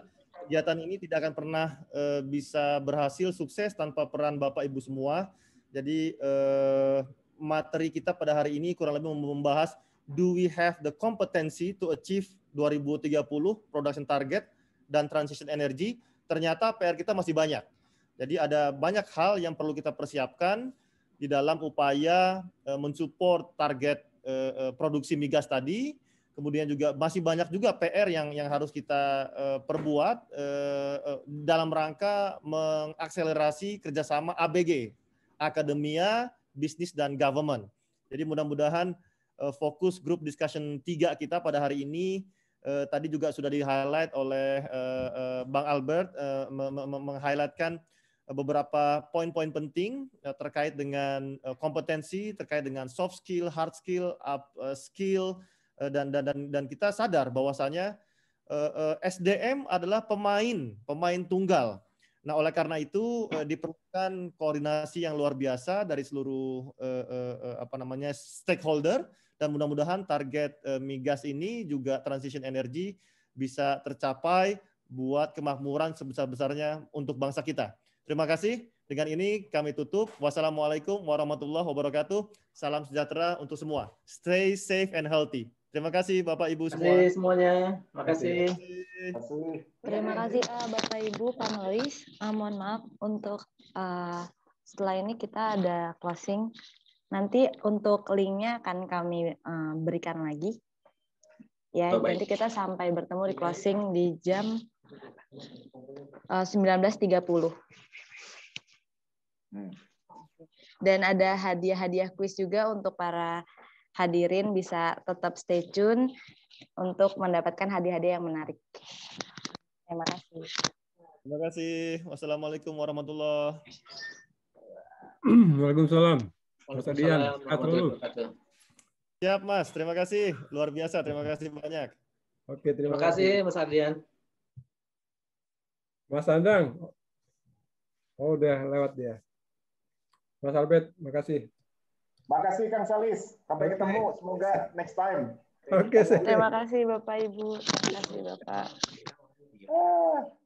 Kegiatan ini tidak akan pernah eh, bisa berhasil sukses tanpa peran Bapak Ibu semua. Jadi eh, materi kita pada hari ini kurang lebih membahas do we have the competency to achieve 2030 production target dan transition energy. Ternyata PR kita masih banyak. Jadi ada banyak hal yang perlu kita persiapkan di dalam upaya eh, mensupport target eh, eh, produksi migas tadi. Kemudian juga masih banyak juga PR yang yang harus kita perbuat dalam rangka mengakselerasi kerjasama ABG, akademia, bisnis dan government. Jadi mudah-mudahan fokus grup discussion tiga kita pada hari ini uh, tadi juga sudah di highlight oleh uh, uh, Bang Albert uh, meng-highlightkan meng-highlightkan beberapa poin-poin penting eh, terkait dengan eh, kompetensi, terkait dengan soft skill, hard skill, up eh, skill, dan dan dan, dan kita sadar bahwasanya SDM adalah pemain pemain tunggal. Nah, oleh karena itu diperlukan koordinasi yang luar biasa dari seluruh apa namanya stakeholder dan mudah-mudahan target migas ini juga transition energy bisa tercapai buat kemakmuran sebesar-besarnya untuk bangsa kita. Terima kasih. Dengan ini kami tutup. Wassalamualaikum warahmatullahi wabarakatuh. Salam sejahtera untuk semua. Stay safe and healthy. Terima kasih Bapak Ibu semua. Terima kasih semuanya. Terima kasih. Terima kasih eh, Bapak Ibu panelis. Uh, mohon maaf untuk uh, setelah ini kita ada closing. Nanti untuk linknya akan kami uh, berikan lagi. Ya, oh, nanti kita sampai bertemu di closing di jam uh, 19.30. Hmm. Dan ada hadiah-hadiah kuis juga untuk para hadirin bisa tetap stay tune untuk mendapatkan hadiah-hadiah yang menarik. Terima kasih. Terima kasih. Wassalamualaikum warahmatullahi Waalaikumsalam. Mas Adian, Siap Mas, terima kasih. Luar biasa, terima kasih banyak. Oke, terima, terima kasih Mas Adian. Mas Andang. Oh, udah lewat dia. Mas Albert, makasih. Makasih Kang Salis. Sampai okay. ketemu. Semoga next time. Oke, okay, terima kasih Bapak Ibu. Terima kasih Bapak. Ah.